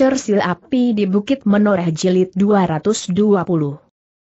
Cersil Api di Bukit Menoreh Jilid 220.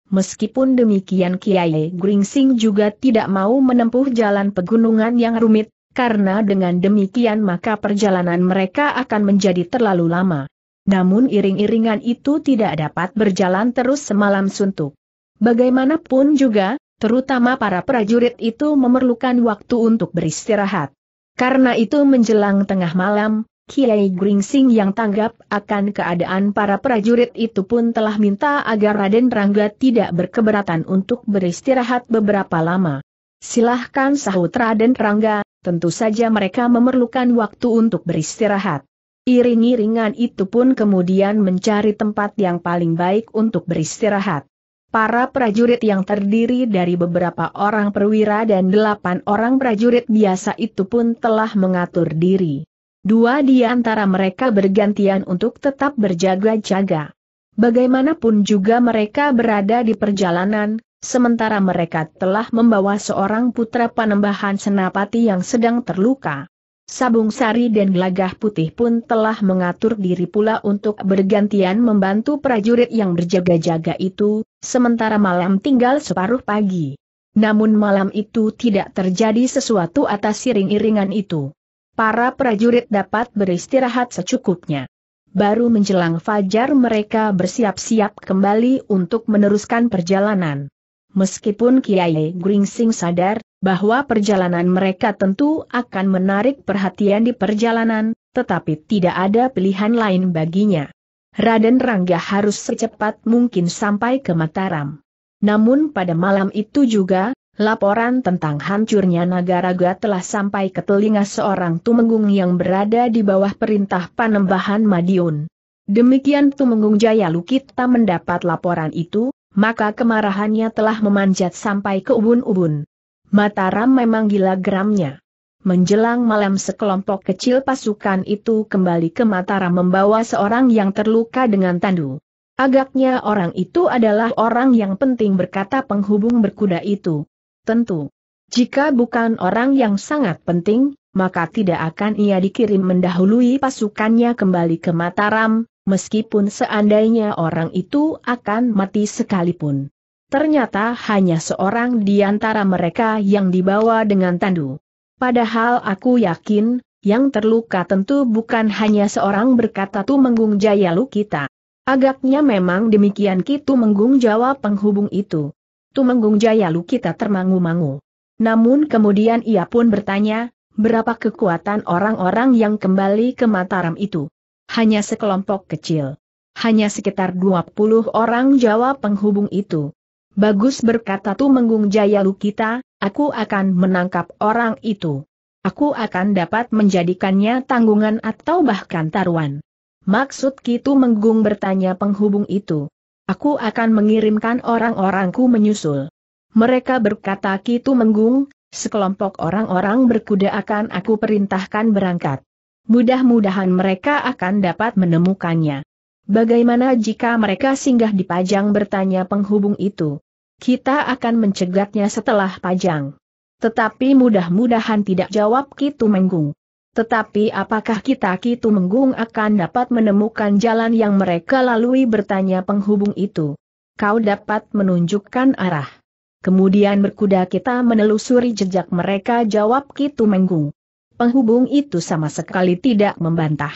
Meskipun demikian Kiai Gringsing juga tidak mau menempuh jalan pegunungan yang rumit, karena dengan demikian maka perjalanan mereka akan menjadi terlalu lama. Namun iring-iringan itu tidak dapat berjalan terus semalam suntuk. Bagaimanapun juga, terutama para prajurit itu memerlukan waktu untuk beristirahat. Karena itu menjelang tengah malam, Kiai Gringsing yang tanggap akan keadaan para prajurit itu pun telah minta agar Raden Rangga tidak berkeberatan untuk beristirahat beberapa lama. Silahkan sahut Raden Rangga, tentu saja mereka memerlukan waktu untuk beristirahat. Iring-iringan itu pun kemudian mencari tempat yang paling baik untuk beristirahat. Para prajurit yang terdiri dari beberapa orang perwira dan delapan orang prajurit biasa itu pun telah mengatur diri. Dua di antara mereka bergantian untuk tetap berjaga-jaga. Bagaimanapun juga mereka berada di perjalanan, sementara mereka telah membawa seorang putra panembahan senapati yang sedang terluka. Sabung Sari dan Gelagah Putih pun telah mengatur diri pula untuk bergantian membantu prajurit yang berjaga-jaga itu, sementara malam tinggal separuh pagi. Namun malam itu tidak terjadi sesuatu atas siring iringan itu para prajurit dapat beristirahat secukupnya. Baru menjelang fajar mereka bersiap-siap kembali untuk meneruskan perjalanan. Meskipun Kiai Gringsing sadar bahwa perjalanan mereka tentu akan menarik perhatian di perjalanan, tetapi tidak ada pilihan lain baginya. Raden Rangga harus secepat mungkin sampai ke Mataram. Namun pada malam itu juga, Laporan tentang hancurnya naga raga telah sampai ke telinga seorang Tumenggung yang berada di bawah perintah Panembahan Madiun. Demikian Tumenggung Jaya Lukita mendapat laporan itu, maka kemarahannya telah memanjat sampai ke ubun-ubun. Mataram memang gila geramnya. Menjelang malam sekelompok kecil pasukan itu kembali ke Mataram membawa seorang yang terluka dengan tandu. Agaknya orang itu adalah orang yang penting berkata penghubung berkuda itu. Tentu. Jika bukan orang yang sangat penting, maka tidak akan ia dikirim mendahului pasukannya kembali ke Mataram, meskipun seandainya orang itu akan mati sekalipun. Ternyata hanya seorang di antara mereka yang dibawa dengan tandu. Padahal aku yakin, yang terluka tentu bukan hanya seorang berkata tu menggung jaya lu kita. Agaknya memang demikian kita Menggung jawab penghubung itu. Tumenggung Jaya kita termangu-mangu. Namun kemudian ia pun bertanya, berapa kekuatan orang-orang yang kembali ke Mataram itu? Hanya sekelompok kecil. Hanya sekitar 20 orang Jawa penghubung itu. Bagus berkata Tumenggung Jaya kita, aku akan menangkap orang itu. Aku akan dapat menjadikannya tanggungan atau bahkan taruhan. Maksud Kitu Menggung bertanya penghubung itu. Aku akan mengirimkan orang-orangku menyusul. Mereka berkata Kitu Menggung, sekelompok orang-orang berkuda akan aku perintahkan berangkat. Mudah-mudahan mereka akan dapat menemukannya. Bagaimana jika mereka singgah di Pajang bertanya penghubung itu? Kita akan mencegatnya setelah Pajang. Tetapi mudah-mudahan tidak jawab Kitu Menggung. Tetapi apakah kita Kitu Menggung akan dapat menemukan jalan yang mereka lalui bertanya penghubung itu? Kau dapat menunjukkan arah. Kemudian berkuda kita menelusuri jejak mereka jawab Kitu Menggung. Penghubung itu sama sekali tidak membantah.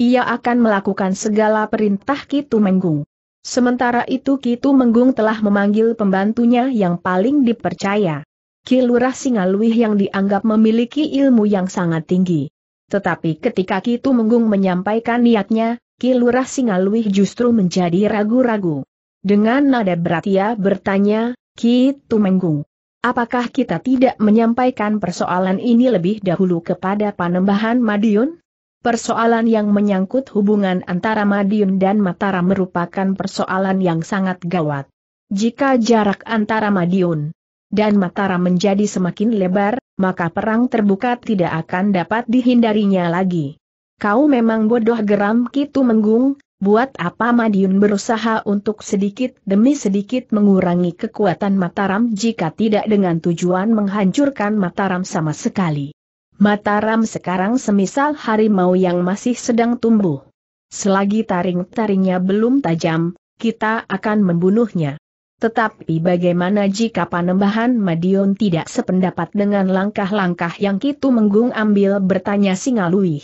Ia akan melakukan segala perintah Kitu Menggung. Sementara itu Kitu Menggung telah memanggil pembantunya yang paling dipercaya. Kilurah Singaluih yang dianggap memiliki ilmu yang sangat tinggi. Tetapi ketika Kitu Menggung menyampaikan niatnya, Kilurah Singaluih justru menjadi ragu-ragu. Dengan nada berat ia bertanya, Kitu Menggung, apakah kita tidak menyampaikan persoalan ini lebih dahulu kepada Panembahan Madiun? Persoalan yang menyangkut hubungan antara Madiun dan Mataram merupakan persoalan yang sangat gawat. Jika jarak antara Madiun dan Mataram menjadi semakin lebar, maka perang terbuka tidak akan dapat dihindarinya lagi. Kau memang bodoh geram Kitu Menggung, buat apa Madiun berusaha untuk sedikit demi sedikit mengurangi kekuatan Mataram jika tidak dengan tujuan menghancurkan Mataram sama sekali. Mataram sekarang semisal harimau yang masih sedang tumbuh. Selagi taring-taringnya belum tajam, kita akan membunuhnya. Tetapi bagaimana jika Panembahan Madiun tidak sependapat dengan langkah-langkah yang Kitu Menggung ambil bertanya Singalui.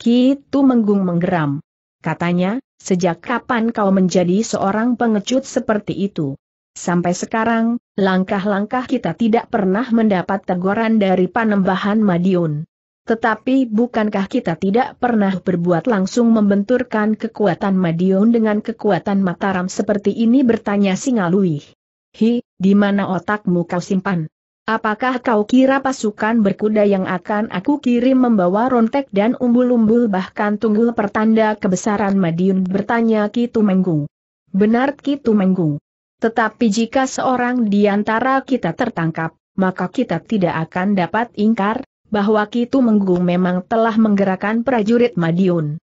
Kitu Menggung menggeram. Katanya, sejak kapan kau menjadi seorang pengecut seperti itu? Sampai sekarang, langkah-langkah kita tidak pernah mendapat teguran dari Panembahan Madiun. Tetapi bukankah kita tidak pernah berbuat langsung membenturkan kekuatan Madiun dengan kekuatan Mataram seperti ini bertanya Singalui. Hi, di mana otakmu kau simpan? Apakah kau kira pasukan berkuda yang akan aku kirim membawa rontek dan umbul-umbul bahkan tunggul pertanda kebesaran Madiun bertanya Kitu Menggung. Benar Kitu Menggung. Tetapi jika seorang di antara kita tertangkap, maka kita tidak akan dapat ingkar, bahwa Kitu Menggung memang telah menggerakkan prajurit Madiun.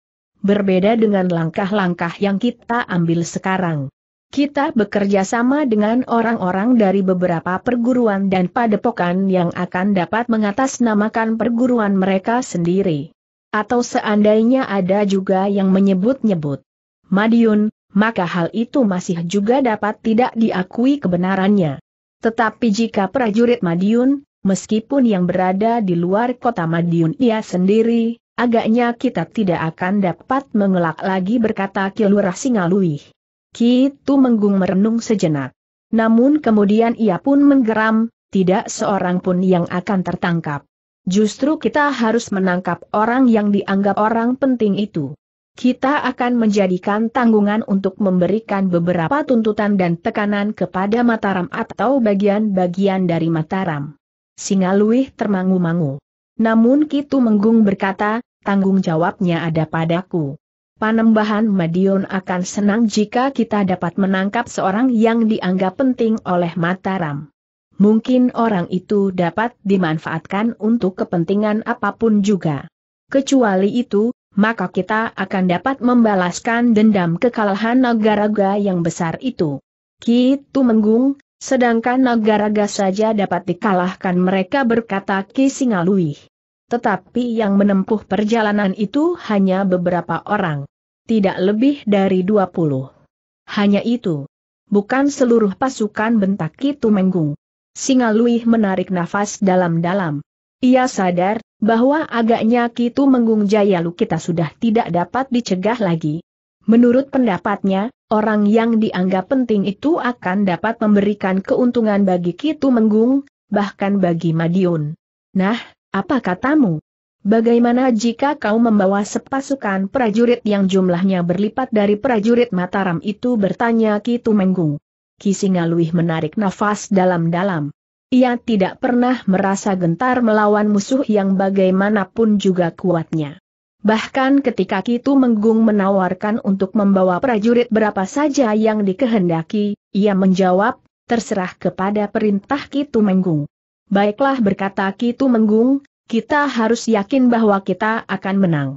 Berbeda dengan langkah-langkah yang kita ambil sekarang. Kita bekerja sama dengan orang-orang dari beberapa perguruan dan padepokan yang akan dapat mengatasnamakan perguruan mereka sendiri. Atau seandainya ada juga yang menyebut-nyebut Madiun, maka hal itu masih juga dapat tidak diakui kebenarannya. Tetapi jika prajurit Madiun, meskipun yang berada di luar kota Madiun ia sendiri, agaknya kita tidak akan dapat mengelak lagi berkata Kilurah Singalui. Kitu Menggung merenung sejenak. Namun kemudian ia pun menggeram, tidak seorang pun yang akan tertangkap. Justru kita harus menangkap orang yang dianggap orang penting itu. Kita akan menjadikan tanggungan untuk memberikan beberapa tuntutan dan tekanan kepada Mataram atau bagian-bagian dari Mataram singa Singaluih termangu-mangu. Namun Kitu Menggung berkata, tanggung jawabnya ada padaku. Panembahan Madiun akan senang jika kita dapat menangkap seorang yang dianggap penting oleh Mataram. Mungkin orang itu dapat dimanfaatkan untuk kepentingan apapun juga. Kecuali itu, maka kita akan dapat membalaskan dendam kekalahan negara-negara yang besar itu. Kitu menggung. Sedangkan raga saja dapat dikalahkan mereka berkata Ki Singalui. Tetapi yang menempuh perjalanan itu hanya beberapa orang. Tidak lebih dari 20. Hanya itu. Bukan seluruh pasukan bentak Ki Tumenggung. Singalui menarik nafas dalam-dalam. Ia sadar bahwa agaknya Kitu Menggung Jayalu kita sudah tidak dapat dicegah lagi. Menurut pendapatnya, orang yang dianggap penting itu akan dapat memberikan keuntungan bagi Kitu Menggung, bahkan bagi Madiun. Nah, apa katamu? Bagaimana jika kau membawa sepasukan prajurit yang jumlahnya berlipat dari prajurit Mataram itu bertanya Kitu Menggung. Kisingaluih menarik nafas dalam-dalam. Ia tidak pernah merasa gentar melawan musuh yang bagaimanapun juga kuatnya. Bahkan ketika Kitu Menggung menawarkan untuk membawa prajurit berapa saja yang dikehendaki, ia menjawab, terserah kepada perintah Kitu Menggung. Baiklah berkata Kitu Menggung, kita harus yakin bahwa kita akan menang.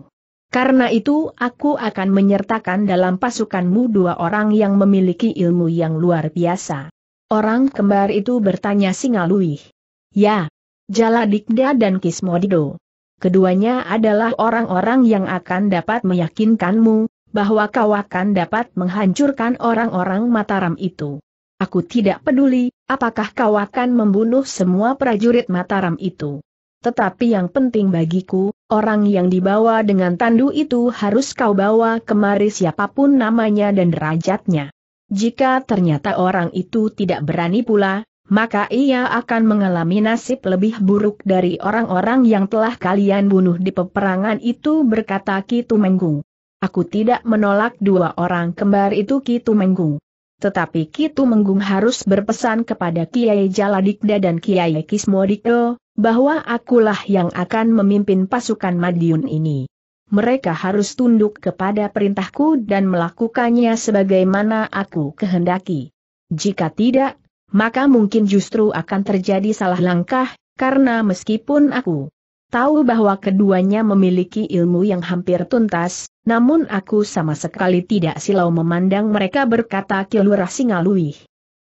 Karena itu aku akan menyertakan dalam pasukanmu dua orang yang memiliki ilmu yang luar biasa. Orang kembar itu bertanya Singalui. Ya. Jaladikda dan Kismodido keduanya adalah orang-orang yang akan dapat meyakinkanmu, bahwa kau akan dapat menghancurkan orang-orang Mataram itu. Aku tidak peduli, apakah kau akan membunuh semua prajurit Mataram itu. Tetapi yang penting bagiku, orang yang dibawa dengan tandu itu harus kau bawa kemari siapapun namanya dan derajatnya. Jika ternyata orang itu tidak berani pula, maka ia akan mengalami nasib lebih buruk dari orang-orang yang telah kalian bunuh di peperangan itu berkata Kitu Menggung. Aku tidak menolak dua orang kembar itu Kitu Menggung. Tetapi Kitu Menggung harus berpesan kepada Kiai Jaladikda dan Kiai Kismodikdo, bahwa akulah yang akan memimpin pasukan Madiun ini. Mereka harus tunduk kepada perintahku dan melakukannya sebagaimana aku kehendaki. Jika tidak, maka mungkin justru akan terjadi salah langkah, karena meskipun aku tahu bahwa keduanya memiliki ilmu yang hampir tuntas, namun aku sama sekali tidak silau memandang mereka berkata Kilurah Singalui.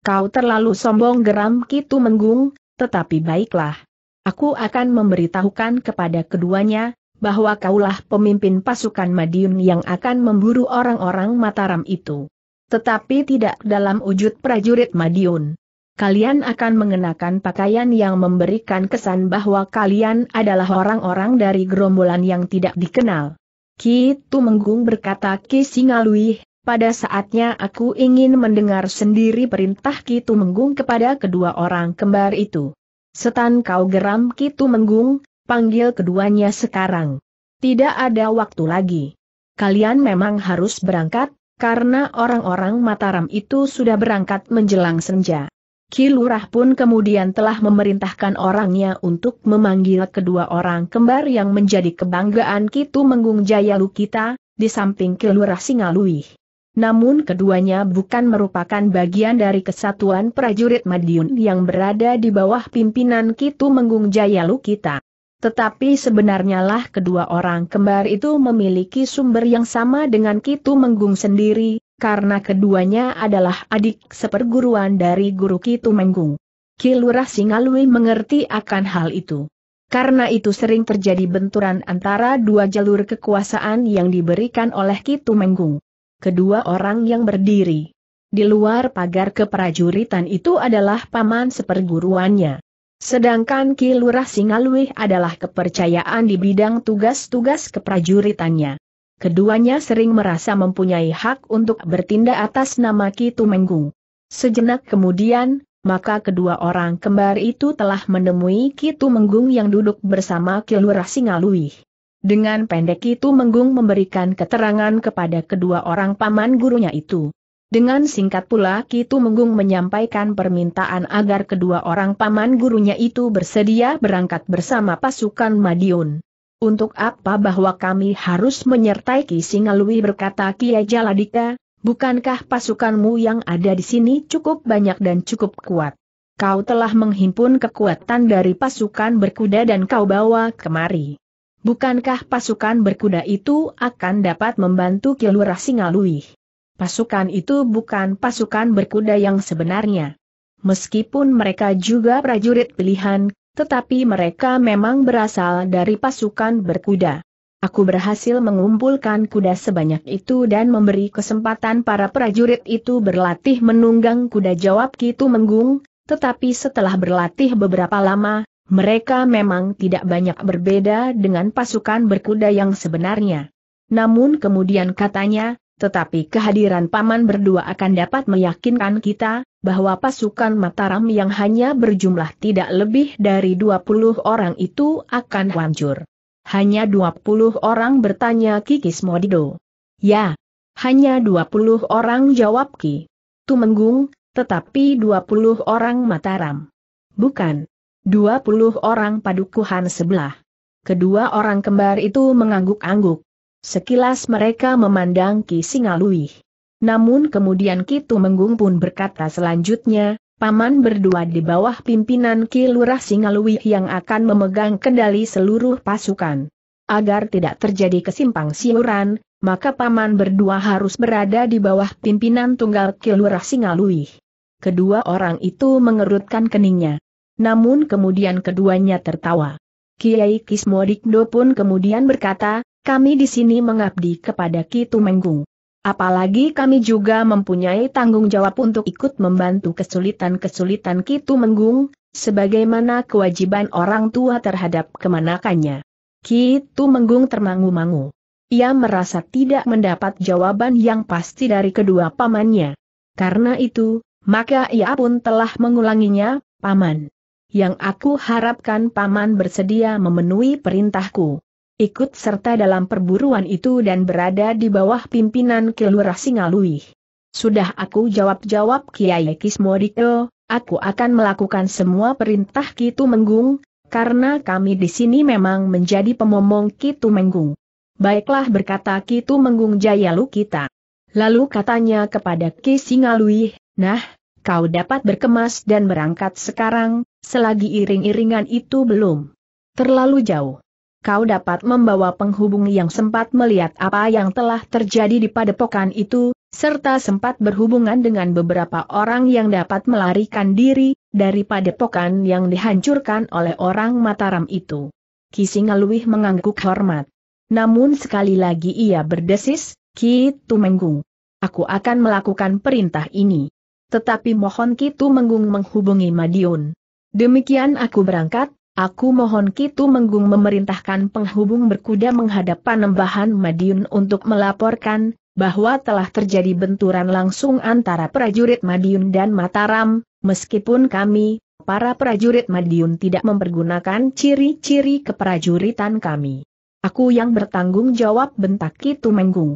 Kau terlalu sombong geram Kitu Menggung, tetapi baiklah. Aku akan memberitahukan kepada keduanya, bahwa kaulah pemimpin pasukan Madiun yang akan memburu orang-orang Mataram itu. Tetapi tidak dalam wujud prajurit Madiun kalian akan mengenakan pakaian yang memberikan kesan bahwa kalian adalah orang-orang dari gerombolan yang tidak dikenal. Ki Tu Menggung berkata Ki Singalui, pada saatnya aku ingin mendengar sendiri perintah Ki Tu Menggung kepada kedua orang kembar itu. Setan kau geram Ki Tu Menggung, panggil keduanya sekarang. Tidak ada waktu lagi. Kalian memang harus berangkat, karena orang-orang Mataram itu sudah berangkat menjelang senja. Kilurah pun kemudian telah memerintahkan orangnya untuk memanggil kedua orang kembar yang menjadi kebanggaan Kitu Menggung Jaya Lukita, di samping Kilurah Singaluih. Namun keduanya bukan merupakan bagian dari kesatuan prajurit Madiun yang berada di bawah pimpinan Kitu Menggung Jaya Lukita. Tetapi sebenarnya lah kedua orang kembar itu memiliki sumber yang sama dengan Kitu Menggung sendiri, karena keduanya adalah adik seperguruan dari guru Kitu Menggung. Kilurah Singalui mengerti akan hal itu. Karena itu sering terjadi benturan antara dua jalur kekuasaan yang diberikan oleh Kitu Menggung. Kedua orang yang berdiri di luar pagar keprajuritan itu adalah paman seperguruannya. Sedangkan Kilurah Singalui adalah kepercayaan di bidang tugas-tugas keprajuritannya. Keduanya sering merasa mempunyai hak untuk bertindak atas nama Kitu Menggung. Sejenak kemudian, maka kedua orang kembar itu telah menemui Kitu Menggung yang duduk bersama Kilurah Singalui. Dengan pendek Kitu Menggung memberikan keterangan kepada kedua orang paman gurunya itu. Dengan singkat pula Kitu Menggung menyampaikan permintaan agar kedua orang paman gurunya itu bersedia berangkat bersama pasukan Madiun. Untuk apa bahwa kami harus menyertai Ki Singalui berkata Kiai Jaladika, bukankah pasukanmu yang ada di sini cukup banyak dan cukup kuat? Kau telah menghimpun kekuatan dari pasukan berkuda dan kau bawa kemari. Bukankah pasukan berkuda itu akan dapat membantu Kilurah Singalui? Pasukan itu bukan pasukan berkuda yang sebenarnya. Meskipun mereka juga prajurit pilihan, tetapi mereka memang berasal dari pasukan berkuda. Aku berhasil mengumpulkan kuda sebanyak itu dan memberi kesempatan para prajurit itu berlatih menunggang kuda jawab Kitu Menggung, tetapi setelah berlatih beberapa lama, mereka memang tidak banyak berbeda dengan pasukan berkuda yang sebenarnya. Namun kemudian katanya, tetapi kehadiran paman berdua akan dapat meyakinkan kita, bahwa pasukan Mataram yang hanya berjumlah tidak lebih dari 20 orang itu akan hancur. Hanya 20 orang bertanya Kikis Modido. Ya, hanya 20 orang jawab Ki. Tumenggung, tetapi 20 orang Mataram. Bukan. 20 orang padukuhan sebelah. Kedua orang kembar itu mengangguk-angguk. Sekilas mereka memandang Ki Singalui. Namun kemudian Kitu Menggung pun berkata selanjutnya, Paman berdua di bawah pimpinan Ki Lurah Singalui yang akan memegang kendali seluruh pasukan. Agar tidak terjadi kesimpang siuran, maka Paman berdua harus berada di bawah pimpinan tunggal Ki Lurah Singalui. Kedua orang itu mengerutkan keningnya. Namun kemudian keduanya tertawa. Kiai Kismodikdo pun kemudian berkata, kami di sini mengabdi kepada Ki Tumenggung. Apalagi kami juga mempunyai tanggung jawab untuk ikut membantu kesulitan-kesulitan Ki Tumenggung, sebagaimana kewajiban orang tua terhadap kemanakannya. Ki Tumenggung termangu-mangu. Ia merasa tidak mendapat jawaban yang pasti dari kedua pamannya. Karena itu, maka ia pun telah mengulanginya, Paman. Yang aku harapkan Paman bersedia memenuhi perintahku ikut serta dalam perburuan itu dan berada di bawah pimpinan Kilurah Singaluih. Sudah aku jawab-jawab Kiai Kismodiko, aku akan melakukan semua perintah Kitu Menggung, karena kami di sini memang menjadi pemomong Kitu Menggung. Baiklah berkata Kitu Menggung Jayalu kita. Lalu katanya kepada Ki Singalui, nah, kau dapat berkemas dan berangkat sekarang, selagi iring-iringan itu belum terlalu jauh kau dapat membawa penghubung yang sempat melihat apa yang telah terjadi di padepokan itu, serta sempat berhubungan dengan beberapa orang yang dapat melarikan diri dari padepokan yang dihancurkan oleh orang Mataram itu. Kisingaluih mengangguk hormat. Namun sekali lagi ia berdesis, Ki Tumenggung. Aku akan melakukan perintah ini. Tetapi mohon Ki Tumenggung menghubungi Madiun. Demikian aku berangkat, Aku mohon Kitu Menggung memerintahkan penghubung berkuda menghadap Panembahan Madiun untuk melaporkan, bahwa telah terjadi benturan langsung antara prajurit Madiun dan Mataram, meskipun kami, para prajurit Madiun tidak mempergunakan ciri-ciri keprajuritan kami. Aku yang bertanggung jawab bentak Kitu Menggung.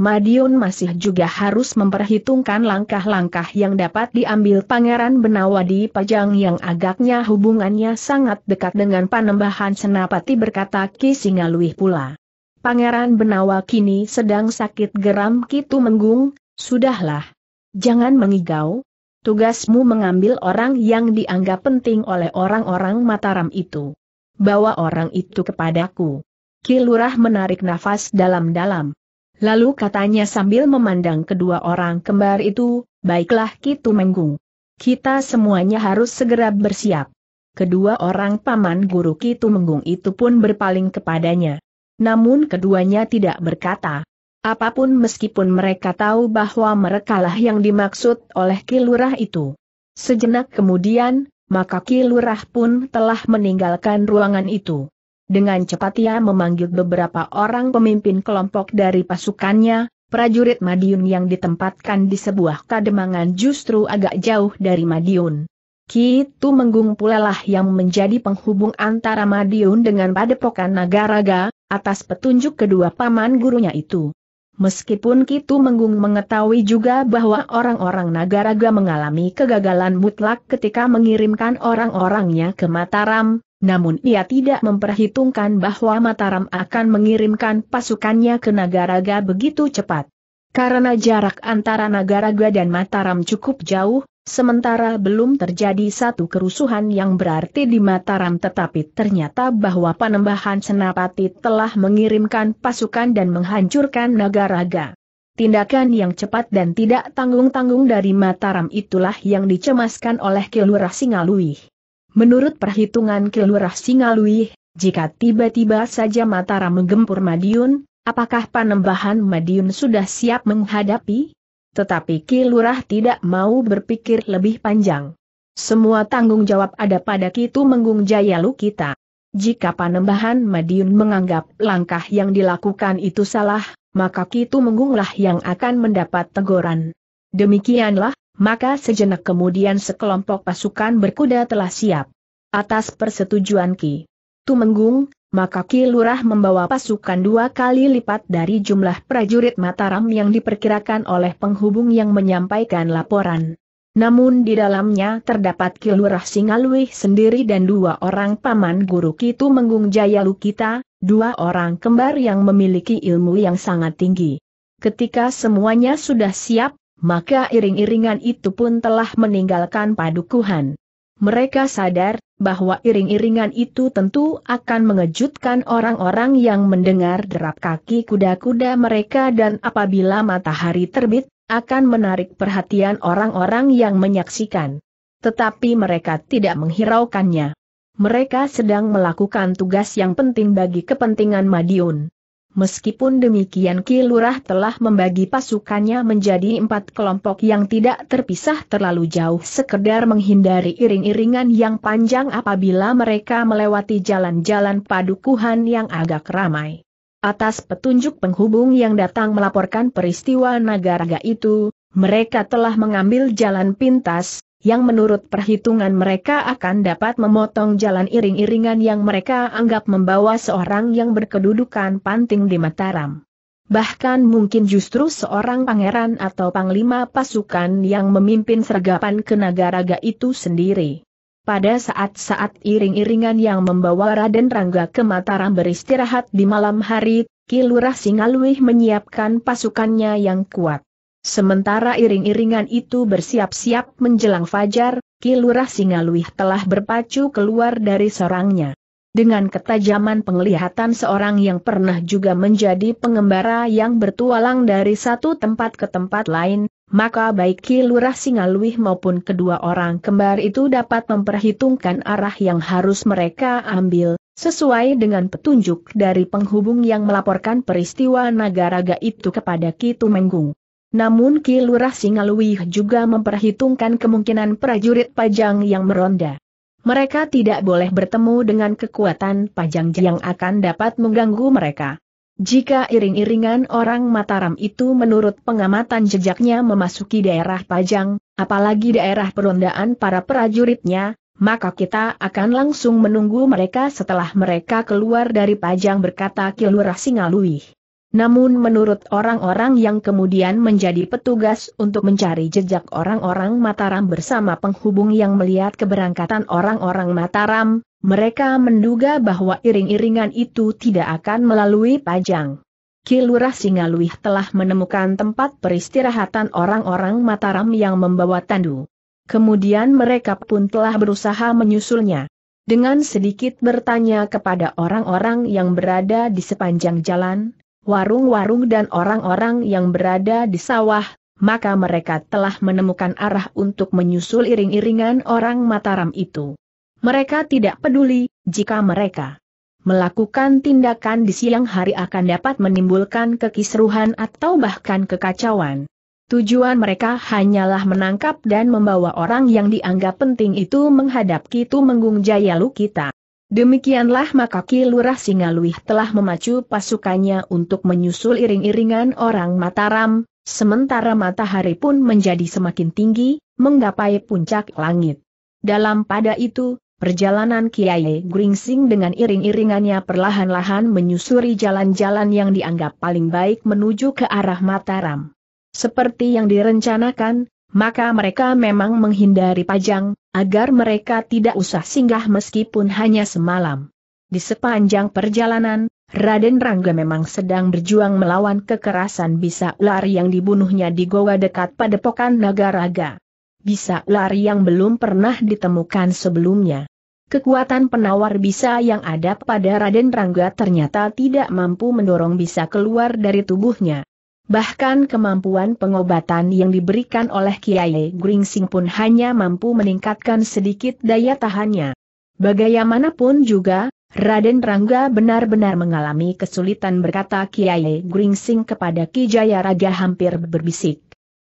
Madiun masih juga harus memperhitungkan langkah-langkah yang dapat diambil Pangeran Benawadi Pajang yang agaknya hubungannya sangat dekat dengan panembahan Senapati berkata Ki Singaluih pula. Pangeran Benawa kini sedang sakit geram Kitu Menggung, sudahlah. Jangan mengigau. Tugasmu mengambil orang yang dianggap penting oleh orang-orang Mataram itu. Bawa orang itu kepadaku. Kilurah menarik nafas dalam-dalam. Lalu katanya sambil memandang kedua orang kembar itu, baiklah Kitu Menggung. Kita semuanya harus segera bersiap. Kedua orang paman guru Kitu Menggung itu pun berpaling kepadanya. Namun keduanya tidak berkata. Apapun meskipun mereka tahu bahwa merekalah yang dimaksud oleh Kilurah itu. Sejenak kemudian, maka Kilurah pun telah meninggalkan ruangan itu. Dengan cepat ia memanggil beberapa orang pemimpin kelompok dari pasukannya, prajurit Madiun yang ditempatkan di sebuah kademangan justru agak jauh dari Madiun. Kitu Menggung pula lah yang menjadi penghubung antara Madiun dengan Padepokan Nagaraga, atas petunjuk kedua paman gurunya itu. Meskipun Kitu Menggung mengetahui juga bahwa orang-orang Nagaraga mengalami kegagalan mutlak ketika mengirimkan orang-orangnya ke Mataram, namun ia tidak memperhitungkan bahwa Mataram akan mengirimkan pasukannya ke Nagaraga begitu cepat. Karena jarak antara Nagaraga dan Mataram cukup jauh, sementara belum terjadi satu kerusuhan yang berarti di Mataram tetapi ternyata bahwa Panembahan Senapati telah mengirimkan pasukan dan menghancurkan Nagaraga. Tindakan yang cepat dan tidak tanggung-tanggung dari Mataram itulah yang dicemaskan oleh Kilurah Singaluih. Menurut perhitungan Kilurah Singalui, jika tiba-tiba saja Mataram menggempur Madiun, apakah panembahan Madiun sudah siap menghadapi? Tetapi Kilurah tidak mau berpikir lebih panjang. Semua tanggung jawab ada pada Kitu Menggung Jayalu kita. Jika panembahan Madiun menganggap langkah yang dilakukan itu salah, maka Kitu Menggunglah yang akan mendapat teguran. Demikianlah, maka sejenak kemudian sekelompok pasukan berkuda telah siap. Atas persetujuan Ki Tumenggung, maka Ki Lurah membawa pasukan dua kali lipat dari jumlah prajurit Mataram yang diperkirakan oleh penghubung yang menyampaikan laporan. Namun di dalamnya terdapat Ki Lurah Singaluih sendiri dan dua orang paman guru Ki Tumenggung Jaya Lukita, dua orang kembar yang memiliki ilmu yang sangat tinggi. Ketika semuanya sudah siap, maka iring-iringan itu pun telah meninggalkan padukuhan. Mereka sadar bahwa iring-iringan itu tentu akan mengejutkan orang-orang yang mendengar derap kaki kuda-kuda mereka dan apabila matahari terbit, akan menarik perhatian orang-orang yang menyaksikan. Tetapi mereka tidak menghiraukannya. Mereka sedang melakukan tugas yang penting bagi kepentingan Madiun. Meskipun demikian Ki Lurah telah membagi pasukannya menjadi empat kelompok yang tidak terpisah terlalu jauh sekedar menghindari iring-iringan yang panjang apabila mereka melewati jalan-jalan padukuhan yang agak ramai. Atas petunjuk penghubung yang datang melaporkan peristiwa naga-raga itu, mereka telah mengambil jalan pintas, yang menurut perhitungan mereka akan dapat memotong jalan iring-iringan yang mereka anggap membawa seorang yang berkedudukan panting di Mataram. Bahkan mungkin justru seorang pangeran atau panglima pasukan yang memimpin sergapan kenagaraga itu sendiri. Pada saat-saat iring-iringan yang membawa Raden Rangga ke Mataram beristirahat di malam hari, Kilurah Singaluih menyiapkan pasukannya yang kuat. Sementara iring-iringan itu bersiap-siap menjelang fajar, Kilurah Singaluih telah berpacu keluar dari sarangnya. Dengan ketajaman penglihatan seorang yang pernah juga menjadi pengembara yang bertualang dari satu tempat ke tempat lain, maka baik Kilurah Singaluih maupun kedua orang kembar itu dapat memperhitungkan arah yang harus mereka ambil, sesuai dengan petunjuk dari penghubung yang melaporkan peristiwa Nagaraga itu kepada Kitu Menggung. Namun Ki Lurah Singaluih juga memperhitungkan kemungkinan prajurit pajang yang meronda. Mereka tidak boleh bertemu dengan kekuatan pajang yang akan dapat mengganggu mereka. Jika iring-iringan orang Mataram itu menurut pengamatan jejaknya memasuki daerah pajang, apalagi daerah perondaan para prajuritnya, maka kita akan langsung menunggu mereka setelah mereka keluar dari pajang berkata Kilurah Singaluih. Namun menurut orang-orang yang kemudian menjadi petugas untuk mencari jejak orang-orang Mataram bersama penghubung yang melihat keberangkatan orang-orang Mataram, mereka menduga bahwa iring-iringan itu tidak akan melalui Pajang. Kilurah Singaluih telah menemukan tempat peristirahatan orang-orang Mataram yang membawa tandu. Kemudian mereka pun telah berusaha menyusulnya. Dengan sedikit bertanya kepada orang-orang yang berada di sepanjang jalan, warung-warung dan orang-orang yang berada di sawah, maka mereka telah menemukan arah untuk menyusul iring-iringan orang Mataram itu. Mereka tidak peduli, jika mereka melakukan tindakan di siang hari akan dapat menimbulkan kekisruhan atau bahkan kekacauan. Tujuan mereka hanyalah menangkap dan membawa orang yang dianggap penting itu menghadap Kitu Menggung Jaya kita. Demikianlah maka Ki Lurah Singaluih telah memacu pasukannya untuk menyusul iring-iringan orang Mataram, sementara matahari pun menjadi semakin tinggi, menggapai puncak langit. Dalam pada itu, perjalanan Kiai Gringsing dengan iring-iringannya perlahan-lahan menyusuri jalan-jalan yang dianggap paling baik menuju ke arah Mataram. Seperti yang direncanakan, maka mereka memang menghindari Pajang, agar mereka tidak usah singgah meskipun hanya semalam. Di sepanjang perjalanan, Raden Rangga memang sedang berjuang melawan kekerasan bisa ular yang dibunuhnya di goa dekat padepokan raga. Bisa ular yang belum pernah ditemukan sebelumnya. Kekuatan penawar bisa yang ada pada Raden Rangga ternyata tidak mampu mendorong bisa keluar dari tubuhnya. Bahkan kemampuan pengobatan yang diberikan oleh Kiai Gringsing pun hanya mampu meningkatkan sedikit daya tahannya. Bagaimanapun juga, Raden Rangga benar-benar mengalami kesulitan berkata Kiai Gringsing kepada Ki Jayaraga hampir berbisik.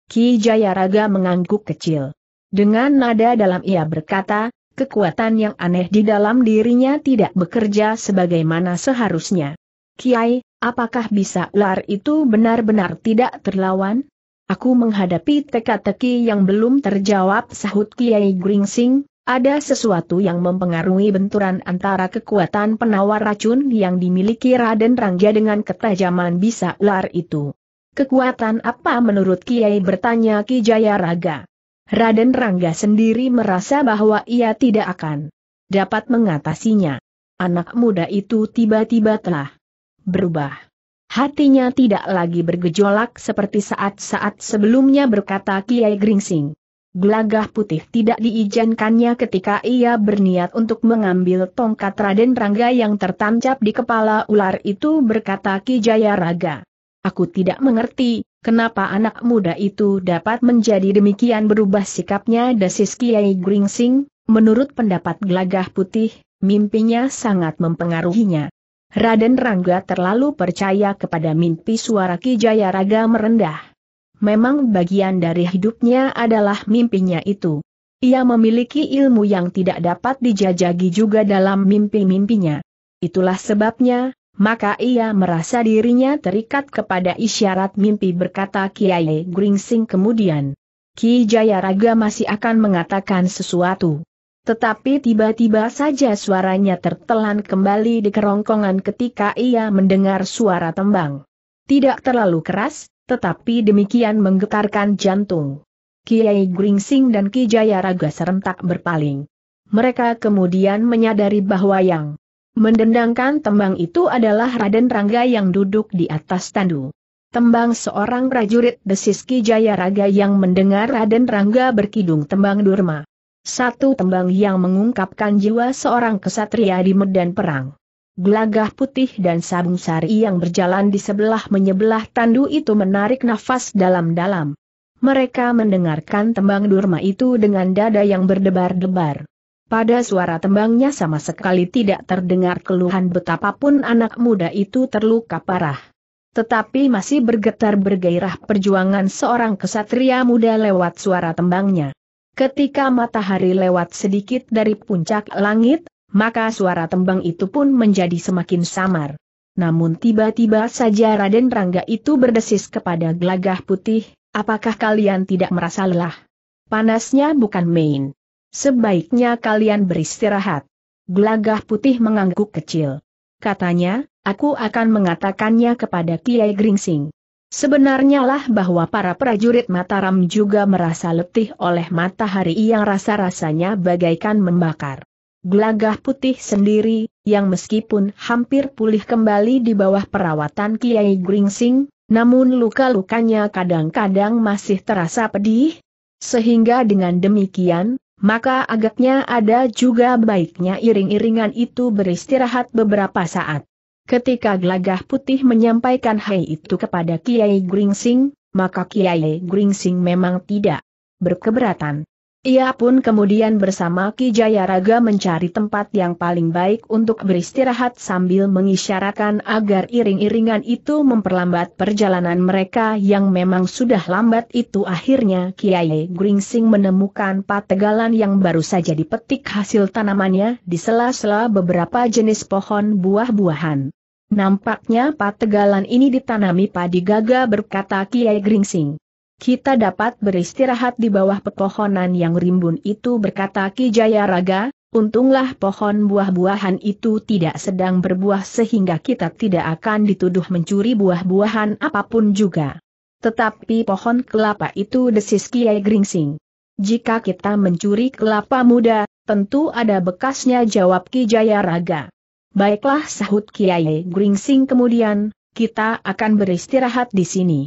Ki Jayaraga mengangguk kecil. Dengan nada dalam ia berkata, kekuatan yang aneh di dalam dirinya tidak bekerja sebagaimana seharusnya. Kiai, Apakah bisa ular itu benar-benar tidak terlawan? Aku menghadapi teka-teki yang belum terjawab sahut Kiai Gringsing, ada sesuatu yang mempengaruhi benturan antara kekuatan penawar racun yang dimiliki Raden Rangga dengan ketajaman bisa ular itu. Kekuatan apa menurut Kiai bertanya Ki Jaya Raga. Raden Rangga sendiri merasa bahwa ia tidak akan dapat mengatasinya. Anak muda itu tiba-tiba telah berubah. Hatinya tidak lagi bergejolak seperti saat-saat sebelumnya berkata Kiai Gringsing. Gelagah putih tidak diizinkannya ketika ia berniat untuk mengambil tongkat Raden Rangga yang tertancap di kepala ular itu berkata Ki Jaya Raga. Aku tidak mengerti, kenapa anak muda itu dapat menjadi demikian berubah sikapnya desis Kiai Gringsing, menurut pendapat gelagah putih, mimpinya sangat mempengaruhinya. Raden Rangga terlalu percaya kepada mimpi suara Kijaya Raga merendah. Memang bagian dari hidupnya adalah mimpinya itu. Ia memiliki ilmu yang tidak dapat dijajagi juga dalam mimpi-mimpinya. Itulah sebabnya, maka ia merasa dirinya terikat kepada isyarat mimpi berkata Kiai Gringsing kemudian. Ki Jayaraga masih akan mengatakan sesuatu. Tetapi tiba-tiba saja suaranya tertelan kembali di kerongkongan ketika ia mendengar suara tembang. Tidak terlalu keras, tetapi demikian menggetarkan jantung. Kiai Gringsing dan Ki Jayaraga serentak berpaling. Mereka kemudian menyadari bahwa yang mendendangkan tembang itu adalah Raden Rangga yang duduk di atas tandu. Tembang seorang prajurit desis Ki Jayaraga yang mendengar Raden Rangga berkidung tembang Durma. Satu tembang yang mengungkapkan jiwa seorang kesatria di medan perang. Gelagah putih dan sabung sari yang berjalan di sebelah menyebelah tandu itu menarik nafas dalam-dalam. Mereka mendengarkan tembang durma itu dengan dada yang berdebar-debar. Pada suara tembangnya sama sekali tidak terdengar keluhan betapapun anak muda itu terluka parah. Tetapi masih bergetar bergairah perjuangan seorang kesatria muda lewat suara tembangnya. Ketika matahari lewat sedikit dari puncak langit, maka suara tembang itu pun menjadi semakin samar. Namun tiba-tiba saja Raden Rangga itu berdesis kepada Glagah putih, apakah kalian tidak merasa lelah? Panasnya bukan main. Sebaiknya kalian beristirahat. Glagah putih mengangguk kecil. Katanya, aku akan mengatakannya kepada Kiai Gringsing. Sebenarnya lah bahwa para prajurit Mataram juga merasa letih oleh matahari yang rasa-rasanya bagaikan membakar. Gelagah putih sendiri, yang meskipun hampir pulih kembali di bawah perawatan Kiai Gringsing, namun luka-lukanya kadang-kadang masih terasa pedih. Sehingga dengan demikian, maka agaknya ada juga baiknya iring-iringan itu beristirahat beberapa saat. Ketika gelagah putih menyampaikan hai itu kepada Kiai Gringsing, maka Kiai Gringsing memang tidak berkeberatan. Ia pun kemudian bersama Ki Jayaraga mencari tempat yang paling baik untuk beristirahat sambil mengisyaratkan agar iring-iringan itu memperlambat perjalanan mereka yang memang sudah lambat itu akhirnya Kiai Gringsing menemukan pategalan yang baru saja dipetik hasil tanamannya di sela-sela beberapa jenis pohon buah-buahan. Nampaknya pategalan ini ditanami padi gaga berkata Kiai Gringsing. Kita dapat beristirahat di bawah pepohonan yang rimbun itu berkata Kijaya Raga, untunglah pohon buah-buahan itu tidak sedang berbuah sehingga kita tidak akan dituduh mencuri buah-buahan apapun juga. Tetapi pohon kelapa itu desis Kiai Gringsing. Jika kita mencuri kelapa muda, tentu ada bekasnya jawab Kijaya Raga. Baiklah sahut Kiai Gringsing kemudian, kita akan beristirahat di sini.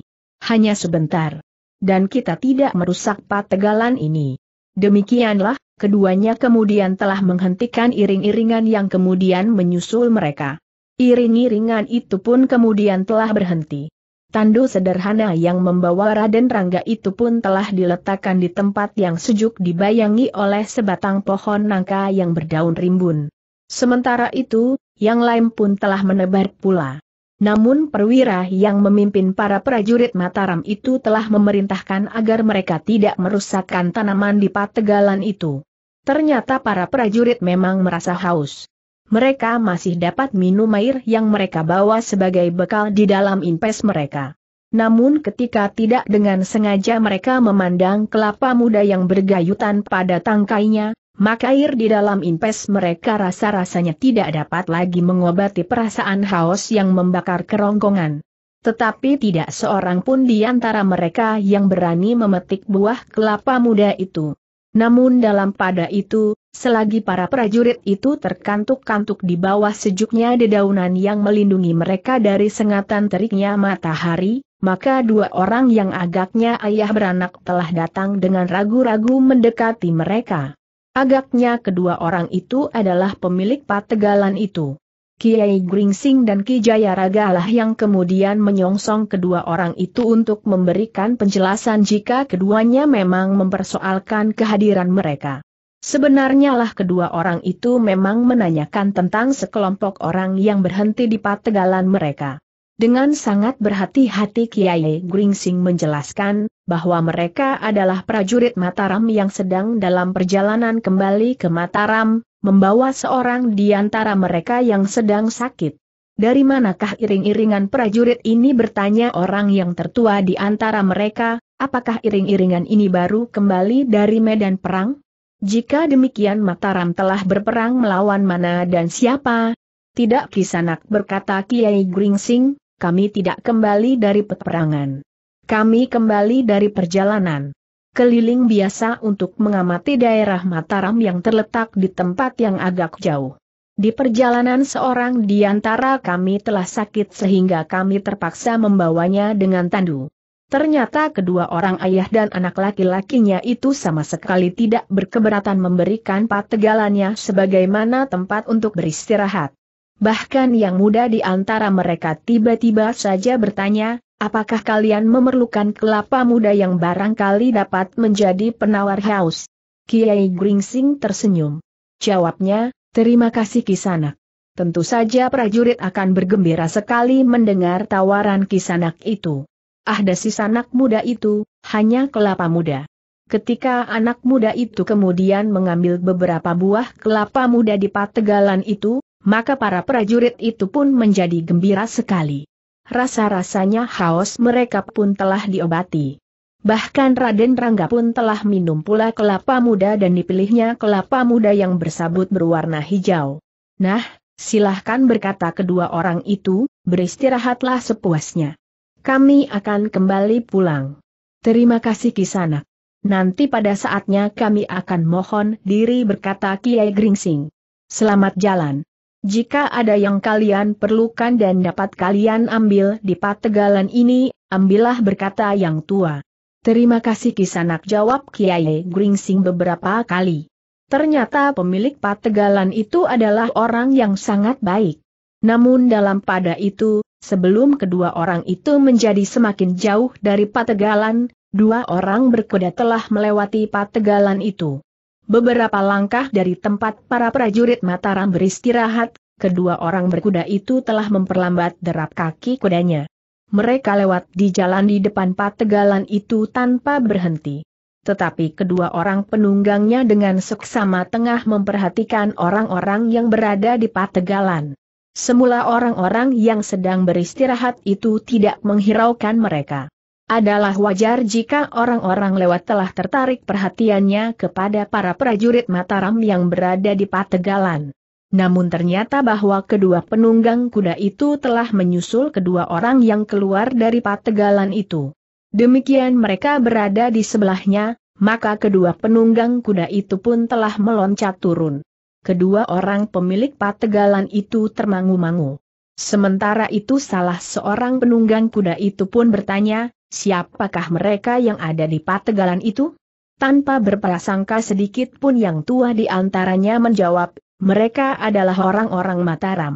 Hanya sebentar dan kita tidak merusak pategalan ini. Demikianlah, keduanya kemudian telah menghentikan iring-iringan yang kemudian menyusul mereka. Iring-iringan itu pun kemudian telah berhenti. Tandu sederhana yang membawa Raden Rangga itu pun telah diletakkan di tempat yang sejuk dibayangi oleh sebatang pohon nangka yang berdaun rimbun. Sementara itu, yang lain pun telah menebar pula. Namun perwira yang memimpin para prajurit Mataram itu telah memerintahkan agar mereka tidak merusakkan tanaman di pategalan itu. Ternyata para prajurit memang merasa haus. Mereka masih dapat minum air yang mereka bawa sebagai bekal di dalam impes mereka. Namun ketika tidak dengan sengaja mereka memandang kelapa muda yang bergayutan pada tangkainya, maka air di dalam impes mereka rasa-rasanya tidak dapat lagi mengobati perasaan haus yang membakar kerongkongan. Tetapi tidak seorang pun di antara mereka yang berani memetik buah kelapa muda itu. Namun dalam pada itu, selagi para prajurit itu terkantuk-kantuk di bawah sejuknya dedaunan yang melindungi mereka dari sengatan teriknya matahari, maka dua orang yang agaknya ayah beranak telah datang dengan ragu-ragu mendekati mereka. Agaknya kedua orang itu adalah pemilik pategalan itu. Kiai Gringsing dan Ki Jayaraga lah yang kemudian menyongsong kedua orang itu untuk memberikan penjelasan jika keduanya memang mempersoalkan kehadiran mereka. Sebenarnya lah kedua orang itu memang menanyakan tentang sekelompok orang yang berhenti di pategalan mereka. Dengan sangat berhati-hati Kiai Gringsing menjelaskan, bahwa mereka adalah prajurit Mataram yang sedang dalam perjalanan kembali ke Mataram, membawa seorang di antara mereka yang sedang sakit. Dari manakah iring-iringan prajurit ini bertanya orang yang tertua di antara mereka, apakah iring-iringan ini baru kembali dari medan perang? Jika demikian Mataram telah berperang melawan mana dan siapa? Tidak kisanak berkata Kiai Gringsing, kami tidak kembali dari peperangan. Kami kembali dari perjalanan keliling biasa untuk mengamati daerah Mataram yang terletak di tempat yang agak jauh. Di perjalanan seorang di antara kami telah sakit sehingga kami terpaksa membawanya dengan tandu. Ternyata kedua orang ayah dan anak laki-lakinya itu sama sekali tidak berkeberatan memberikan pategalannya sebagaimana tempat untuk beristirahat. Bahkan yang muda di antara mereka tiba-tiba saja bertanya, apakah kalian memerlukan kelapa muda yang barangkali dapat menjadi penawar haus? Kiai Gringsing tersenyum. Jawabnya, terima kasih Kisanak. Tentu saja prajurit akan bergembira sekali mendengar tawaran Kisanak itu. Ah dasi sanak muda itu, hanya kelapa muda. Ketika anak muda itu kemudian mengambil beberapa buah kelapa muda di pategalan itu, maka para prajurit itu pun menjadi gembira sekali. Rasa-rasanya haus mereka pun telah diobati. Bahkan Raden Rangga pun telah minum pula kelapa muda dan dipilihnya kelapa muda yang bersabut berwarna hijau. Nah, silahkan berkata kedua orang itu, beristirahatlah sepuasnya. Kami akan kembali pulang. Terima kasih Kisanak. Nanti pada saatnya kami akan mohon diri berkata Kiai Gringsing. Selamat jalan. Jika ada yang kalian perlukan dan dapat kalian ambil di pategalan ini, ambillah berkata yang tua. Terima kasih kisanak jawab Kiai Gringsing beberapa kali. Ternyata pemilik pategalan itu adalah orang yang sangat baik. Namun dalam pada itu, sebelum kedua orang itu menjadi semakin jauh dari pategalan, dua orang berkuda telah melewati pategalan itu. Beberapa langkah dari tempat para prajurit Mataram beristirahat, kedua orang berkuda itu telah memperlambat derap kaki kudanya. Mereka lewat di jalan di depan pategalan itu tanpa berhenti. Tetapi kedua orang penunggangnya dengan seksama tengah memperhatikan orang-orang yang berada di pategalan. Semula orang-orang yang sedang beristirahat itu tidak menghiraukan mereka. Adalah wajar jika orang-orang lewat telah tertarik perhatiannya kepada para prajurit Mataram yang berada di Pategalan. Namun ternyata bahwa kedua penunggang kuda itu telah menyusul kedua orang yang keluar dari Pategalan itu. Demikian mereka berada di sebelahnya, maka kedua penunggang kuda itu pun telah meloncat turun. Kedua orang pemilik Pategalan itu termangu-mangu. Sementara itu salah seorang penunggang kuda itu pun bertanya, Siapakah mereka yang ada di pategalan itu? Tanpa berprasangka sedikit pun yang tua di antaranya menjawab, mereka adalah orang-orang Mataram.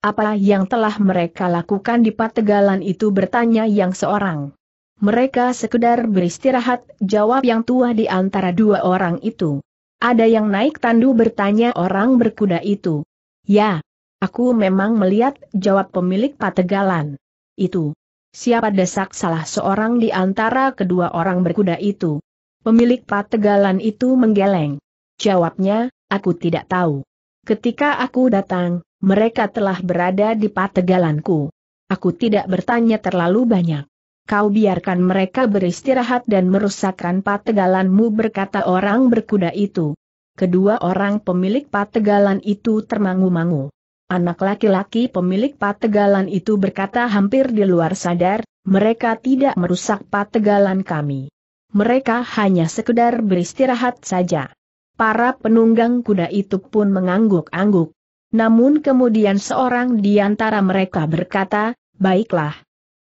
Apa yang telah mereka lakukan di pategalan itu bertanya yang seorang. Mereka sekedar beristirahat, jawab yang tua di antara dua orang itu. Ada yang naik tandu bertanya orang berkuda itu. Ya, aku memang melihat, jawab pemilik pategalan. Itu, Siapa desak salah seorang di antara kedua orang berkuda itu? Pemilik pategalan itu menggeleng. Jawabnya, aku tidak tahu. Ketika aku datang, mereka telah berada di pategalanku. Aku tidak bertanya terlalu banyak. Kau biarkan mereka beristirahat dan merusakkan pategalanmu berkata orang berkuda itu. Kedua orang pemilik pategalan itu termangu-mangu. Anak laki-laki pemilik pategalan itu berkata hampir di luar sadar, mereka tidak merusak pategalan kami. Mereka hanya sekedar beristirahat saja. Para penunggang kuda itu pun mengangguk-angguk. Namun kemudian seorang di antara mereka berkata, baiklah.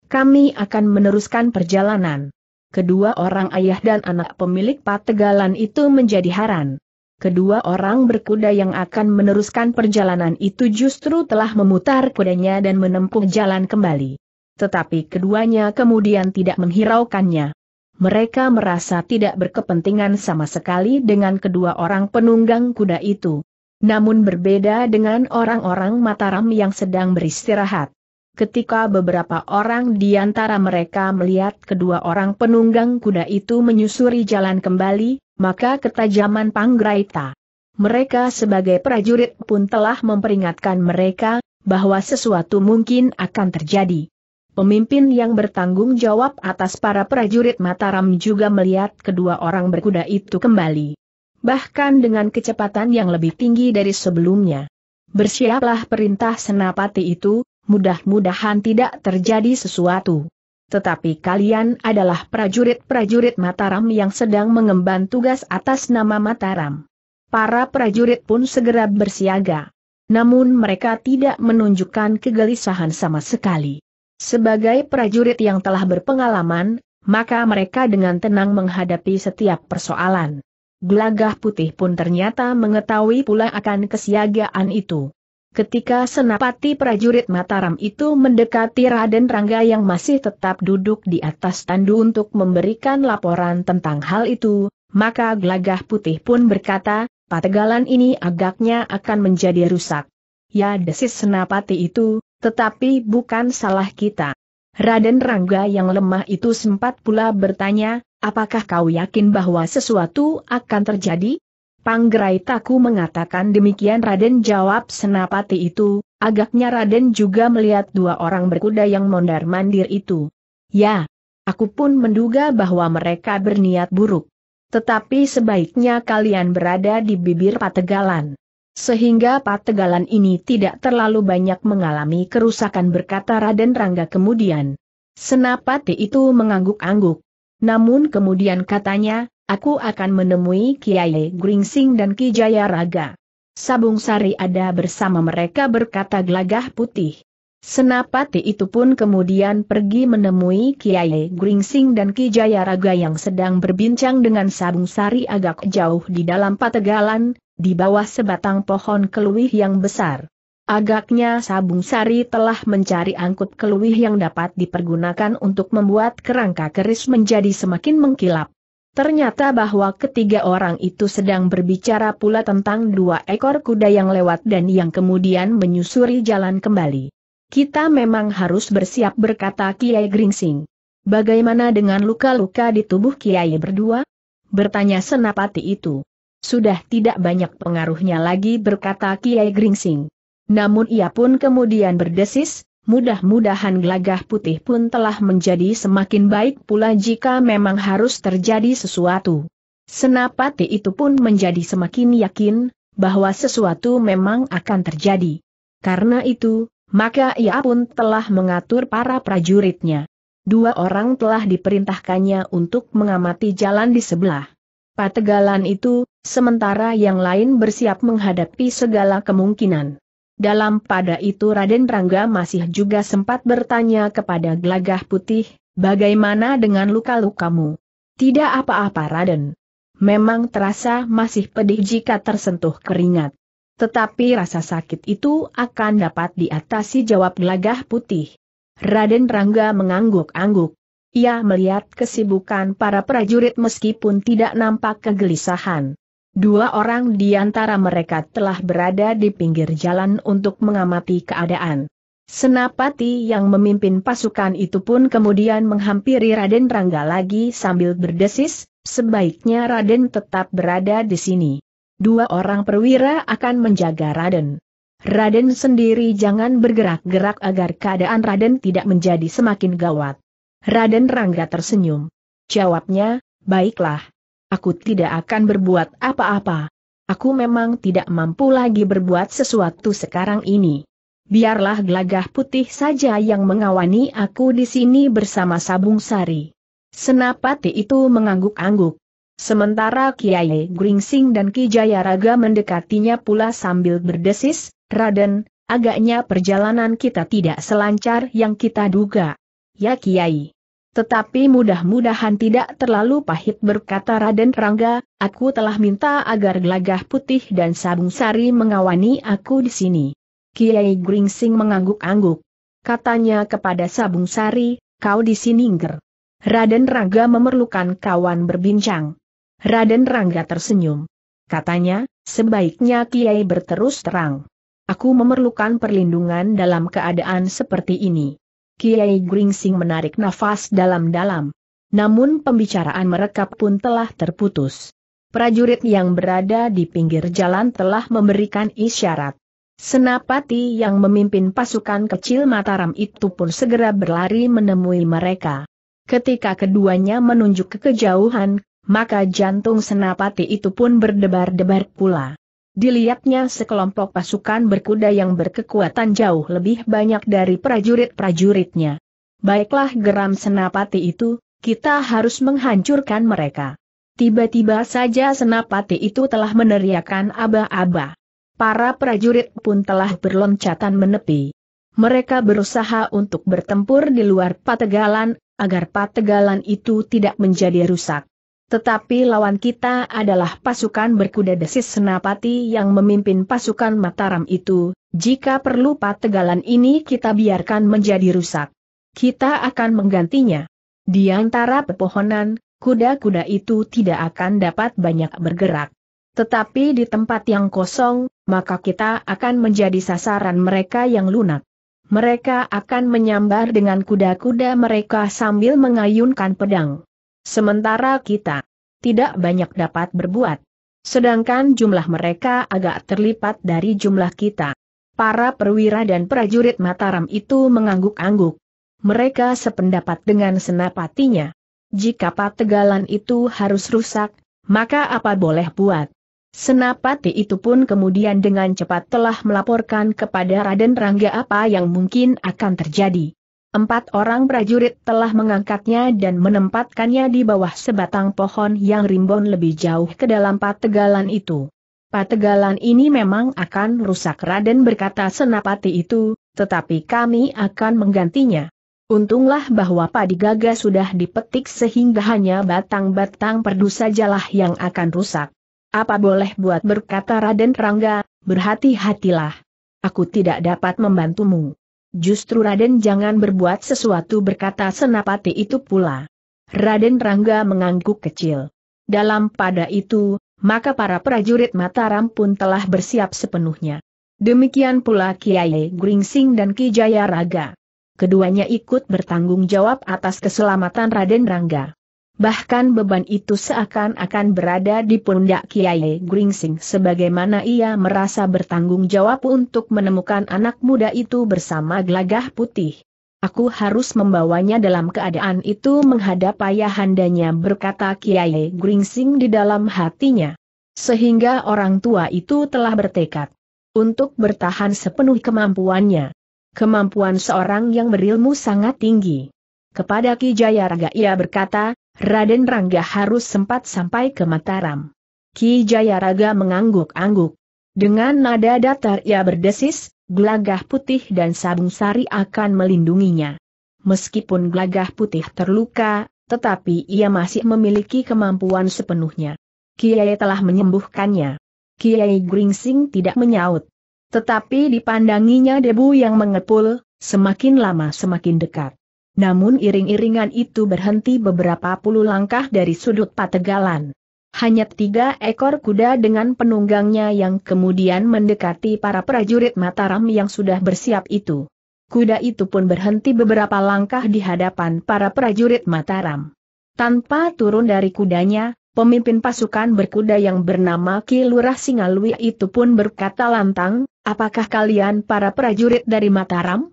Kami akan meneruskan perjalanan. Kedua orang ayah dan anak pemilik pategalan itu menjadi haran kedua orang berkuda yang akan meneruskan perjalanan itu justru telah memutar kudanya dan menempuh jalan kembali. Tetapi keduanya kemudian tidak menghiraukannya. Mereka merasa tidak berkepentingan sama sekali dengan kedua orang penunggang kuda itu. Namun berbeda dengan orang-orang Mataram yang sedang beristirahat. Ketika beberapa orang di antara mereka melihat kedua orang penunggang kuda itu menyusuri jalan kembali, maka ketajaman Panggraita. Mereka sebagai prajurit pun telah memperingatkan mereka, bahwa sesuatu mungkin akan terjadi. Pemimpin yang bertanggung jawab atas para prajurit Mataram juga melihat kedua orang berkuda itu kembali. Bahkan dengan kecepatan yang lebih tinggi dari sebelumnya. Bersiaplah perintah senapati itu, mudah-mudahan tidak terjadi sesuatu. Tetapi kalian adalah prajurit-prajurit Mataram yang sedang mengemban tugas atas nama Mataram. Para prajurit pun segera bersiaga. Namun mereka tidak menunjukkan kegelisahan sama sekali. Sebagai prajurit yang telah berpengalaman, maka mereka dengan tenang menghadapi setiap persoalan. Gelagah putih pun ternyata mengetahui pula akan kesiagaan itu. Ketika senapati prajurit Mataram itu mendekati Raden Rangga yang masih tetap duduk di atas tandu untuk memberikan laporan tentang hal itu, maka gelagah putih pun berkata, pategalan ini agaknya akan menjadi rusak. Ya desis senapati itu, tetapi bukan salah kita. Raden Rangga yang lemah itu sempat pula bertanya, apakah kau yakin bahwa sesuatu akan terjadi? Panggerai Taku mengatakan demikian Raden jawab senapati itu, agaknya Raden juga melihat dua orang berkuda yang mondar-mandir itu. Ya, aku pun menduga bahwa mereka berniat buruk. Tetapi sebaiknya kalian berada di bibir pategalan. Sehingga pategalan ini tidak terlalu banyak mengalami kerusakan berkata Raden Rangga kemudian. Senapati itu mengangguk-angguk. Namun kemudian katanya, Aku akan menemui Kiai Gringsing dan Ki Jaya Raga. Sabung Sari ada bersama mereka berkata gelagah putih. Senapati itu pun kemudian pergi menemui Kiai Gringsing dan Ki Jaya Raga yang sedang berbincang dengan Sabung Sari agak jauh di dalam pategalan, di bawah sebatang pohon keluih yang besar. Agaknya Sabung Sari telah mencari angkut keluih yang dapat dipergunakan untuk membuat kerangka keris menjadi semakin mengkilap. Ternyata bahwa ketiga orang itu sedang berbicara pula tentang dua ekor kuda yang lewat dan yang kemudian menyusuri jalan kembali. Kita memang harus bersiap berkata Kiai Gringsing. Bagaimana dengan luka-luka di tubuh Kiai berdua? Bertanya senapati itu. Sudah tidak banyak pengaruhnya lagi berkata Kiai Gringsing. Namun ia pun kemudian berdesis, Mudah-mudahan gelagah putih pun telah menjadi semakin baik pula jika memang harus terjadi sesuatu. Senapati itu pun menjadi semakin yakin, bahwa sesuatu memang akan terjadi. Karena itu, maka ia pun telah mengatur para prajuritnya. Dua orang telah diperintahkannya untuk mengamati jalan di sebelah pategalan itu, sementara yang lain bersiap menghadapi segala kemungkinan. Dalam pada itu Raden Rangga masih juga sempat bertanya kepada Glagah Putih, bagaimana dengan luka-lukamu? Tidak apa-apa Raden. Memang terasa masih pedih jika tersentuh keringat. Tetapi rasa sakit itu akan dapat diatasi jawab Glagah Putih. Raden Rangga mengangguk-angguk. Ia melihat kesibukan para prajurit meskipun tidak nampak kegelisahan. Dua orang di antara mereka telah berada di pinggir jalan untuk mengamati keadaan. Senapati yang memimpin pasukan itu pun kemudian menghampiri Raden Rangga lagi sambil berdesis, sebaiknya Raden tetap berada di sini. Dua orang perwira akan menjaga Raden. Raden sendiri jangan bergerak-gerak agar keadaan Raden tidak menjadi semakin gawat. Raden Rangga tersenyum. Jawabnya, baiklah. Aku tidak akan berbuat apa-apa. Aku memang tidak mampu lagi berbuat sesuatu sekarang ini. Biarlah gelagah putih saja yang mengawani aku di sini bersama Sabung Sari. Senapati itu mengangguk-angguk. Sementara Kiai Gringsing dan Ki Jayaraga mendekatinya pula sambil berdesis, Raden, agaknya perjalanan kita tidak selancar yang kita duga. Ya Kiai. Tetapi mudah-mudahan tidak terlalu pahit berkata Raden Rangga, aku telah minta agar gelagah putih dan sabung sari mengawani aku di sini. Kiai Gringsing mengangguk-angguk. Katanya kepada sabung sari, kau di sini ngger. Raden Rangga memerlukan kawan berbincang. Raden Rangga tersenyum. Katanya, sebaiknya Kiai berterus terang. Aku memerlukan perlindungan dalam keadaan seperti ini. Kiai Gringsing menarik nafas dalam-dalam. Namun pembicaraan mereka pun telah terputus. Prajurit yang berada di pinggir jalan telah memberikan isyarat. Senapati yang memimpin pasukan kecil Mataram itu pun segera berlari menemui mereka. Ketika keduanya menunjuk ke kejauhan, maka jantung senapati itu pun berdebar-debar pula. Dilihatnya sekelompok pasukan berkuda yang berkekuatan jauh lebih banyak dari prajurit-prajuritnya. Baiklah geram senapati itu, kita harus menghancurkan mereka. Tiba-tiba saja senapati itu telah meneriakan aba-aba. Para prajurit pun telah berloncatan menepi. Mereka berusaha untuk bertempur di luar pategalan, agar pategalan itu tidak menjadi rusak. Tetapi lawan kita adalah pasukan berkuda desis Senapati yang memimpin pasukan Mataram itu, jika perlu pategalan ini kita biarkan menjadi rusak. Kita akan menggantinya. Di antara pepohonan, kuda-kuda itu tidak akan dapat banyak bergerak. Tetapi di tempat yang kosong, maka kita akan menjadi sasaran mereka yang lunak. Mereka akan menyambar dengan kuda-kuda mereka sambil mengayunkan pedang. Sementara kita tidak banyak dapat berbuat. Sedangkan jumlah mereka agak terlipat dari jumlah kita. Para perwira dan prajurit Mataram itu mengangguk-angguk. Mereka sependapat dengan senapatinya. Jika pategalan itu harus rusak, maka apa boleh buat? Senapati itu pun kemudian dengan cepat telah melaporkan kepada Raden Rangga apa yang mungkin akan terjadi. Empat orang prajurit telah mengangkatnya dan menempatkannya di bawah sebatang pohon yang rimbun lebih jauh ke dalam pategalan itu. Pategalan ini memang akan rusak Raden berkata senapati itu, tetapi kami akan menggantinya. Untunglah bahwa padi gaga sudah dipetik sehingga hanya batang-batang perdu sajalah yang akan rusak. Apa boleh buat berkata Raden Rangga, berhati-hatilah. Aku tidak dapat membantumu. Justru Raden jangan berbuat sesuatu berkata senapati itu pula. Raden Rangga mengangguk kecil. Dalam pada itu, maka para prajurit Mataram pun telah bersiap sepenuhnya. Demikian pula Kiai Gringsing dan Ki Jaya Raga. Keduanya ikut bertanggung jawab atas keselamatan Raden Rangga. Bahkan beban itu seakan-akan berada di pundak Kiai Gringsing sebagaimana ia merasa bertanggung jawab untuk menemukan anak muda itu bersama gelagah putih. Aku harus membawanya dalam keadaan itu menghadap ayahandanya berkata Kiai Gringsing di dalam hatinya. Sehingga orang tua itu telah bertekad untuk bertahan sepenuh kemampuannya. Kemampuan seorang yang berilmu sangat tinggi. Kepada Ki Jayaraga ia berkata, Raden Rangga harus sempat sampai ke Mataram. Ki Jayaraga mengangguk-angguk. Dengan nada datar ia berdesis, gelagah putih dan sabung sari akan melindunginya. Meskipun gelagah putih terluka, tetapi ia masih memiliki kemampuan sepenuhnya. Kiai telah menyembuhkannya. Kiai Gringsing tidak menyaut. Tetapi dipandanginya debu yang mengepul, semakin lama semakin dekat namun iring-iringan itu berhenti beberapa puluh langkah dari sudut pategalan. Hanya tiga ekor kuda dengan penunggangnya yang kemudian mendekati para prajurit Mataram yang sudah bersiap itu. Kuda itu pun berhenti beberapa langkah di hadapan para prajurit Mataram. Tanpa turun dari kudanya, pemimpin pasukan berkuda yang bernama Ki Lurah Singalwi itu pun berkata lantang, apakah kalian para prajurit dari Mataram?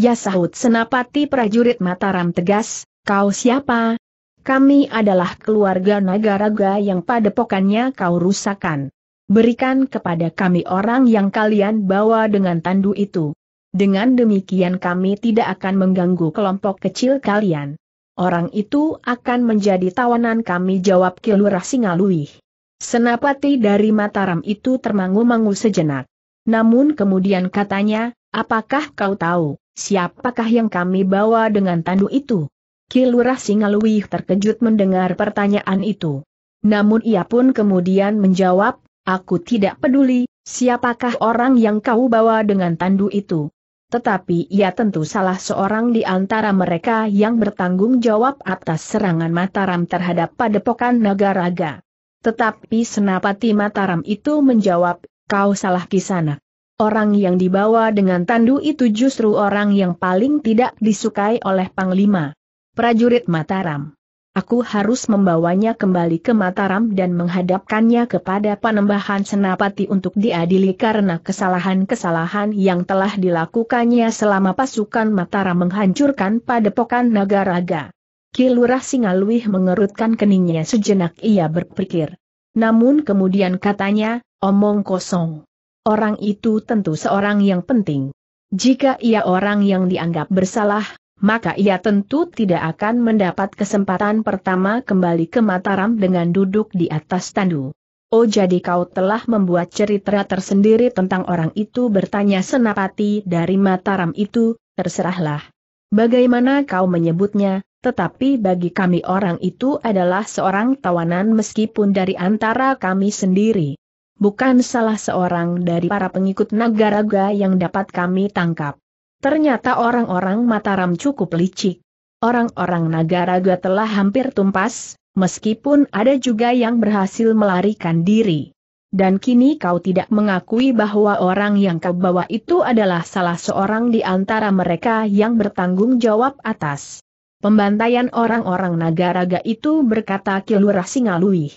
Ya sahut senapati prajurit Mataram tegas, kau siapa? Kami adalah keluarga Nagaraga yang pada padepokannya kau rusakan. Berikan kepada kami orang yang kalian bawa dengan tandu itu. Dengan demikian kami tidak akan mengganggu kelompok kecil kalian. Orang itu akan menjadi tawanan kami jawab Kilurah Singaluih. Senapati dari Mataram itu termangu-mangu sejenak. Namun kemudian katanya, apakah kau tahu, siapakah yang kami bawa dengan tandu itu? Kilurah Singaluih terkejut mendengar pertanyaan itu. Namun ia pun kemudian menjawab, aku tidak peduli, siapakah orang yang kau bawa dengan tandu itu? Tetapi ia tentu salah seorang di antara mereka yang bertanggung jawab atas serangan Mataram terhadap padepokan Nagaraga. Tetapi Senapati Mataram itu menjawab, kau salah kisanak. Orang yang dibawa dengan tandu itu justru orang yang paling tidak disukai oleh Panglima. Prajurit Mataram. Aku harus membawanya kembali ke Mataram dan menghadapkannya kepada penembahan Senapati untuk diadili karena kesalahan-kesalahan yang telah dilakukannya selama pasukan Mataram menghancurkan padepokan Nagaraga. Kilurah Singaluih mengerutkan keningnya sejenak ia berpikir. Namun kemudian katanya, omong kosong. Orang itu tentu seorang yang penting. Jika ia orang yang dianggap bersalah, maka ia tentu tidak akan mendapat kesempatan pertama kembali ke Mataram dengan duduk di atas tandu. Oh jadi kau telah membuat cerita tersendiri tentang orang itu bertanya senapati dari Mataram itu, terserahlah. Bagaimana kau menyebutnya, tetapi bagi kami orang itu adalah seorang tawanan meskipun dari antara kami sendiri bukan salah seorang dari para pengikut Nagaraga yang dapat kami tangkap. Ternyata orang-orang Mataram cukup licik. Orang-orang Nagaraga telah hampir tumpas, meskipun ada juga yang berhasil melarikan diri. Dan kini kau tidak mengakui bahwa orang yang kau bawa itu adalah salah seorang di antara mereka yang bertanggung jawab atas pembantaian orang-orang Nagaraga itu berkata Kilurah Singaluih.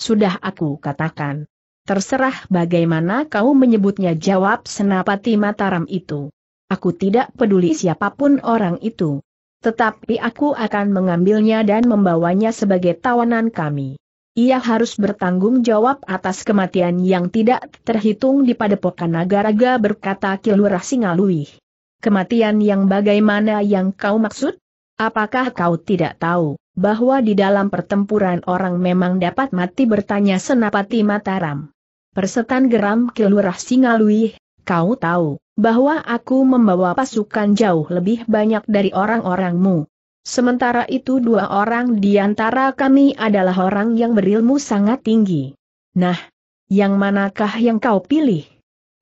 Sudah aku katakan. Terserah bagaimana kau menyebutnya jawab senapati Mataram itu. Aku tidak peduli siapapun orang itu. Tetapi aku akan mengambilnya dan membawanya sebagai tawanan kami. Ia harus bertanggung jawab atas kematian yang tidak terhitung di Padepokan Nagaraga berkata Kilurah Singalui. Kematian yang bagaimana yang kau maksud? Apakah kau tidak tahu bahwa di dalam pertempuran orang memang dapat mati bertanya Senapati Mataram? Persetan geram Kilurah Singalui, kau tahu bahwa aku membawa pasukan jauh lebih banyak dari orang-orangmu. Sementara itu dua orang di antara kami adalah orang yang berilmu sangat tinggi. Nah, yang manakah yang kau pilih?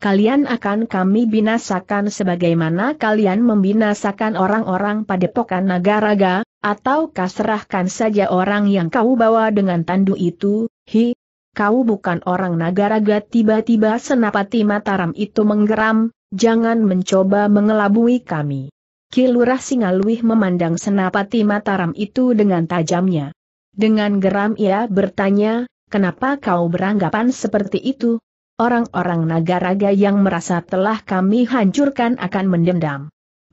Kalian akan kami binasakan sebagaimana kalian membinasakan orang-orang padepokan Nagaraga, atau kaserahkan saja orang yang kau bawa dengan tandu itu, hi, kau bukan orang nagaraga tiba-tiba senapati Mataram itu menggeram, jangan mencoba mengelabui kami. Kilurah Singaluih memandang senapati Mataram itu dengan tajamnya. Dengan geram ia bertanya, kenapa kau beranggapan seperti itu? Orang-orang nagaraga yang merasa telah kami hancurkan akan mendendam.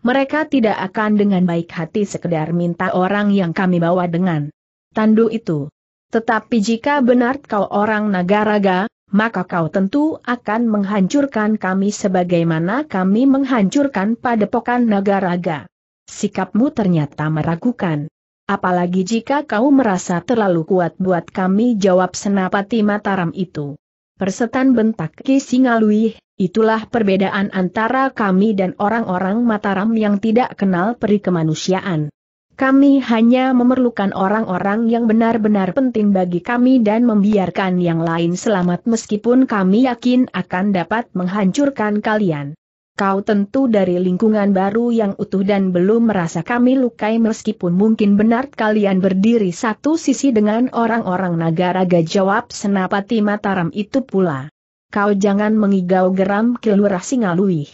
Mereka tidak akan dengan baik hati sekedar minta orang yang kami bawa dengan tandu itu. Tetapi jika benar kau orang Nagaraga, maka kau tentu akan menghancurkan kami sebagaimana kami menghancurkan padepokan Nagaraga. Sikapmu ternyata meragukan. Apalagi jika kau merasa terlalu kuat buat kami jawab senapati Mataram itu. Persetan bentak Ki Singalui, itulah perbedaan antara kami dan orang-orang Mataram yang tidak kenal peri kemanusiaan. Kami hanya memerlukan orang-orang yang benar-benar penting bagi kami dan membiarkan yang lain selamat meskipun kami yakin akan dapat menghancurkan kalian. Kau tentu dari lingkungan baru yang utuh dan belum merasa kami lukai meskipun mungkin benar kalian berdiri satu sisi dengan orang-orang raga jawab senapati Mataram itu pula. Kau jangan mengigau geram keluar Singaluih.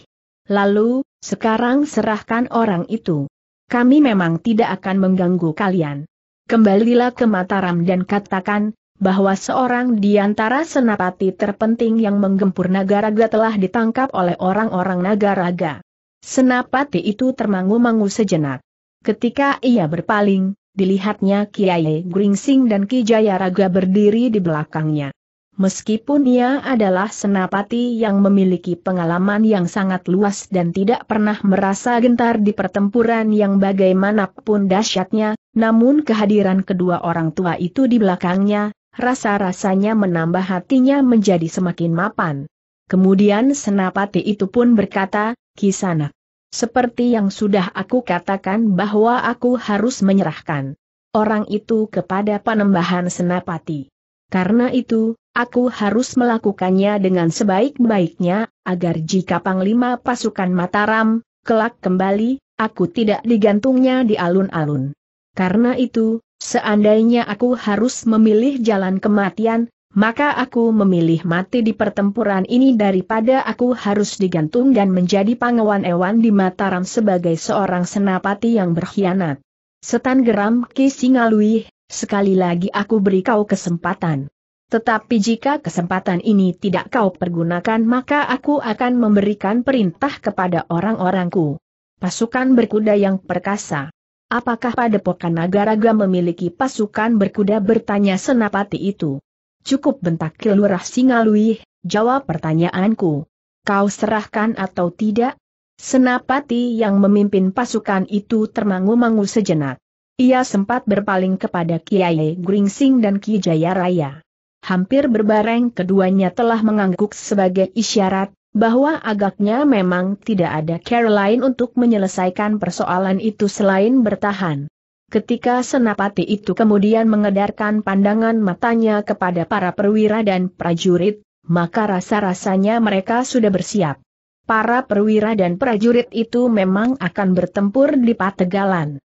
Lalu, sekarang serahkan orang itu kami memang tidak akan mengganggu kalian. Kembalilah ke Mataram dan katakan, bahwa seorang di antara senapati terpenting yang menggempur Nagaraga telah ditangkap oleh orang-orang Nagaraga. Senapati itu termangu-mangu sejenak. Ketika ia berpaling, dilihatnya Kiai Gringsing dan Ki Raga berdiri di belakangnya. Meskipun ia adalah senapati yang memiliki pengalaman yang sangat luas dan tidak pernah merasa gentar di pertempuran yang bagaimanapun dahsyatnya, namun kehadiran kedua orang tua itu di belakangnya, rasa-rasanya menambah hatinya menjadi semakin mapan. Kemudian senapati itu pun berkata, Kisana, seperti yang sudah aku katakan bahwa aku harus menyerahkan orang itu kepada panembahan senapati. Karena itu, aku harus melakukannya dengan sebaik-baiknya, agar jika Panglima pasukan Mataram, kelak kembali, aku tidak digantungnya di alun-alun. Karena itu, seandainya aku harus memilih jalan kematian, maka aku memilih mati di pertempuran ini daripada aku harus digantung dan menjadi pangawan ewan di Mataram sebagai seorang senapati yang berkhianat. Setan geram Ki Singalui Sekali lagi aku beri kau kesempatan. Tetapi jika kesempatan ini tidak kau pergunakan maka aku akan memberikan perintah kepada orang-orangku. Pasukan berkuda yang perkasa. Apakah padepokan Nagaraga memiliki pasukan berkuda bertanya senapati itu? Cukup bentak kelurah Singalui, jawab pertanyaanku. Kau serahkan atau tidak? Senapati yang memimpin pasukan itu termangu-mangu sejenak. Ia sempat berpaling kepada Kiai Gringsing dan Ki Jayaraya. Hampir berbareng keduanya telah mengangguk sebagai isyarat, bahwa agaknya memang tidak ada cara lain untuk menyelesaikan persoalan itu selain bertahan. Ketika senapati itu kemudian mengedarkan pandangan matanya kepada para perwira dan prajurit, maka rasa-rasanya mereka sudah bersiap. Para perwira dan prajurit itu memang akan bertempur di Pategalan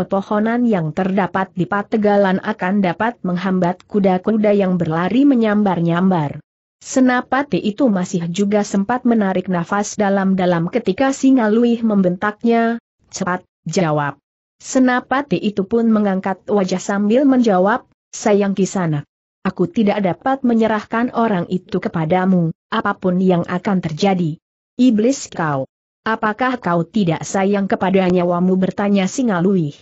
pepohonan yang terdapat di pategalan akan dapat menghambat kuda-kuda yang berlari menyambar-nyambar. Senapati itu masih juga sempat menarik nafas dalam-dalam ketika Singaluih membentaknya, cepat, jawab. Senapati itu pun mengangkat wajah sambil menjawab, sayang kisana, Aku tidak dapat menyerahkan orang itu kepadamu, apapun yang akan terjadi. Iblis kau. Apakah kau tidak sayang kepada nyawamu bertanya Singaluih.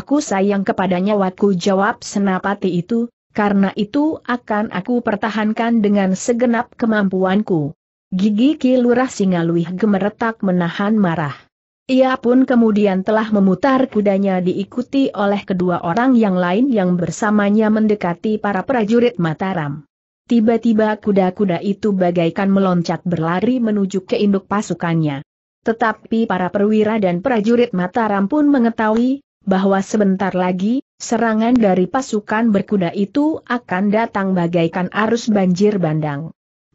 Aku sayang kepadanya waktu jawab senapati itu, karena itu akan aku pertahankan dengan segenap kemampuanku. Gigi Kilurah Singaluih gemeretak menahan marah. Ia pun kemudian telah memutar kudanya diikuti oleh kedua orang yang lain yang bersamanya mendekati para prajurit Mataram. Tiba-tiba kuda-kuda itu bagaikan meloncat berlari menuju ke induk pasukannya. Tetapi para perwira dan prajurit Mataram pun mengetahui, bahwa sebentar lagi, serangan dari pasukan berkuda itu akan datang bagaikan arus banjir bandang.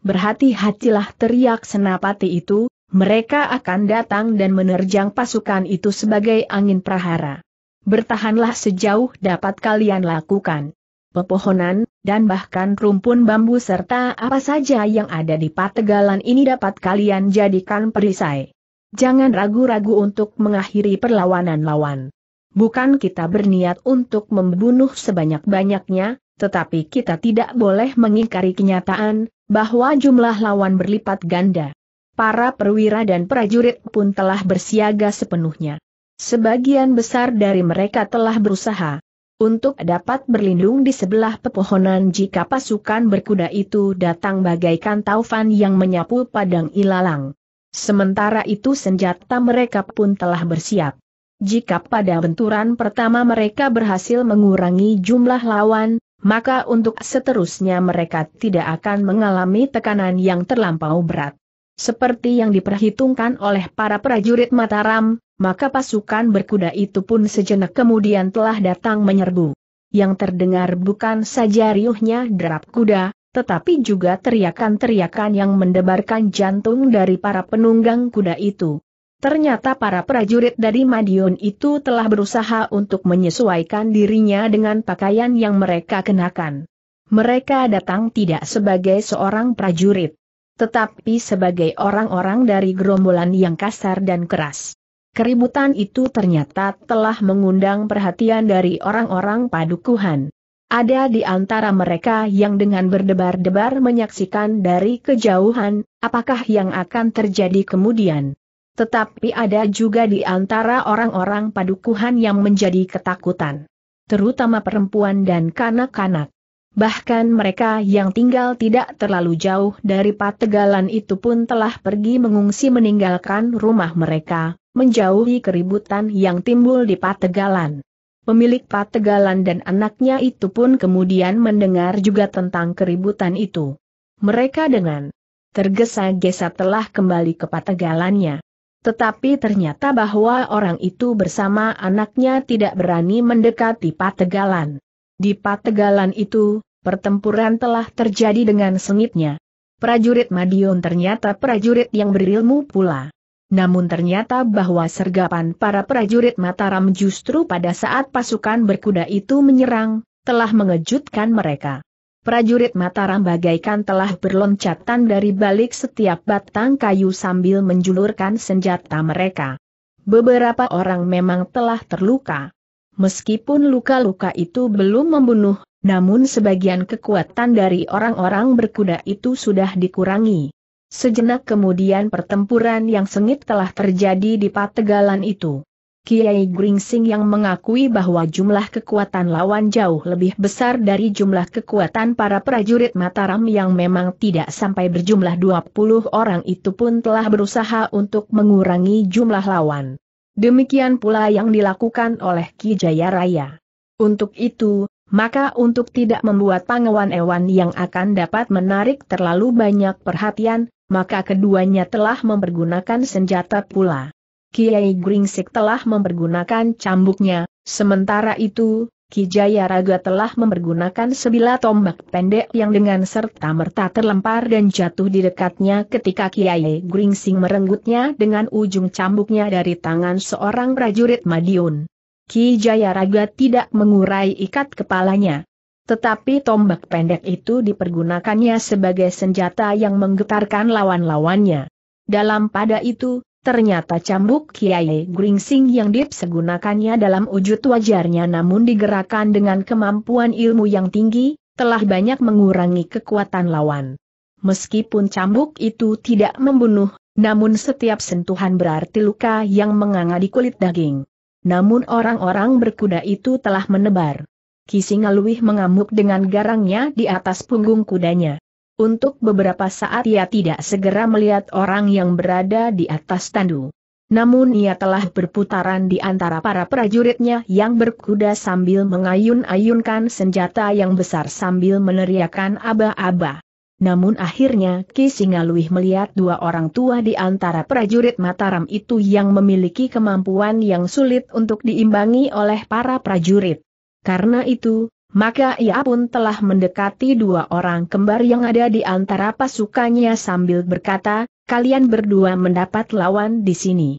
Berhati-hatilah teriak senapati itu, mereka akan datang dan menerjang pasukan itu sebagai angin prahara. Bertahanlah sejauh dapat kalian lakukan. Pepohonan, dan bahkan rumpun bambu serta apa saja yang ada di pategalan ini dapat kalian jadikan perisai. Jangan ragu-ragu untuk mengakhiri perlawanan lawan. Bukan kita berniat untuk membunuh sebanyak-banyaknya, tetapi kita tidak boleh mengingkari kenyataan bahwa jumlah lawan berlipat ganda. Para perwira dan prajurit pun telah bersiaga sepenuhnya. Sebagian besar dari mereka telah berusaha untuk dapat berlindung di sebelah pepohonan jika pasukan berkuda itu datang bagaikan taufan yang menyapu padang ilalang. Sementara itu senjata mereka pun telah bersiap. Jika pada benturan pertama mereka berhasil mengurangi jumlah lawan, maka untuk seterusnya mereka tidak akan mengalami tekanan yang terlampau berat. Seperti yang diperhitungkan oleh para prajurit Mataram, maka pasukan berkuda itu pun sejenak kemudian telah datang menyerbu. Yang terdengar bukan saja riuhnya derap kuda, tetapi juga teriakan-teriakan yang mendebarkan jantung dari para penunggang kuda itu. Ternyata para prajurit dari Madiun itu telah berusaha untuk menyesuaikan dirinya dengan pakaian yang mereka kenakan. Mereka datang tidak sebagai seorang prajurit, tetapi sebagai orang-orang dari gerombolan yang kasar dan keras. Keributan itu ternyata telah mengundang perhatian dari orang-orang padukuhan. Ada di antara mereka yang dengan berdebar-debar menyaksikan dari kejauhan, apakah yang akan terjadi kemudian. Tetapi ada juga di antara orang-orang padukuhan yang menjadi ketakutan. Terutama perempuan dan kanak-kanak. Bahkan mereka yang tinggal tidak terlalu jauh dari pategalan itu pun telah pergi mengungsi meninggalkan rumah mereka, menjauhi keributan yang timbul di pategalan. Pemilik pategalan dan anaknya itu pun kemudian mendengar juga tentang keributan itu. Mereka dengan tergesa-gesa telah kembali ke pategalannya. Tetapi ternyata bahwa orang itu bersama anaknya tidak berani mendekati Pategalan. Di Pategalan itu, pertempuran telah terjadi dengan sengitnya. Prajurit Madiun ternyata prajurit yang berilmu pula. Namun ternyata bahwa sergapan para prajurit Mataram justru pada saat pasukan berkuda itu menyerang, telah mengejutkan mereka prajurit Mataram bagaikan telah berloncatan dari balik setiap batang kayu sambil menjulurkan senjata mereka. Beberapa orang memang telah terluka. Meskipun luka-luka itu belum membunuh, namun sebagian kekuatan dari orang-orang berkuda itu sudah dikurangi. Sejenak kemudian pertempuran yang sengit telah terjadi di Pategalan itu. Kiai Gringsing yang mengakui bahwa jumlah kekuatan lawan jauh lebih besar dari jumlah kekuatan para prajurit Mataram yang memang tidak sampai berjumlah 20 orang itu pun telah berusaha untuk mengurangi jumlah lawan. Demikian pula yang dilakukan oleh Ki Jaya Raya. Untuk itu, maka untuk tidak membuat pangawan Ewan yang akan dapat menarik terlalu banyak perhatian, maka keduanya telah mempergunakan senjata pula. Kiai Gringsik telah mempergunakan cambuknya, sementara itu, Kijaya Raga telah mempergunakan sebilah tombak pendek yang dengan serta-merta terlempar dan jatuh di dekatnya ketika Kiai Gringsing merenggutnya dengan ujung cambuknya dari tangan seorang prajurit Madiun. Kijaya Raga tidak mengurai ikat kepalanya. Tetapi tombak pendek itu dipergunakannya sebagai senjata yang menggetarkan lawan-lawannya. Dalam pada itu, Ternyata cambuk Kiai Gringsing yang dipergunakannya dalam wujud wajarnya namun digerakkan dengan kemampuan ilmu yang tinggi, telah banyak mengurangi kekuatan lawan. Meskipun cambuk itu tidak membunuh, namun setiap sentuhan berarti luka yang menganga di kulit daging. Namun orang-orang berkuda itu telah menebar. Kisingaluih mengamuk dengan garangnya di atas punggung kudanya. Untuk beberapa saat ia tidak segera melihat orang yang berada di atas tandu. Namun ia telah berputaran di antara para prajuritnya yang berkuda sambil mengayun-ayunkan senjata yang besar sambil meneriakan aba-aba. Namun akhirnya Ki Singaluih melihat dua orang tua di antara prajurit Mataram itu yang memiliki kemampuan yang sulit untuk diimbangi oleh para prajurit. Karena itu, maka ia pun telah mendekati dua orang kembar yang ada di antara pasukannya sambil berkata, kalian berdua mendapat lawan di sini.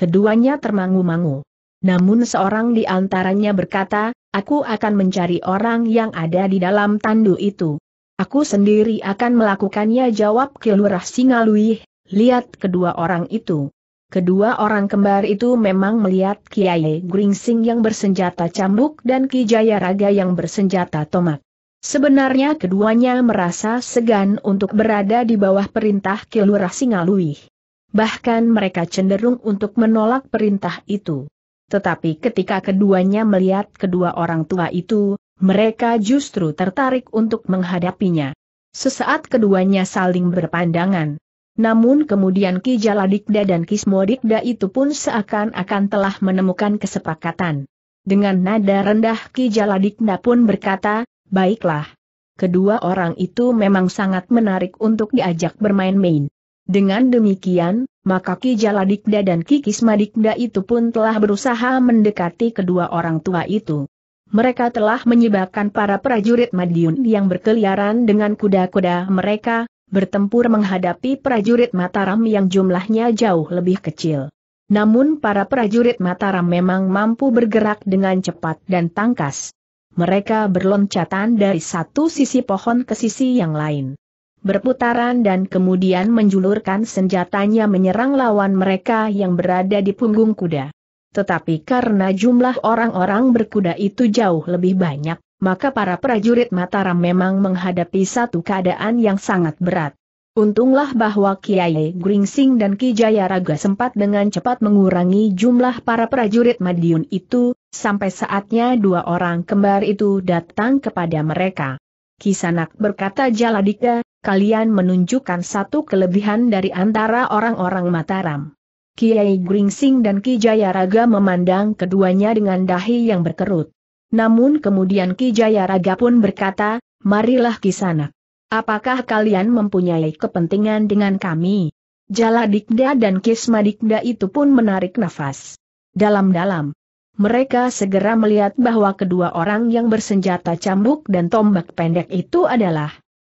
Keduanya termangu-mangu. Namun seorang di antaranya berkata, aku akan mencari orang yang ada di dalam tandu itu. Aku sendiri akan melakukannya jawab kelurah Singalui, lihat kedua orang itu. Kedua orang kembar itu memang melihat Kiai Gringsing yang bersenjata cambuk dan Ki Jayaraga yang bersenjata tomat. Sebenarnya keduanya merasa segan untuk berada di bawah perintah Kilurah Singaluih. Bahkan mereka cenderung untuk menolak perintah itu. Tetapi ketika keduanya melihat kedua orang tua itu, mereka justru tertarik untuk menghadapinya. Sesaat keduanya saling berpandangan. Namun kemudian Ki Jaladikda dan Kismodikda itu pun seakan-akan telah menemukan kesepakatan. Dengan nada rendah Ki Jaladikda pun berkata, baiklah. Kedua orang itu memang sangat menarik untuk diajak bermain-main. Dengan demikian, maka Ki Jaladikda dan Ki Kismadikda itu pun telah berusaha mendekati kedua orang tua itu. Mereka telah menyebabkan para prajurit Madiun yang berkeliaran dengan kuda-kuda mereka, bertempur menghadapi prajurit Mataram yang jumlahnya jauh lebih kecil. Namun para prajurit Mataram memang mampu bergerak dengan cepat dan tangkas. Mereka berloncatan dari satu sisi pohon ke sisi yang lain. Berputaran dan kemudian menjulurkan senjatanya menyerang lawan mereka yang berada di punggung kuda. Tetapi karena jumlah orang-orang berkuda itu jauh lebih banyak, maka para prajurit Mataram memang menghadapi satu keadaan yang sangat berat. Untunglah bahwa Kiai Gringsing dan Ki Jayaraga sempat dengan cepat mengurangi jumlah para prajurit Madiun itu, sampai saatnya dua orang kembar itu datang kepada mereka. Kisanak berkata Jaladika, kalian menunjukkan satu kelebihan dari antara orang-orang Mataram. Kiai Gringsing dan Ki Jayaraga memandang keduanya dengan dahi yang berkerut. Namun kemudian Ki Jayaraga pun berkata, marilah kisanak. Apakah kalian mempunyai kepentingan dengan kami? Jaladikda dan Kismadikda itu pun menarik nafas. Dalam-dalam. Mereka segera melihat bahwa kedua orang yang bersenjata cambuk dan tombak pendek itu adalah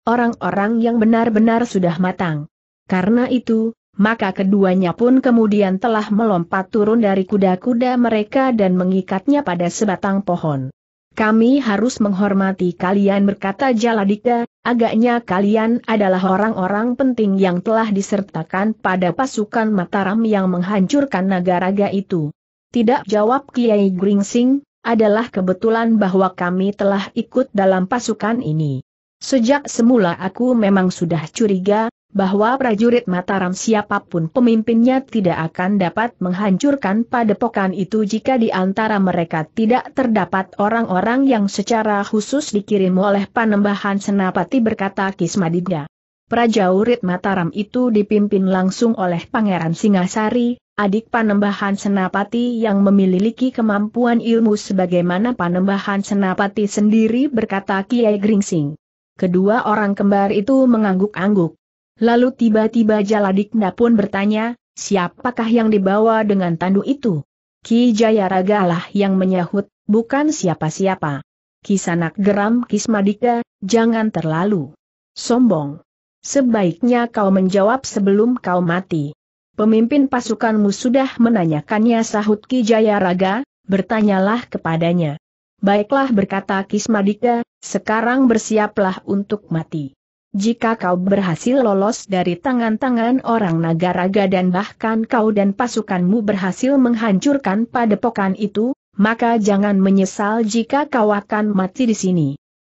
orang-orang yang benar-benar sudah matang. Karena itu, maka keduanya pun kemudian telah melompat turun dari kuda-kuda mereka dan mengikatnya pada sebatang pohon. Kami harus menghormati kalian berkata Jaladika, agaknya kalian adalah orang-orang penting yang telah disertakan pada pasukan Mataram yang menghancurkan naga-raga itu. Tidak jawab Kiai Gringsing, adalah kebetulan bahwa kami telah ikut dalam pasukan ini. Sejak semula aku memang sudah curiga, bahwa prajurit Mataram siapapun pemimpinnya tidak akan dapat menghancurkan padepokan itu jika di antara mereka tidak terdapat orang-orang yang secara khusus dikirim oleh panembahan senapati berkata Kismadiga. Prajurit Mataram itu dipimpin langsung oleh Pangeran Singasari, adik panembahan senapati yang memiliki kemampuan ilmu sebagaimana panembahan senapati sendiri berkata Kiai Gringsing. Kedua orang kembar itu mengangguk-angguk. Lalu tiba-tiba Jaladikna pun bertanya, siapakah yang dibawa dengan tandu itu? Ki Jayaraga lah yang menyahut, bukan siapa-siapa. Kisanak geram Kismadika, jangan terlalu sombong. Sebaiknya kau menjawab sebelum kau mati. Pemimpin pasukanmu sudah menanyakannya sahut Ki Jayaraga, bertanyalah kepadanya. Baiklah berkata Kismadika, sekarang bersiaplah untuk mati. Jika kau berhasil lolos dari tangan-tangan orang Nagaraga dan bahkan kau dan pasukanmu berhasil menghancurkan padepokan itu, maka jangan menyesal jika kau akan mati di sini.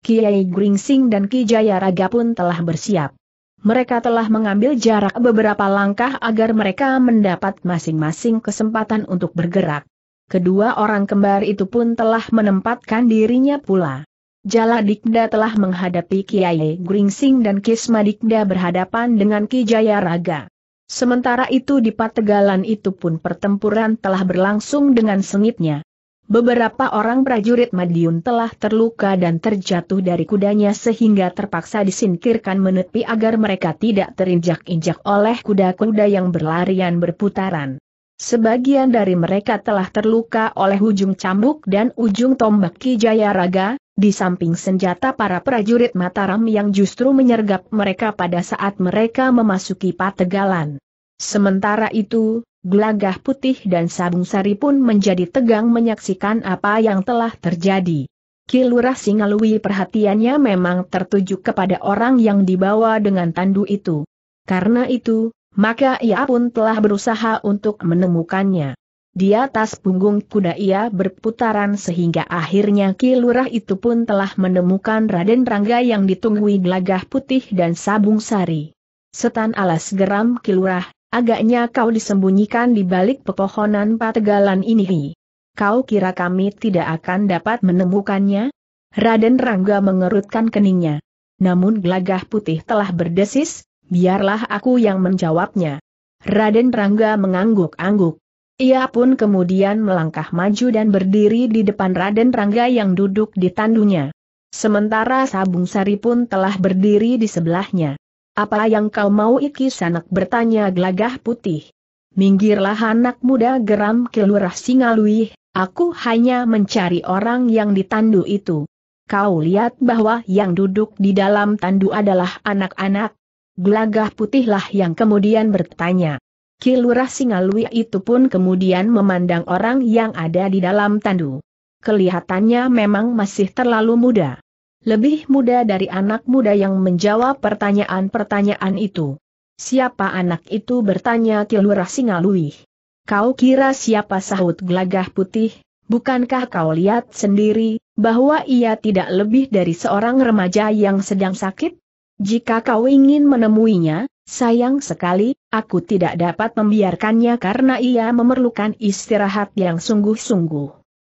Kiai Gringsing dan Ki Jayaraga pun telah bersiap. Mereka telah mengambil jarak beberapa langkah agar mereka mendapat masing-masing kesempatan untuk bergerak kedua orang kembar itu pun telah menempatkan dirinya pula. Jala Dikda telah menghadapi Kiai Gringsing dan Kisma Dikda berhadapan dengan Ki Jaya Raga. Sementara itu di Pategalan itu pun pertempuran telah berlangsung dengan sengitnya. Beberapa orang prajurit Madiun telah terluka dan terjatuh dari kudanya sehingga terpaksa disingkirkan menepi agar mereka tidak terinjak-injak oleh kuda-kuda yang berlarian berputaran. Sebagian dari mereka telah terluka oleh ujung cambuk dan ujung tombak Kijaya Raga, di samping senjata para prajurit Mataram yang justru menyergap mereka pada saat mereka memasuki pategalan. Sementara itu, Glagah Putih dan Sabung Sari pun menjadi tegang menyaksikan apa yang telah terjadi. Kilurah Singalui perhatiannya memang tertuju kepada orang yang dibawa dengan tandu itu. Karena itu, maka ia pun telah berusaha untuk menemukannya. Di atas punggung kuda ia berputaran sehingga akhirnya Ki Lurah itu pun telah menemukan Raden Rangga yang ditunggui gelagah putih dan sabung sari. Setan alas geram Ki Lurah, agaknya kau disembunyikan di balik pepohonan pategalan ini. Kau kira kami tidak akan dapat menemukannya? Raden Rangga mengerutkan keningnya. Namun gelagah putih telah berdesis, Biarlah aku yang menjawabnya. Raden Rangga mengangguk-angguk. Ia pun kemudian melangkah maju dan berdiri di depan Raden Rangga yang duduk di tandunya. Sementara Sabung Sari pun telah berdiri di sebelahnya. Apa yang kau mau iki sanak bertanya gelagah putih. Minggirlah anak muda geram kelurah Singalui, aku hanya mencari orang yang ditandu itu. Kau lihat bahwa yang duduk di dalam tandu adalah anak-anak, Gelagah putihlah yang kemudian bertanya. Kilurah singalui itu pun kemudian memandang orang yang ada di dalam tandu. Kelihatannya memang masih terlalu muda. Lebih muda dari anak muda yang menjawab pertanyaan-pertanyaan itu. Siapa anak itu bertanya Kilurah singalui? Kau kira siapa sahut gelagah putih, bukankah kau lihat sendiri, bahwa ia tidak lebih dari seorang remaja yang sedang sakit? Jika kau ingin menemuinya, sayang sekali, aku tidak dapat membiarkannya karena ia memerlukan istirahat yang sungguh-sungguh.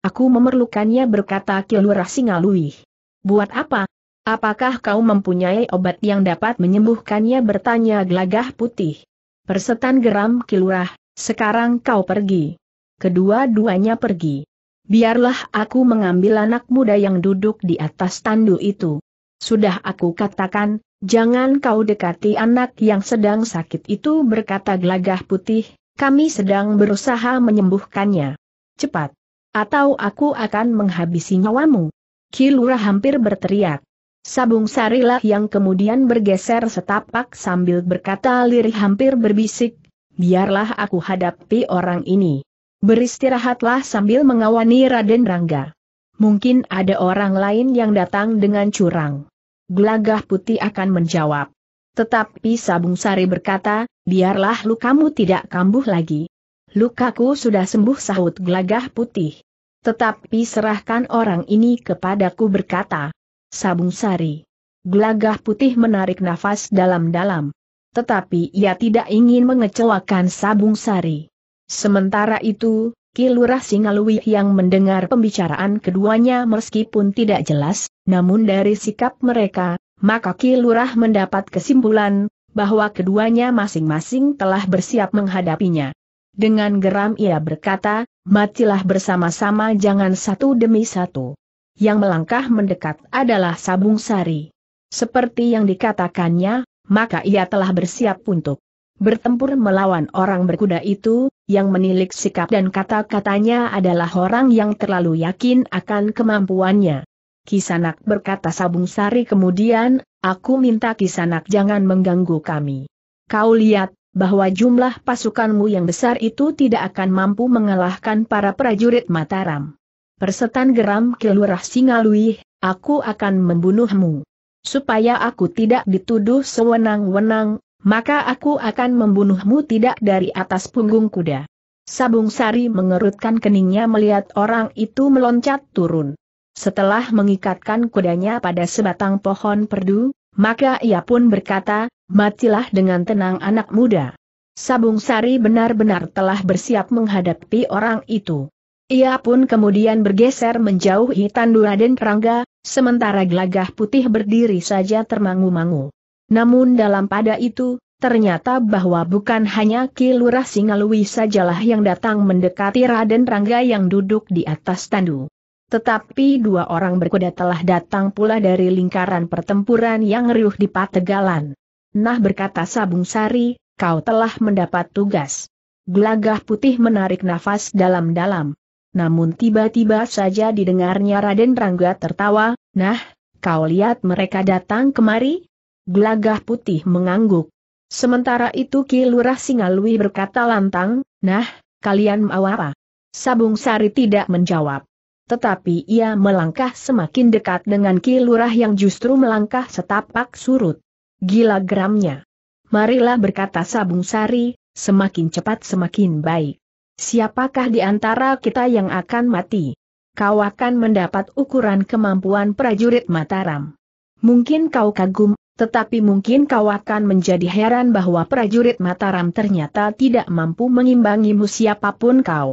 Aku memerlukannya berkata Kilurah Singalui. Buat apa? Apakah kau mempunyai obat yang dapat menyembuhkannya bertanya gelagah putih. Persetan geram Kilurah, sekarang kau pergi. Kedua-duanya pergi. Biarlah aku mengambil anak muda yang duduk di atas tandu itu. Sudah aku katakan, jangan kau dekati anak yang sedang sakit itu berkata gelagah putih, kami sedang berusaha menyembuhkannya. Cepat. Atau aku akan menghabisi nyawamu. Kilura hampir berteriak. Sabung Sarilah yang kemudian bergeser setapak sambil berkata lirih hampir berbisik, biarlah aku hadapi orang ini. Beristirahatlah sambil mengawani Raden Rangga. Mungkin ada orang lain yang datang dengan curang. Gelagah putih akan menjawab. Tetapi Sabung Sari berkata, biarlah lukamu tidak kambuh lagi. Lukaku sudah sembuh sahut gelagah putih. Tetapi serahkan orang ini kepadaku berkata. Sabung Sari. Gelagah putih menarik nafas dalam-dalam. Tetapi ia tidak ingin mengecewakan Sabung Sari. Sementara itu, Kilurah Singalui yang mendengar pembicaraan keduanya meskipun tidak jelas, namun dari sikap mereka, maka Ki Lurah mendapat kesimpulan, bahwa keduanya masing-masing telah bersiap menghadapinya. Dengan geram ia berkata, matilah bersama-sama jangan satu demi satu. Yang melangkah mendekat adalah Sabung Sari. Seperti yang dikatakannya, maka ia telah bersiap untuk bertempur melawan orang berkuda itu, yang menilik sikap dan kata-katanya adalah orang yang terlalu yakin akan kemampuannya. Kisanak berkata Sabung Sari kemudian, aku minta Kisanak jangan mengganggu kami. Kau lihat, bahwa jumlah pasukanmu yang besar itu tidak akan mampu mengalahkan para prajurit Mataram. Persetan geram kelurah Singalui, aku akan membunuhmu. Supaya aku tidak dituduh sewenang-wenang, maka aku akan membunuhmu tidak dari atas punggung kuda. Sabung Sari mengerutkan keningnya melihat orang itu meloncat turun. Setelah mengikatkan kudanya pada sebatang pohon perdu, maka ia pun berkata, matilah dengan tenang anak muda. Sabung Sari benar-benar telah bersiap menghadapi orang itu. Ia pun kemudian bergeser menjauhi Tanduraden Rangga, sementara gelagah putih berdiri saja termangu-mangu. Namun dalam pada itu, ternyata bahwa bukan hanya Ki Lurah Singalui sajalah yang datang mendekati Raden Rangga yang duduk di atas tandu. Tetapi dua orang berkuda telah datang pula dari lingkaran pertempuran yang riuh di Pategalan. Nah berkata Sabung Sari, kau telah mendapat tugas. Gelagah putih menarik nafas dalam-dalam. Namun tiba-tiba saja didengarnya Raden Rangga tertawa, nah, kau lihat mereka datang kemari? Gelagah putih mengangguk. Sementara itu Ki Lurah Singalui berkata lantang, nah, kalian mau apa? Sabung Sari tidak menjawab. Tetapi ia melangkah semakin dekat dengan Ki yang justru melangkah setapak surut. Gila geramnya. Marilah berkata Sabung Sari, semakin cepat semakin baik. Siapakah di antara kita yang akan mati? Kau akan mendapat ukuran kemampuan prajurit Mataram. Mungkin kau kagum, tetapi mungkin kau akan menjadi heran bahwa prajurit Mataram ternyata tidak mampu mengimbangimu siapapun kau.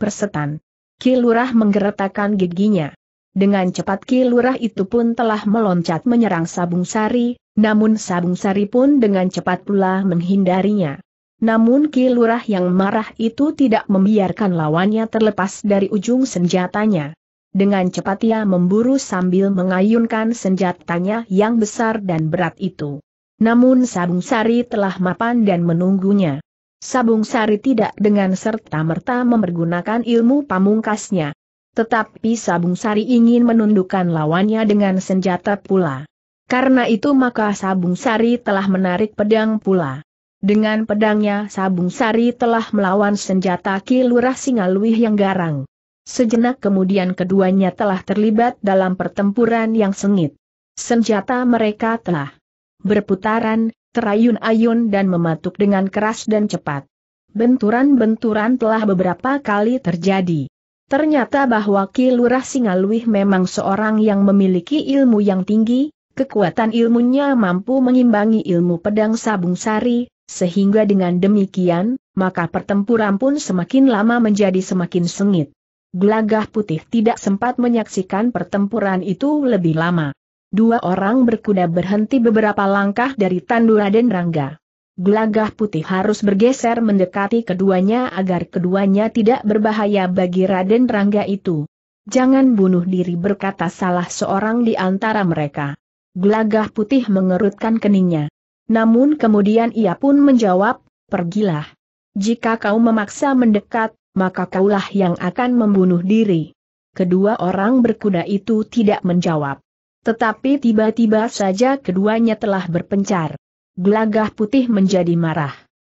Persetan. Kilurah menggeretakkan giginya. Dengan cepat Kilurah itu pun telah meloncat menyerang Sabung Sari, namun Sabung Sari pun dengan cepat pula menghindarinya. Namun Kilurah yang marah itu tidak membiarkan lawannya terlepas dari ujung senjatanya. Dengan cepat ia memburu sambil mengayunkan senjatanya yang besar dan berat itu. Namun Sabung Sari telah mapan dan menunggunya. Sabung Sari tidak dengan serta-merta mempergunakan ilmu pamungkasnya. Tetapi Sabung Sari ingin menundukkan lawannya dengan senjata pula. Karena itu maka Sabung Sari telah menarik pedang pula. Dengan pedangnya Sabung Sari telah melawan senjata Kilurah Singaluih yang garang. Sejenak kemudian keduanya telah terlibat dalam pertempuran yang sengit. Senjata mereka telah berputaran, terayun-ayun dan mematuk dengan keras dan cepat. Benturan-benturan telah beberapa kali terjadi. Ternyata bahwa Ki Lurah Singaluih memang seorang yang memiliki ilmu yang tinggi, kekuatan ilmunya mampu mengimbangi ilmu pedang sabung sari, sehingga dengan demikian, maka pertempuran pun semakin lama menjadi semakin sengit. Gelagah putih tidak sempat menyaksikan pertempuran itu lebih lama. Dua orang berkuda berhenti beberapa langkah dari Tanduraden Rangga. Gelagah putih harus bergeser mendekati keduanya agar keduanya tidak berbahaya bagi Raden Rangga itu. Jangan bunuh diri berkata salah seorang di antara mereka. Gelagah putih mengerutkan keningnya. Namun kemudian ia pun menjawab, pergilah. Jika kau memaksa mendekat, maka kaulah yang akan membunuh diri. Kedua orang berkuda itu tidak menjawab. Tetapi tiba-tiba saja keduanya telah berpencar. Gelagah putih menjadi marah.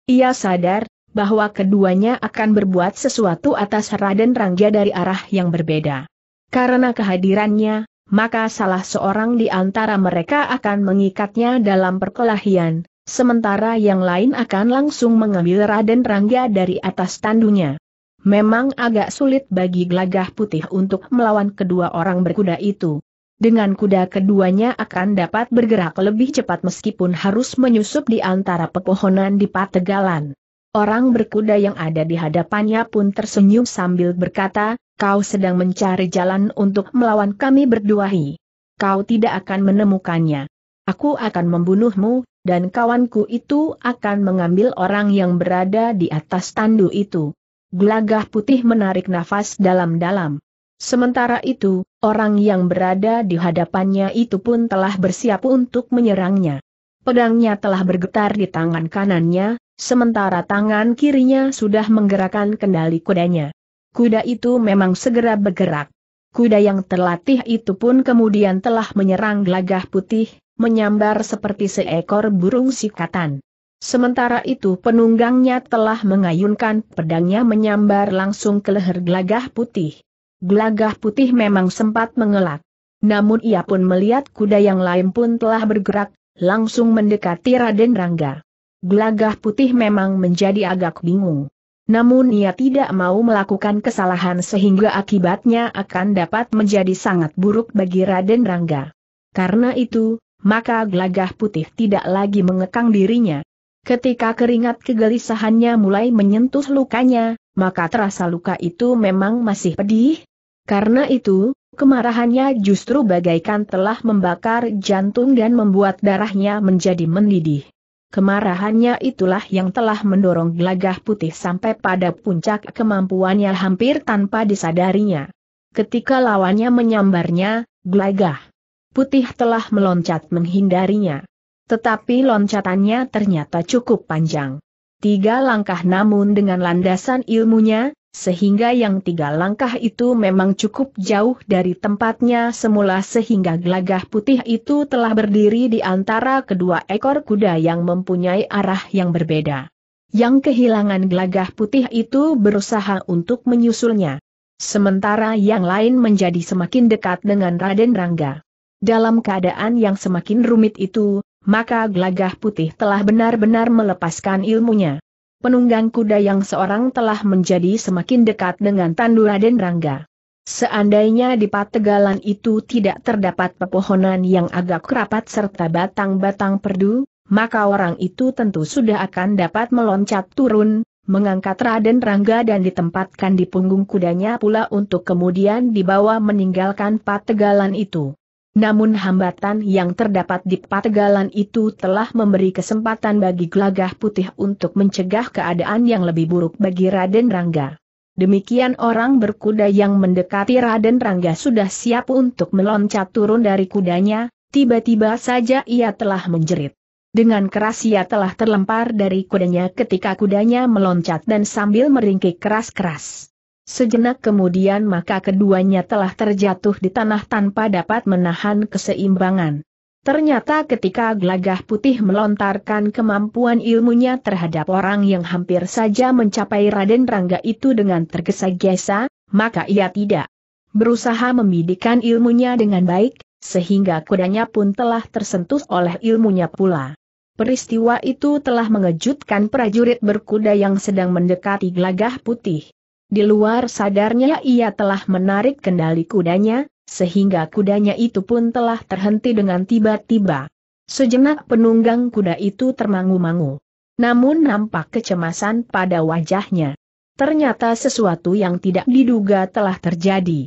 Ia sadar, bahwa keduanya akan berbuat sesuatu atas Raden Rangga dari arah yang berbeda. Karena kehadirannya, maka salah seorang di antara mereka akan mengikatnya dalam perkelahian, sementara yang lain akan langsung mengambil Raden Rangga dari atas tandunya. Memang agak sulit bagi gelagah putih untuk melawan kedua orang berkuda itu dengan kuda keduanya akan dapat bergerak lebih cepat meskipun harus menyusup di antara pepohonan di pategalan. Orang berkuda yang ada di hadapannya pun tersenyum sambil berkata, kau sedang mencari jalan untuk melawan kami berduahi. Kau tidak akan menemukannya. Aku akan membunuhmu, dan kawanku itu akan mengambil orang yang berada di atas tandu itu. Gelagah putih menarik nafas dalam-dalam. Sementara itu, orang yang berada di hadapannya itu pun telah bersiap untuk menyerangnya. Pedangnya telah bergetar di tangan kanannya, sementara tangan kirinya sudah menggerakkan kendali kudanya. Kuda itu memang segera bergerak. Kuda yang terlatih itu pun kemudian telah menyerang gelagah putih, menyambar seperti seekor burung sikatan. Sementara itu penunggangnya telah mengayunkan pedangnya menyambar langsung ke leher gelagah putih. Gelagah putih memang sempat mengelak. Namun ia pun melihat kuda yang lain pun telah bergerak, langsung mendekati Raden Rangga. Gelagah putih memang menjadi agak bingung. Namun ia tidak mau melakukan kesalahan sehingga akibatnya akan dapat menjadi sangat buruk bagi Raden Rangga. Karena itu, maka gelagah putih tidak lagi mengekang dirinya. Ketika keringat kegelisahannya mulai menyentuh lukanya, maka terasa luka itu memang masih pedih, karena itu, kemarahannya justru bagaikan telah membakar jantung dan membuat darahnya menjadi mendidih. Kemarahannya itulah yang telah mendorong gelagah putih sampai pada puncak kemampuannya hampir tanpa disadarinya. Ketika lawannya menyambarnya, gelagah putih telah meloncat menghindarinya. Tetapi loncatannya ternyata cukup panjang. Tiga langkah namun dengan landasan ilmunya, sehingga yang tiga langkah itu memang cukup jauh dari tempatnya semula sehingga gelagah putih itu telah berdiri di antara kedua ekor kuda yang mempunyai arah yang berbeda. Yang kehilangan gelagah putih itu berusaha untuk menyusulnya. Sementara yang lain menjadi semakin dekat dengan Raden Rangga. Dalam keadaan yang semakin rumit itu, maka gelagah putih telah benar-benar melepaskan ilmunya penunggang kuda yang seorang telah menjadi semakin dekat dengan Tandu Raden Rangga. Seandainya di pategalan itu tidak terdapat pepohonan yang agak kerapat serta batang-batang perdu, maka orang itu tentu sudah akan dapat meloncat turun, mengangkat Raden Rangga dan ditempatkan di punggung kudanya pula untuk kemudian dibawa meninggalkan pategalan itu. Namun hambatan yang terdapat di pategalan itu telah memberi kesempatan bagi gelagah putih untuk mencegah keadaan yang lebih buruk bagi Raden Rangga. Demikian orang berkuda yang mendekati Raden Rangga sudah siap untuk meloncat turun dari kudanya, tiba-tiba saja ia telah menjerit. Dengan keras ia telah terlempar dari kudanya ketika kudanya meloncat dan sambil meringkik keras-keras. Sejenak kemudian maka keduanya telah terjatuh di tanah tanpa dapat menahan keseimbangan. Ternyata ketika gelagah putih melontarkan kemampuan ilmunya terhadap orang yang hampir saja mencapai Raden Rangga itu dengan tergesa-gesa, maka ia tidak berusaha membidikan ilmunya dengan baik, sehingga kudanya pun telah tersentuh oleh ilmunya pula. Peristiwa itu telah mengejutkan prajurit berkuda yang sedang mendekati gelagah putih. Di luar sadarnya ia telah menarik kendali kudanya, sehingga kudanya itu pun telah terhenti dengan tiba-tiba. Sejenak penunggang kuda itu termangu-mangu. Namun nampak kecemasan pada wajahnya. Ternyata sesuatu yang tidak diduga telah terjadi.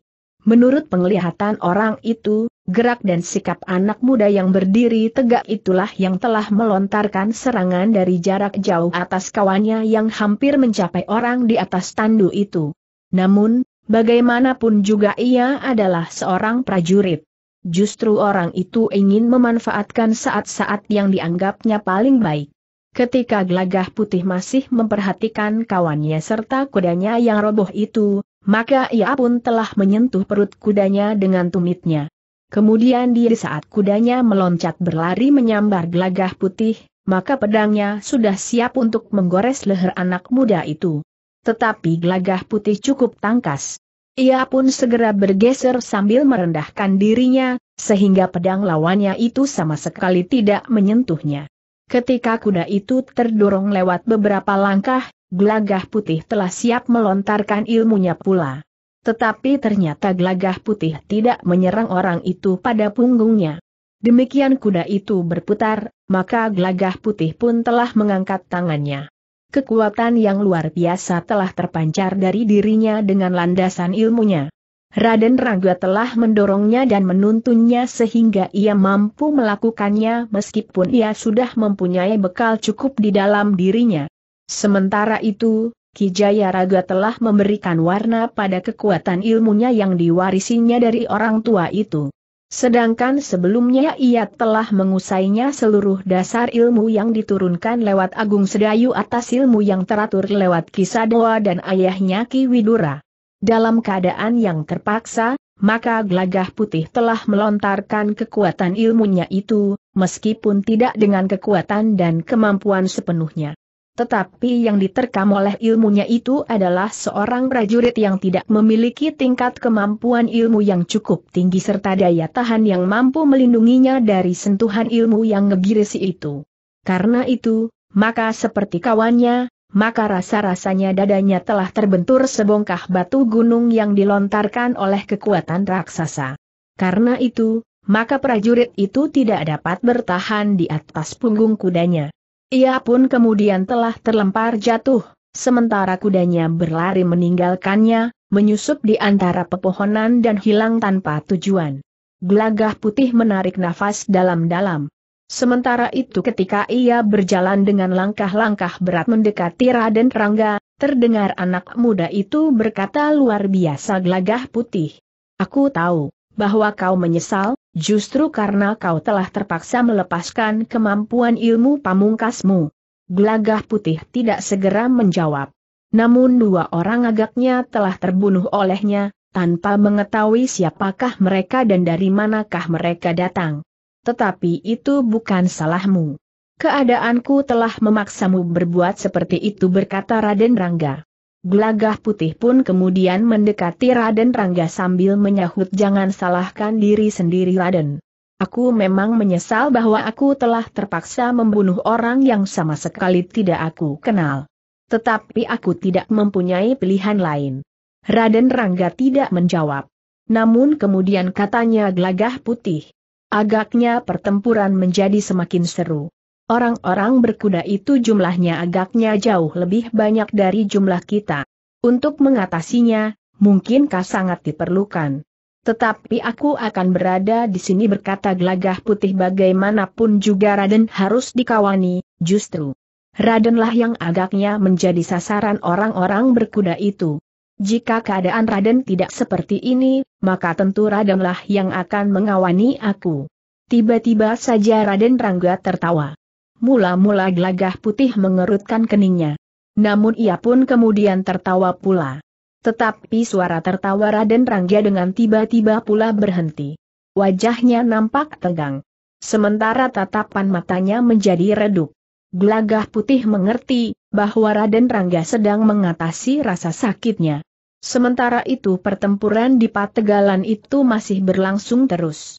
Menurut penglihatan orang itu, gerak dan sikap anak muda yang berdiri tegak itulah yang telah melontarkan serangan dari jarak jauh atas kawannya yang hampir mencapai orang di atas tandu itu. Namun, bagaimanapun juga ia adalah seorang prajurit. Justru orang itu ingin memanfaatkan saat-saat yang dianggapnya paling baik. Ketika gelagah putih masih memperhatikan kawannya serta kudanya yang roboh itu, maka ia pun telah menyentuh perut kudanya dengan tumitnya. Kemudian di saat kudanya meloncat berlari menyambar gelagah putih, maka pedangnya sudah siap untuk menggores leher anak muda itu. Tetapi gelagah putih cukup tangkas. Ia pun segera bergeser sambil merendahkan dirinya, sehingga pedang lawannya itu sama sekali tidak menyentuhnya. Ketika kuda itu terdorong lewat beberapa langkah, Gelagah putih telah siap melontarkan ilmunya pula. Tetapi ternyata gelagah putih tidak menyerang orang itu pada punggungnya. Demikian kuda itu berputar, maka gelagah putih pun telah mengangkat tangannya. Kekuatan yang luar biasa telah terpancar dari dirinya dengan landasan ilmunya. Raden Raga telah mendorongnya dan menuntunnya sehingga ia mampu melakukannya meskipun ia sudah mempunyai bekal cukup di dalam dirinya. Sementara itu, Kijaya Raga telah memberikan warna pada kekuatan ilmunya yang diwarisinya dari orang tua itu. Sedangkan sebelumnya ia telah mengusainya seluruh dasar ilmu yang diturunkan lewat Agung Sedayu atas ilmu yang teratur lewat kisah doa dan ayahnya Ki Widura. Dalam keadaan yang terpaksa, maka Glagah putih telah melontarkan kekuatan ilmunya itu, meskipun tidak dengan kekuatan dan kemampuan sepenuhnya. Tetapi yang diterkam oleh ilmunya itu adalah seorang prajurit yang tidak memiliki tingkat kemampuan ilmu yang cukup tinggi serta daya tahan yang mampu melindunginya dari sentuhan ilmu yang ngegirisi itu. Karena itu, maka seperti kawannya, maka rasa-rasanya dadanya telah terbentur sebongkah batu gunung yang dilontarkan oleh kekuatan raksasa. Karena itu, maka prajurit itu tidak dapat bertahan di atas punggung kudanya. Ia pun kemudian telah terlempar jatuh, sementara kudanya berlari meninggalkannya, menyusup di antara pepohonan dan hilang tanpa tujuan. Gelagah putih menarik nafas dalam-dalam. Sementara itu ketika ia berjalan dengan langkah-langkah berat mendekati Raden Rangga, terdengar anak muda itu berkata luar biasa gelagah putih. Aku tahu, bahwa kau menyesal, Justru karena kau telah terpaksa melepaskan kemampuan ilmu pamungkasmu. Gelagah putih tidak segera menjawab. Namun dua orang agaknya telah terbunuh olehnya, tanpa mengetahui siapakah mereka dan dari manakah mereka datang. Tetapi itu bukan salahmu. Keadaanku telah memaksamu berbuat seperti itu berkata Raden Rangga. Gelagah putih pun kemudian mendekati Raden Rangga sambil menyahut jangan salahkan diri sendiri Raden. Aku memang menyesal bahwa aku telah terpaksa membunuh orang yang sama sekali tidak aku kenal. Tetapi aku tidak mempunyai pilihan lain. Raden Rangga tidak menjawab. Namun kemudian katanya gelagah putih. Agaknya pertempuran menjadi semakin seru. Orang-orang berkuda itu jumlahnya agaknya jauh lebih banyak dari jumlah kita. Untuk mengatasinya, mungkinkah sangat diperlukan. Tetapi aku akan berada di sini berkata gelagah putih bagaimanapun juga Raden harus dikawani, justru. Radenlah yang agaknya menjadi sasaran orang-orang berkuda itu. Jika keadaan Raden tidak seperti ini, maka tentu Radenlah yang akan mengawani aku. Tiba-tiba saja Raden Rangga tertawa mula-mula gelagah putih mengerutkan keningnya. Namun ia pun kemudian tertawa pula. Tetapi suara tertawa Raden Rangga dengan tiba-tiba pula berhenti. Wajahnya nampak tegang. Sementara tatapan matanya menjadi redup. Gelagah putih mengerti bahwa Raden Rangga sedang mengatasi rasa sakitnya. Sementara itu pertempuran di Pategalan itu masih berlangsung terus.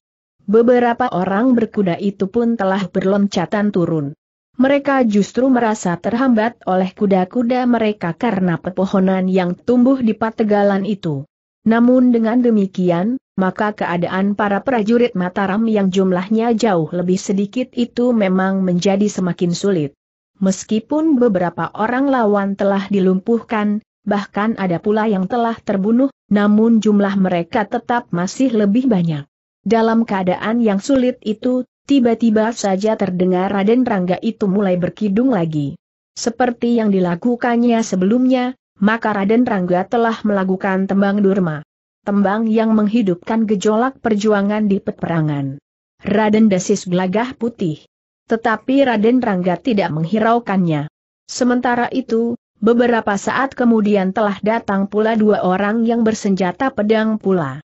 Beberapa orang berkuda itu pun telah berloncatan turun. Mereka justru merasa terhambat oleh kuda-kuda mereka karena pepohonan yang tumbuh di pategalan itu. Namun dengan demikian, maka keadaan para prajurit Mataram yang jumlahnya jauh lebih sedikit itu memang menjadi semakin sulit. Meskipun beberapa orang lawan telah dilumpuhkan, bahkan ada pula yang telah terbunuh, namun jumlah mereka tetap masih lebih banyak. Dalam keadaan yang sulit itu, tiba-tiba saja terdengar Raden Rangga itu mulai berkidung lagi. Seperti yang dilakukannya sebelumnya, maka Raden Rangga telah melakukan tembang Durma. Tembang yang menghidupkan gejolak perjuangan di peperangan. Raden Desis Gelagah Putih. Tetapi Raden Rangga tidak menghiraukannya. Sementara itu, beberapa saat kemudian telah datang pula dua orang yang bersenjata pedang pula.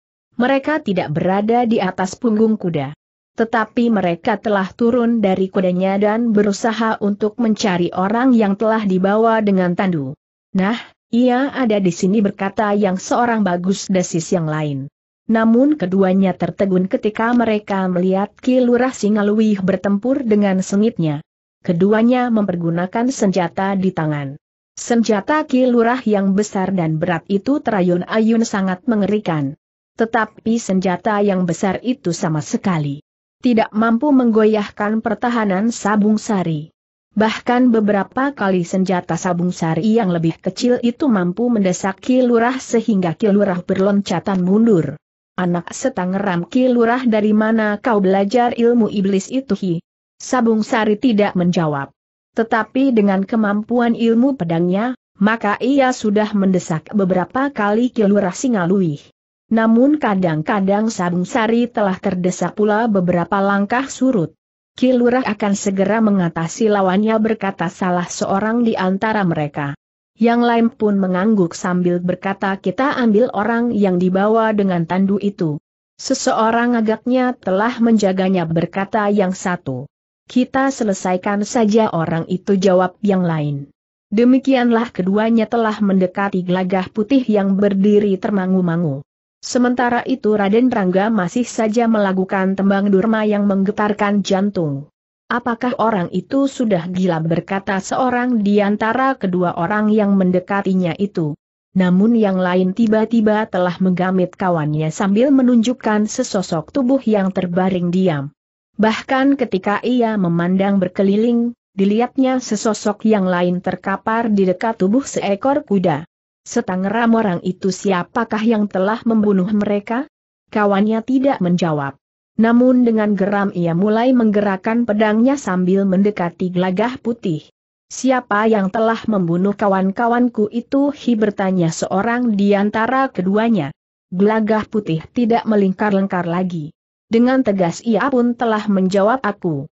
Mereka tidak berada di atas punggung kuda. Tetapi mereka telah turun dari kudanya dan berusaha untuk mencari orang yang telah dibawa dengan tandu. Nah, ia ada di sini berkata yang seorang bagus desis yang lain. Namun keduanya tertegun ketika mereka melihat Kilurah Singaluih bertempur dengan sengitnya. Keduanya mempergunakan senjata di tangan. Senjata Kilurah yang besar dan berat itu terayun-ayun sangat mengerikan. Tetapi senjata yang besar itu sama sekali tidak mampu menggoyahkan pertahanan Sabung Sari. Bahkan beberapa kali senjata sabung sari yang lebih kecil itu mampu mendesak kilurah sehingga kilurah berloncatan mundur. Anak setangeram kilurah dari mana kau belajar ilmu iblis itu hi? Sabung sari tidak menjawab. Tetapi dengan kemampuan ilmu pedangnya, maka ia sudah mendesak beberapa kali kilurah singaluih. Namun kadang-kadang Sabung Sari telah terdesak pula beberapa langkah surut. Kilurah akan segera mengatasi lawannya berkata salah seorang di antara mereka. Yang lain pun mengangguk sambil berkata kita ambil orang yang dibawa dengan tandu itu. Seseorang agaknya telah menjaganya berkata yang satu. Kita selesaikan saja orang itu jawab yang lain. Demikianlah keduanya telah mendekati gelagah putih yang berdiri termangu-mangu. Sementara itu Raden Rangga masih saja melakukan tembang durma yang menggetarkan jantung. Apakah orang itu sudah gila berkata seorang di antara kedua orang yang mendekatinya itu? Namun yang lain tiba-tiba telah menggamit kawannya sambil menunjukkan sesosok tubuh yang terbaring diam. Bahkan ketika ia memandang berkeliling, dilihatnya sesosok yang lain terkapar di dekat tubuh seekor kuda setangeram orang itu siapakah yang telah membunuh mereka? Kawannya tidak menjawab. Namun dengan geram ia mulai menggerakkan pedangnya sambil mendekati gelagah putih. Siapa yang telah membunuh kawan-kawanku itu? Hi bertanya seorang di antara keduanya. Gelagah putih tidak melingkar-lengkar lagi. Dengan tegas ia pun telah menjawab aku.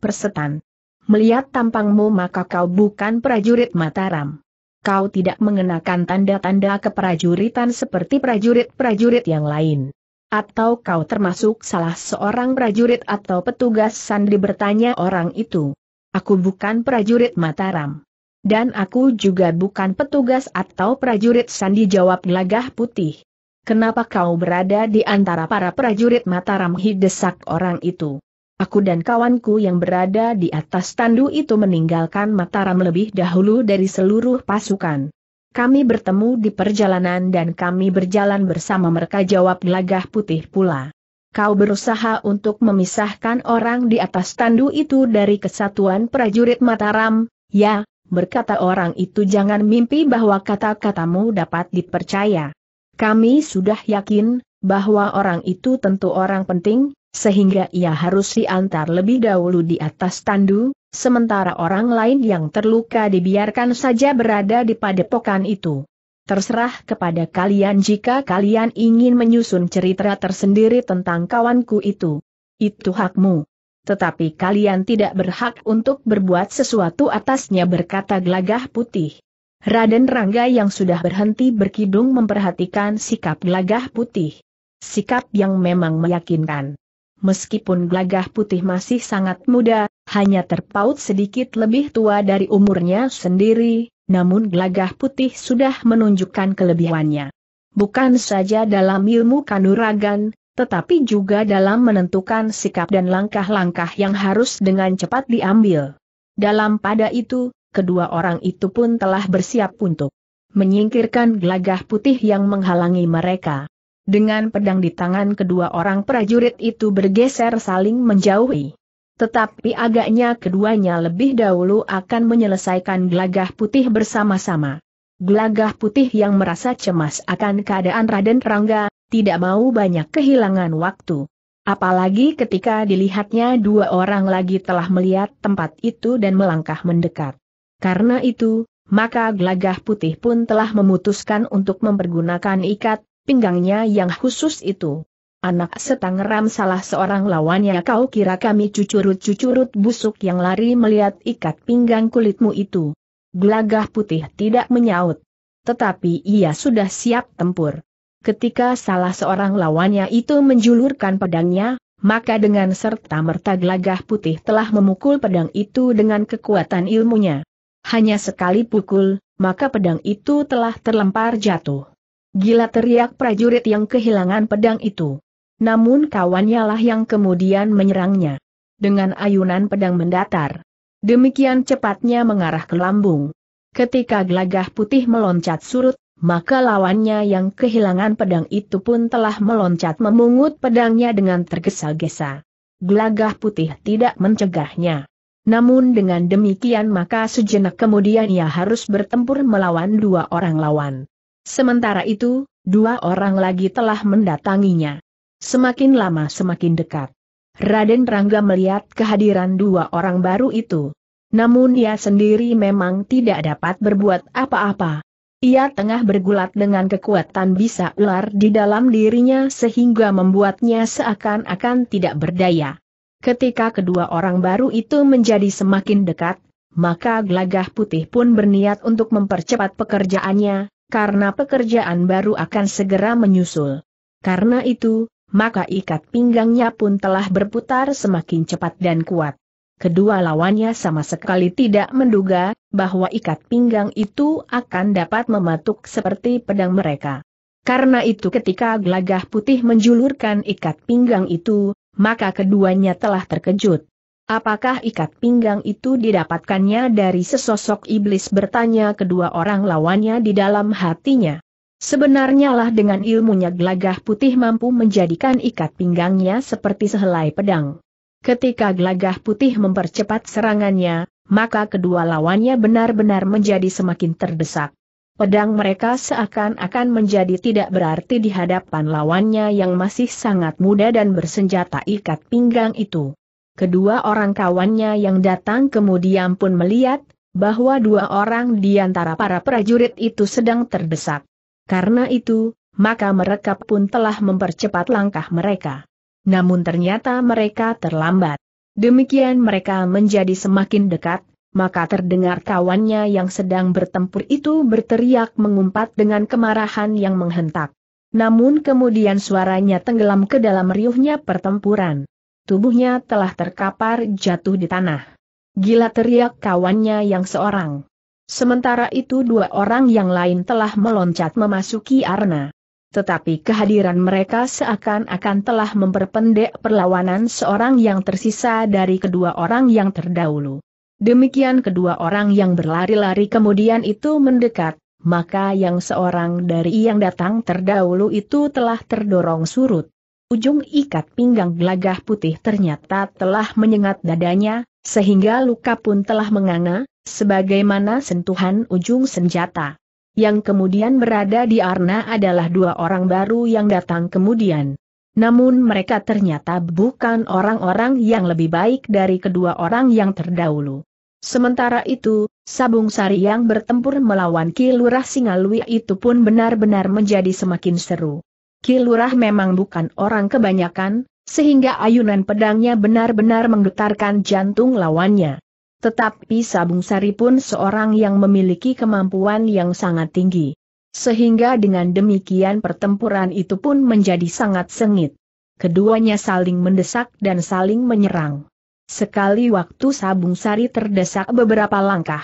Persetan. Melihat tampangmu maka kau bukan prajurit Mataram kau tidak mengenakan tanda-tanda keprajuritan seperti prajurit-prajurit yang lain. Atau kau termasuk salah seorang prajurit atau petugas sandi bertanya orang itu. Aku bukan prajurit Mataram. Dan aku juga bukan petugas atau prajurit sandi jawab gelagah putih. Kenapa kau berada di antara para prajurit Mataram hidesak orang itu? Aku dan kawanku yang berada di atas tandu itu meninggalkan Mataram lebih dahulu dari seluruh pasukan. Kami bertemu di perjalanan dan kami berjalan bersama mereka jawab gelagah putih pula. Kau berusaha untuk memisahkan orang di atas tandu itu dari kesatuan prajurit Mataram, ya, berkata orang itu jangan mimpi bahwa kata-katamu dapat dipercaya. Kami sudah yakin, bahwa orang itu tentu orang penting, sehingga ia harus diantar lebih dahulu di atas tandu, sementara orang lain yang terluka dibiarkan saja berada di padepokan itu. Terserah kepada kalian jika kalian ingin menyusun cerita tersendiri tentang kawanku itu. Itu hakmu. Tetapi kalian tidak berhak untuk berbuat sesuatu atasnya berkata gelagah putih. Raden Rangga yang sudah berhenti berkidung memperhatikan sikap gelagah putih. Sikap yang memang meyakinkan meskipun Glagah Putih masih sangat muda, hanya terpaut sedikit lebih tua dari umurnya sendiri, namun Glagah Putih sudah menunjukkan kelebihannya. Bukan saja dalam ilmu kanuragan, tetapi juga dalam menentukan sikap dan langkah-langkah yang harus dengan cepat diambil. Dalam pada itu, kedua orang itu pun telah bersiap untuk menyingkirkan gelagah putih yang menghalangi mereka. Dengan pedang di tangan kedua orang prajurit itu bergeser saling menjauhi. Tetapi agaknya keduanya lebih dahulu akan menyelesaikan gelagah putih bersama-sama. Gelagah putih yang merasa cemas akan keadaan Raden Rangga, tidak mau banyak kehilangan waktu. Apalagi ketika dilihatnya dua orang lagi telah melihat tempat itu dan melangkah mendekat. Karena itu, maka gelagah putih pun telah memutuskan untuk mempergunakan ikat, pinggangnya yang khusus itu. Anak setangeram salah seorang lawannya kau kira kami cucurut-cucurut busuk yang lari melihat ikat pinggang kulitmu itu. Gelagah putih tidak menyaut. Tetapi ia sudah siap tempur. Ketika salah seorang lawannya itu menjulurkan pedangnya, maka dengan serta merta gelagah putih telah memukul pedang itu dengan kekuatan ilmunya. Hanya sekali pukul, maka pedang itu telah terlempar jatuh. Gila teriak prajurit yang kehilangan pedang itu. Namun kawannya lah yang kemudian menyerangnya. Dengan ayunan pedang mendatar. Demikian cepatnya mengarah ke lambung. Ketika gelagah putih meloncat surut, maka lawannya yang kehilangan pedang itu pun telah meloncat memungut pedangnya dengan tergesa-gesa. Gelagah putih tidak mencegahnya. Namun dengan demikian maka sejenak kemudian ia harus bertempur melawan dua orang lawan. Sementara itu, dua orang lagi telah mendatanginya. Semakin lama semakin dekat. Raden Rangga melihat kehadiran dua orang baru itu. Namun ia sendiri memang tidak dapat berbuat apa-apa. Ia tengah bergulat dengan kekuatan bisa ular di dalam dirinya sehingga membuatnya seakan-akan tidak berdaya. Ketika kedua orang baru itu menjadi semakin dekat, maka gelagah putih pun berniat untuk mempercepat pekerjaannya, karena pekerjaan baru akan segera menyusul. Karena itu, maka ikat pinggangnya pun telah berputar semakin cepat dan kuat. Kedua lawannya sama sekali tidak menduga bahwa ikat pinggang itu akan dapat mematuk seperti pedang mereka. Karena itu ketika gelagah putih menjulurkan ikat pinggang itu, maka keduanya telah terkejut. Apakah ikat pinggang itu didapatkannya dari sesosok iblis bertanya kedua orang lawannya di dalam hatinya. Sebenarnya lah dengan ilmunya gelagah putih mampu menjadikan ikat pinggangnya seperti sehelai pedang. Ketika gelagah putih mempercepat serangannya, maka kedua lawannya benar-benar menjadi semakin terdesak. Pedang mereka seakan-akan menjadi tidak berarti di hadapan lawannya yang masih sangat muda dan bersenjata ikat pinggang itu. Kedua orang kawannya yang datang kemudian pun melihat, bahwa dua orang di antara para prajurit itu sedang terdesak. Karena itu, maka mereka pun telah mempercepat langkah mereka. Namun ternyata mereka terlambat. Demikian mereka menjadi semakin dekat, maka terdengar kawannya yang sedang bertempur itu berteriak mengumpat dengan kemarahan yang menghentak. Namun kemudian suaranya tenggelam ke dalam riuhnya pertempuran. Tubuhnya telah terkapar jatuh di tanah. Gila teriak kawannya yang seorang. Sementara itu dua orang yang lain telah meloncat memasuki arena. Tetapi kehadiran mereka seakan-akan telah memperpendek perlawanan seorang yang tersisa dari kedua orang yang terdahulu. Demikian kedua orang yang berlari-lari kemudian itu mendekat, maka yang seorang dari yang datang terdahulu itu telah terdorong surut. Ujung ikat pinggang gelagah putih ternyata telah menyengat dadanya, sehingga luka pun telah menganga, sebagaimana sentuhan ujung senjata. Yang kemudian berada di Arna adalah dua orang baru yang datang kemudian. Namun mereka ternyata bukan orang-orang yang lebih baik dari kedua orang yang terdahulu. Sementara itu, Sabung Sari yang bertempur melawan Kilurah Singalwi itu pun benar-benar menjadi semakin seru. Kilurah memang bukan orang kebanyakan, sehingga ayunan pedangnya benar-benar menggetarkan jantung lawannya. Tetapi Sabung Sari pun seorang yang memiliki kemampuan yang sangat tinggi. Sehingga dengan demikian pertempuran itu pun menjadi sangat sengit. Keduanya saling mendesak dan saling menyerang. Sekali waktu Sabung Sari terdesak beberapa langkah.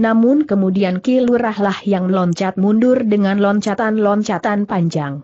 Namun kemudian Kilurahlah yang loncat mundur dengan loncatan-loncatan panjang.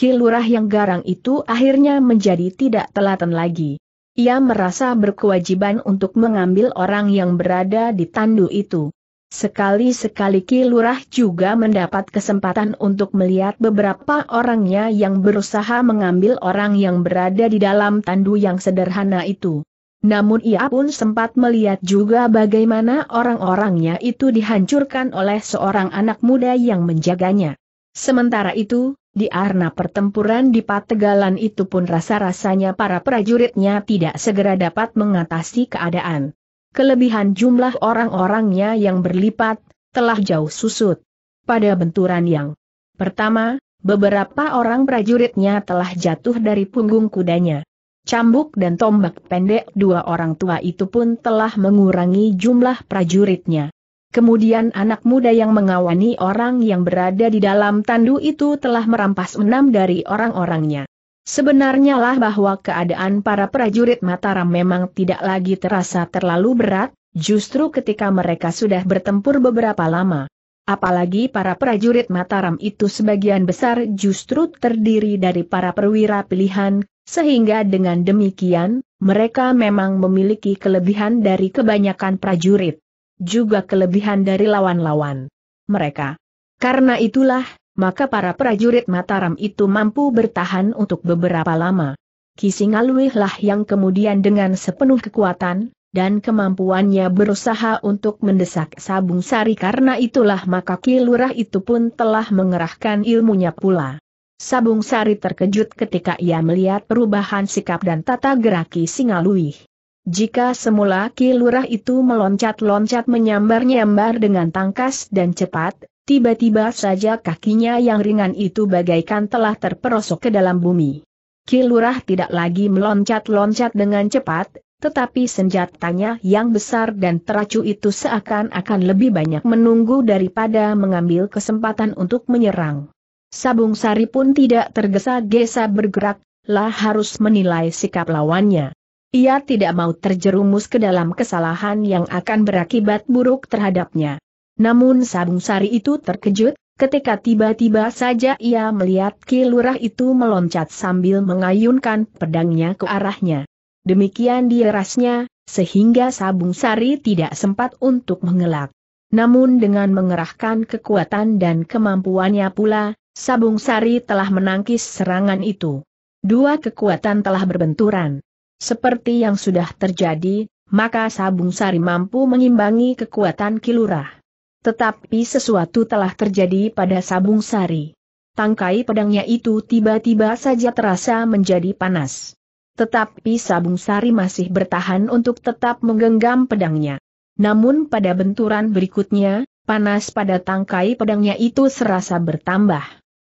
Kilurah yang garang itu akhirnya menjadi tidak telaten lagi. Ia merasa berkewajiban untuk mengambil orang yang berada di tandu itu. Sekali-sekali Kilurah juga mendapat kesempatan untuk melihat beberapa orangnya yang berusaha mengambil orang yang berada di dalam tandu yang sederhana itu. Namun ia pun sempat melihat juga bagaimana orang-orangnya itu dihancurkan oleh seorang anak muda yang menjaganya. Sementara itu, di arena pertempuran di Pategalan itu pun rasa-rasanya para prajuritnya tidak segera dapat mengatasi keadaan. Kelebihan jumlah orang-orangnya yang berlipat, telah jauh susut. Pada benturan yang pertama, beberapa orang prajuritnya telah jatuh dari punggung kudanya. Cambuk dan tombak pendek dua orang tua itu pun telah mengurangi jumlah prajuritnya. Kemudian anak muda yang mengawani orang yang berada di dalam tandu itu telah merampas enam dari orang-orangnya. Sebenarnya lah bahwa keadaan para prajurit Mataram memang tidak lagi terasa terlalu berat, justru ketika mereka sudah bertempur beberapa lama. Apalagi para prajurit Mataram itu sebagian besar justru terdiri dari para perwira pilihan, sehingga dengan demikian, mereka memang memiliki kelebihan dari kebanyakan prajurit juga kelebihan dari lawan-lawan mereka. Karena itulah, maka para prajurit Mataram itu mampu bertahan untuk beberapa lama. Kisingaluih lah yang kemudian dengan sepenuh kekuatan, dan kemampuannya berusaha untuk mendesak Sabung Sari karena itulah maka Kilurah itu pun telah mengerahkan ilmunya pula. Sabung Sari terkejut ketika ia melihat perubahan sikap dan tata geraki Kisingaluih. Jika semula Kilurah itu meloncat-loncat menyambar-nyambar dengan tangkas dan cepat, tiba-tiba saja kakinya yang ringan itu bagaikan telah terperosok ke dalam bumi. Kilurah tidak lagi meloncat-loncat dengan cepat, tetapi senjatanya yang besar dan teracu itu seakan-akan lebih banyak menunggu daripada mengambil kesempatan untuk menyerang. Sabung Sari pun tidak tergesa-gesa bergerak, lah harus menilai sikap lawannya. Ia tidak mau terjerumus ke dalam kesalahan yang akan berakibat buruk terhadapnya. Namun Sabung Sari itu terkejut, ketika tiba-tiba saja ia melihat kilurah itu meloncat sambil mengayunkan pedangnya ke arahnya. Demikian dia rasanya, sehingga Sabung Sari tidak sempat untuk mengelak. Namun dengan mengerahkan kekuatan dan kemampuannya pula, Sabung Sari telah menangkis serangan itu. Dua kekuatan telah berbenturan. Seperti yang sudah terjadi, maka Sabung Sari mampu mengimbangi kekuatan Kilurah. Tetapi sesuatu telah terjadi pada Sabung Sari. Tangkai pedangnya itu tiba-tiba saja terasa menjadi panas. Tetapi Sabung Sari masih bertahan untuk tetap menggenggam pedangnya. Namun pada benturan berikutnya, panas pada tangkai pedangnya itu serasa bertambah.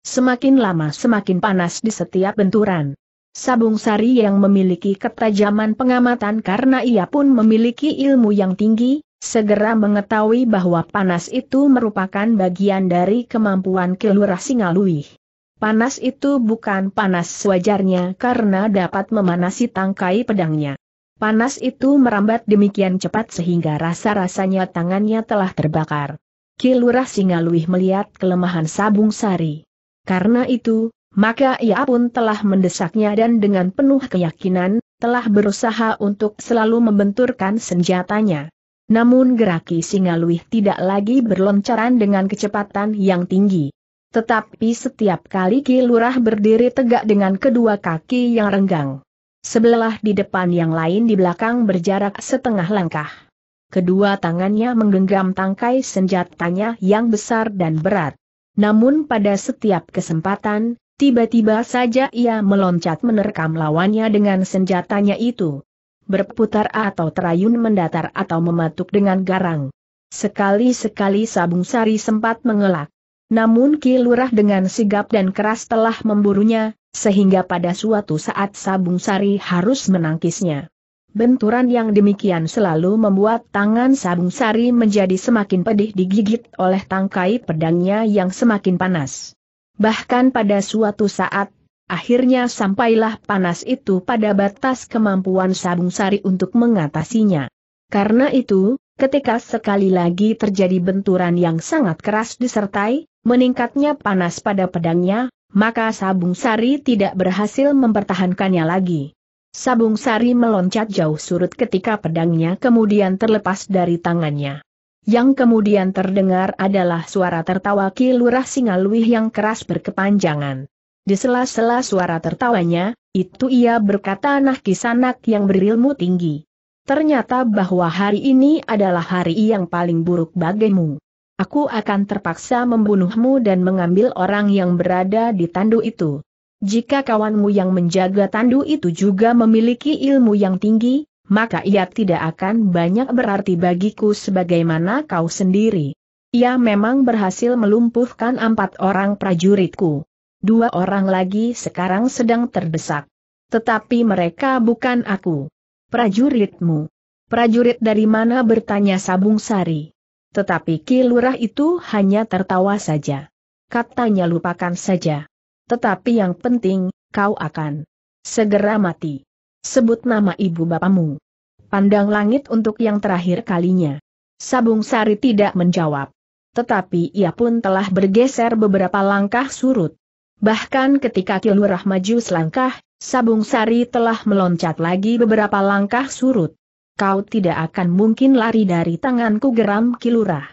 Semakin lama semakin panas di setiap benturan. Sabung Sari yang memiliki ketajaman pengamatan karena ia pun memiliki ilmu yang tinggi, segera mengetahui bahwa panas itu merupakan bagian dari kemampuan Kilurah Singaluih. Panas itu bukan panas sewajarnya karena dapat memanasi tangkai pedangnya. Panas itu merambat demikian cepat sehingga rasa-rasanya tangannya telah terbakar. Kilurah Singaluih melihat kelemahan Sabung Sari. Karena itu, maka ia pun telah mendesaknya dan dengan penuh keyakinan, telah berusaha untuk selalu membenturkan senjatanya. Namun geraki Singaluih tidak lagi berloncaran dengan kecepatan yang tinggi. Tetapi setiap kali Ki berdiri tegak dengan kedua kaki yang renggang. Sebelah di depan yang lain di belakang berjarak setengah langkah. Kedua tangannya menggenggam tangkai senjatanya yang besar dan berat. Namun pada setiap kesempatan, Tiba-tiba saja ia meloncat menerkam lawannya dengan senjatanya itu. Berputar atau terayun mendatar atau mematuk dengan garang. Sekali-sekali Sabung Sari sempat mengelak. Namun Ki Lurah dengan sigap dan keras telah memburunya, sehingga pada suatu saat Sabung Sari harus menangkisnya. Benturan yang demikian selalu membuat tangan Sabung Sari menjadi semakin pedih digigit oleh tangkai pedangnya yang semakin panas. Bahkan pada suatu saat, akhirnya sampailah panas itu pada batas kemampuan Sabung Sari untuk mengatasinya. Karena itu, ketika sekali lagi terjadi benturan yang sangat keras disertai, meningkatnya panas pada pedangnya, maka Sabung Sari tidak berhasil mempertahankannya lagi. Sabung Sari meloncat jauh surut ketika pedangnya kemudian terlepas dari tangannya. Yang kemudian terdengar adalah suara tertawa Ki Lurah Singaluih yang keras berkepanjangan. Di sela-sela suara tertawanya, itu ia berkata nah kisanak yang berilmu tinggi. Ternyata bahwa hari ini adalah hari yang paling buruk bagimu. Aku akan terpaksa membunuhmu dan mengambil orang yang berada di tandu itu. Jika kawanmu yang menjaga tandu itu juga memiliki ilmu yang tinggi, maka ia tidak akan banyak berarti bagiku sebagaimana kau sendiri. Ia memang berhasil melumpuhkan empat orang prajuritku. Dua orang lagi sekarang sedang terdesak. Tetapi mereka bukan aku. Prajuritmu. Prajurit dari mana bertanya Sabung Sari. Tetapi Ki itu hanya tertawa saja. Katanya lupakan saja. Tetapi yang penting, kau akan segera mati. Sebut nama ibu bapamu. Pandang langit untuk yang terakhir kalinya. Sabung Sari tidak menjawab. Tetapi ia pun telah bergeser beberapa langkah surut. Bahkan ketika Kilurah maju selangkah, Sabung Sari telah meloncat lagi beberapa langkah surut. Kau tidak akan mungkin lari dari tanganku geram Kilurah.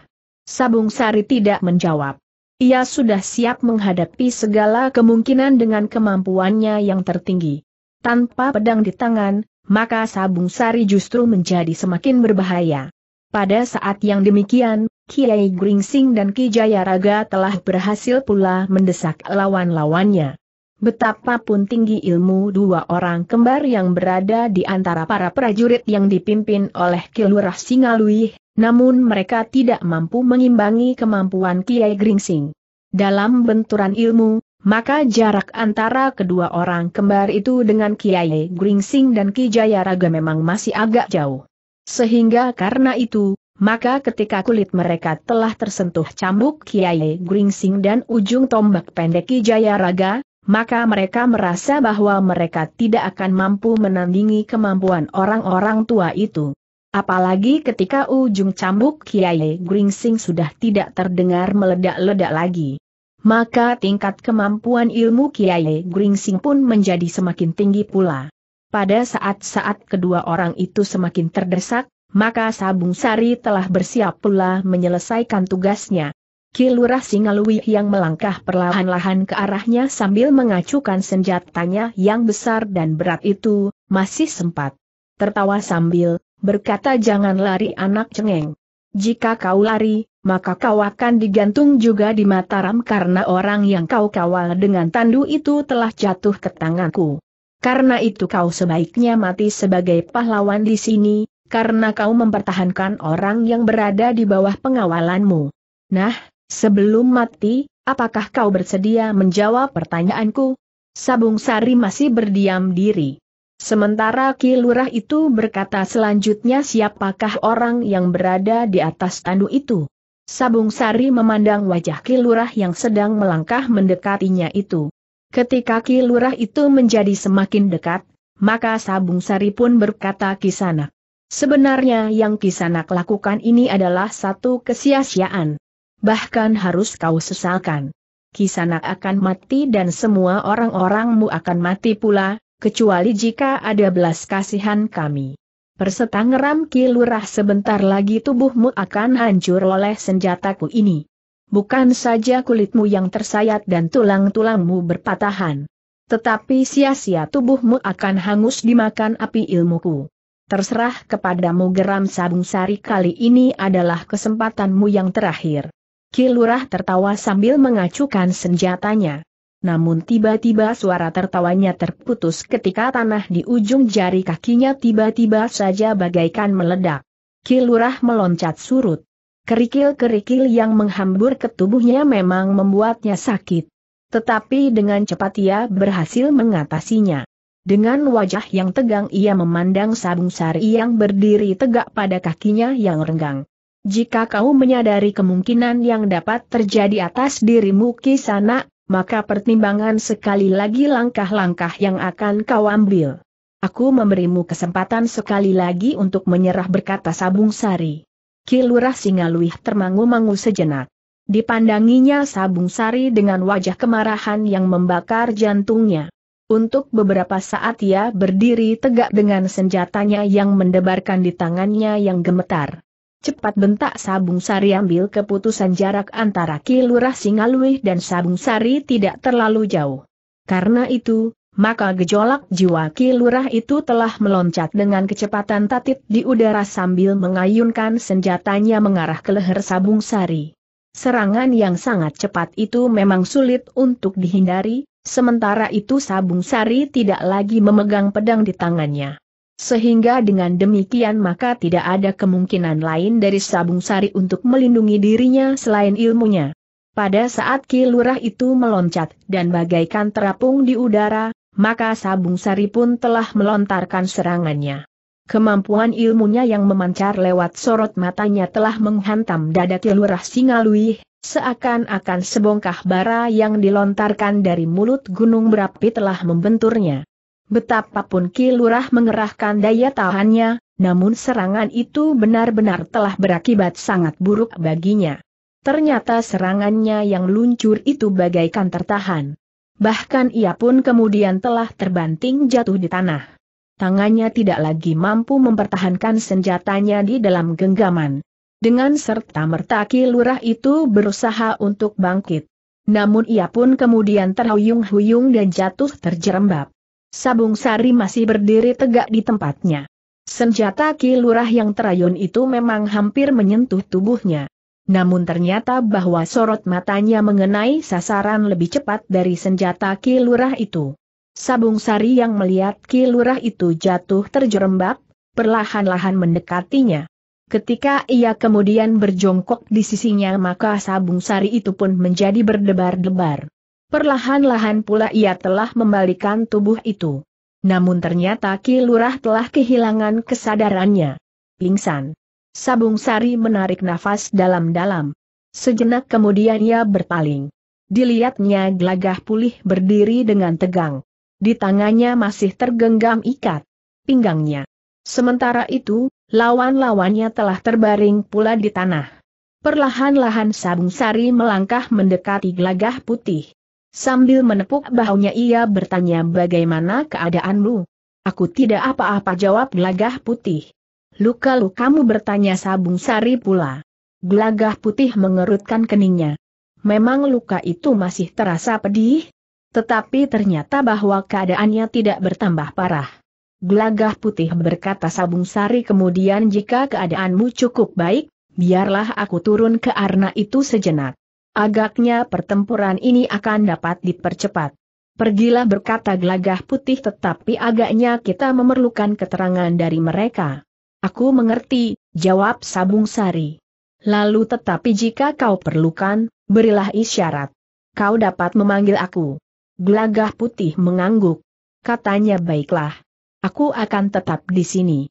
Sabung Sari tidak menjawab. Ia sudah siap menghadapi segala kemungkinan dengan kemampuannya yang tertinggi tanpa pedang di tangan, maka sabung sari justru menjadi semakin berbahaya. Pada saat yang demikian, Kiai Gringsing dan Ki Jayaraga telah berhasil pula mendesak lawan-lawannya. Betapapun tinggi ilmu dua orang kembar yang berada di antara para prajurit yang dipimpin oleh Kilurah Singalui, namun mereka tidak mampu mengimbangi kemampuan Kiai Gringsing. Dalam benturan ilmu, maka jarak antara kedua orang kembar itu dengan Kiai Gringsing dan Ki Jayaraga memang masih agak jauh. Sehingga karena itu, maka ketika kulit mereka telah tersentuh cambuk Kiai Gringsing dan ujung tombak pendek Ki Jayaraga, maka mereka merasa bahwa mereka tidak akan mampu menandingi kemampuan orang-orang tua itu. Apalagi ketika ujung cambuk Kiai Gringsing sudah tidak terdengar meledak-ledak lagi maka tingkat kemampuan ilmu Kiai Gringsing pun menjadi semakin tinggi pula. Pada saat-saat kedua orang itu semakin terdesak, maka Sabung Sari telah bersiap pula menyelesaikan tugasnya. Kilurah Singalui yang melangkah perlahan-lahan ke arahnya sambil mengacukan senjatanya yang besar dan berat itu, masih sempat tertawa sambil berkata jangan lari anak cengeng. Jika kau lari, maka kau akan digantung juga di Mataram karena orang yang kau kawal dengan tandu itu telah jatuh ke tanganku. Karena itu kau sebaiknya mati sebagai pahlawan di sini, karena kau mempertahankan orang yang berada di bawah pengawalanmu. Nah, sebelum mati, apakah kau bersedia menjawab pertanyaanku? Sabung Sari masih berdiam diri. Sementara Ki Lurah itu berkata selanjutnya siapakah orang yang berada di atas tandu itu? Sabung Sari memandang wajah Kilurah yang sedang melangkah mendekatinya itu. Ketika Kilurah itu menjadi semakin dekat, maka Sabung Sari pun berkata Kisanak. Sebenarnya yang Kisanak lakukan ini adalah satu kesia-siaan. Bahkan harus kau sesalkan. Kisanak akan mati dan semua orang-orangmu akan mati pula, kecuali jika ada belas kasihan kami. Persetangeram kilurah sebentar lagi tubuhmu akan hancur oleh senjataku ini. Bukan saja kulitmu yang tersayat dan tulang-tulangmu berpatahan. Tetapi sia-sia tubuhmu akan hangus dimakan api ilmuku. Terserah kepadamu geram sabung sari kali ini adalah kesempatanmu yang terakhir. Kilurah tertawa sambil mengacukan senjatanya. Namun tiba-tiba suara tertawanya terputus ketika tanah di ujung jari kakinya tiba-tiba saja bagaikan meledak. Kilurah meloncat surut. Kerikil-kerikil yang menghambur ke tubuhnya memang membuatnya sakit. Tetapi dengan cepat ia berhasil mengatasinya. Dengan wajah yang tegang ia memandang sabung sari yang berdiri tegak pada kakinya yang renggang. Jika kau menyadari kemungkinan yang dapat terjadi atas dirimu kisanak, maka pertimbangan sekali lagi langkah-langkah yang akan kau ambil. Aku memberimu kesempatan sekali lagi untuk menyerah berkata Sabung Sari. Kilurah Singaluih termangu-mangu sejenak. Dipandanginya Sabung Sari dengan wajah kemarahan yang membakar jantungnya. Untuk beberapa saat ia berdiri tegak dengan senjatanya yang mendebarkan di tangannya yang gemetar. Cepat bentak Sabung Sari ambil keputusan jarak antara Kilurah Singalwih dan Sabung Sari tidak terlalu jauh. Karena itu, maka gejolak jiwa Kilurah itu telah meloncat dengan kecepatan tatit di udara sambil mengayunkan senjatanya mengarah ke leher Sabung Sari. Serangan yang sangat cepat itu memang sulit untuk dihindari, sementara itu Sabung Sari tidak lagi memegang pedang di tangannya. Sehingga dengan demikian maka tidak ada kemungkinan lain dari Sabung Sari untuk melindungi dirinya selain ilmunya. Pada saat Ki Lurah itu meloncat dan bagaikan terapung di udara, maka Sabung Sari pun telah melontarkan serangannya. Kemampuan ilmunya yang memancar lewat sorot matanya telah menghantam dada Ki Lurah Singalui, seakan-akan sebongkah bara yang dilontarkan dari mulut gunung berapi telah membenturnya. Betapapun Ki Lurah mengerahkan daya tahannya, namun serangan itu benar-benar telah berakibat sangat buruk baginya. Ternyata serangannya yang luncur itu bagaikan tertahan. Bahkan ia pun kemudian telah terbanting jatuh di tanah. Tangannya tidak lagi mampu mempertahankan senjatanya di dalam genggaman. Dengan serta-merta Ki Lurah itu berusaha untuk bangkit. Namun ia pun kemudian terhuyung-huyung dan jatuh terjerembab. Sabung Sari masih berdiri tegak di tempatnya. Senjata kilurah yang terayun itu memang hampir menyentuh tubuhnya. Namun ternyata bahwa sorot matanya mengenai sasaran lebih cepat dari senjata kilurah itu. Sabung Sari yang melihat kilurah itu jatuh terjerembab, perlahan-lahan mendekatinya. Ketika ia kemudian berjongkok di sisinya maka sabung sari itu pun menjadi berdebar-debar. Perlahan-lahan pula ia telah membalikan tubuh itu. Namun ternyata Ki Lurah telah kehilangan kesadarannya. Pingsan. Sabung Sari menarik nafas dalam-dalam. Sejenak kemudian ia berpaling. Dilihatnya gelagah pulih berdiri dengan tegang. Di tangannya masih tergenggam ikat. Pinggangnya. Sementara itu, lawan-lawannya telah terbaring pula di tanah. Perlahan-lahan Sabung Sari melangkah mendekati gelagah putih. Sambil menepuk bahunya ia bertanya bagaimana keadaanmu? Aku tidak apa-apa jawab gelagah putih. luka kamu bertanya sabung sari pula. Gelagah putih mengerutkan keningnya. Memang luka itu masih terasa pedih, tetapi ternyata bahwa keadaannya tidak bertambah parah. Gelagah putih berkata sabung sari kemudian jika keadaanmu cukup baik, biarlah aku turun ke arna itu sejenak. Agaknya pertempuran ini akan dapat dipercepat. Pergilah berkata gelagah putih tetapi agaknya kita memerlukan keterangan dari mereka. Aku mengerti, jawab Sabung Sari. Lalu tetapi jika kau perlukan, berilah isyarat. Kau dapat memanggil aku. Gelagah putih mengangguk. Katanya baiklah. Aku akan tetap di sini.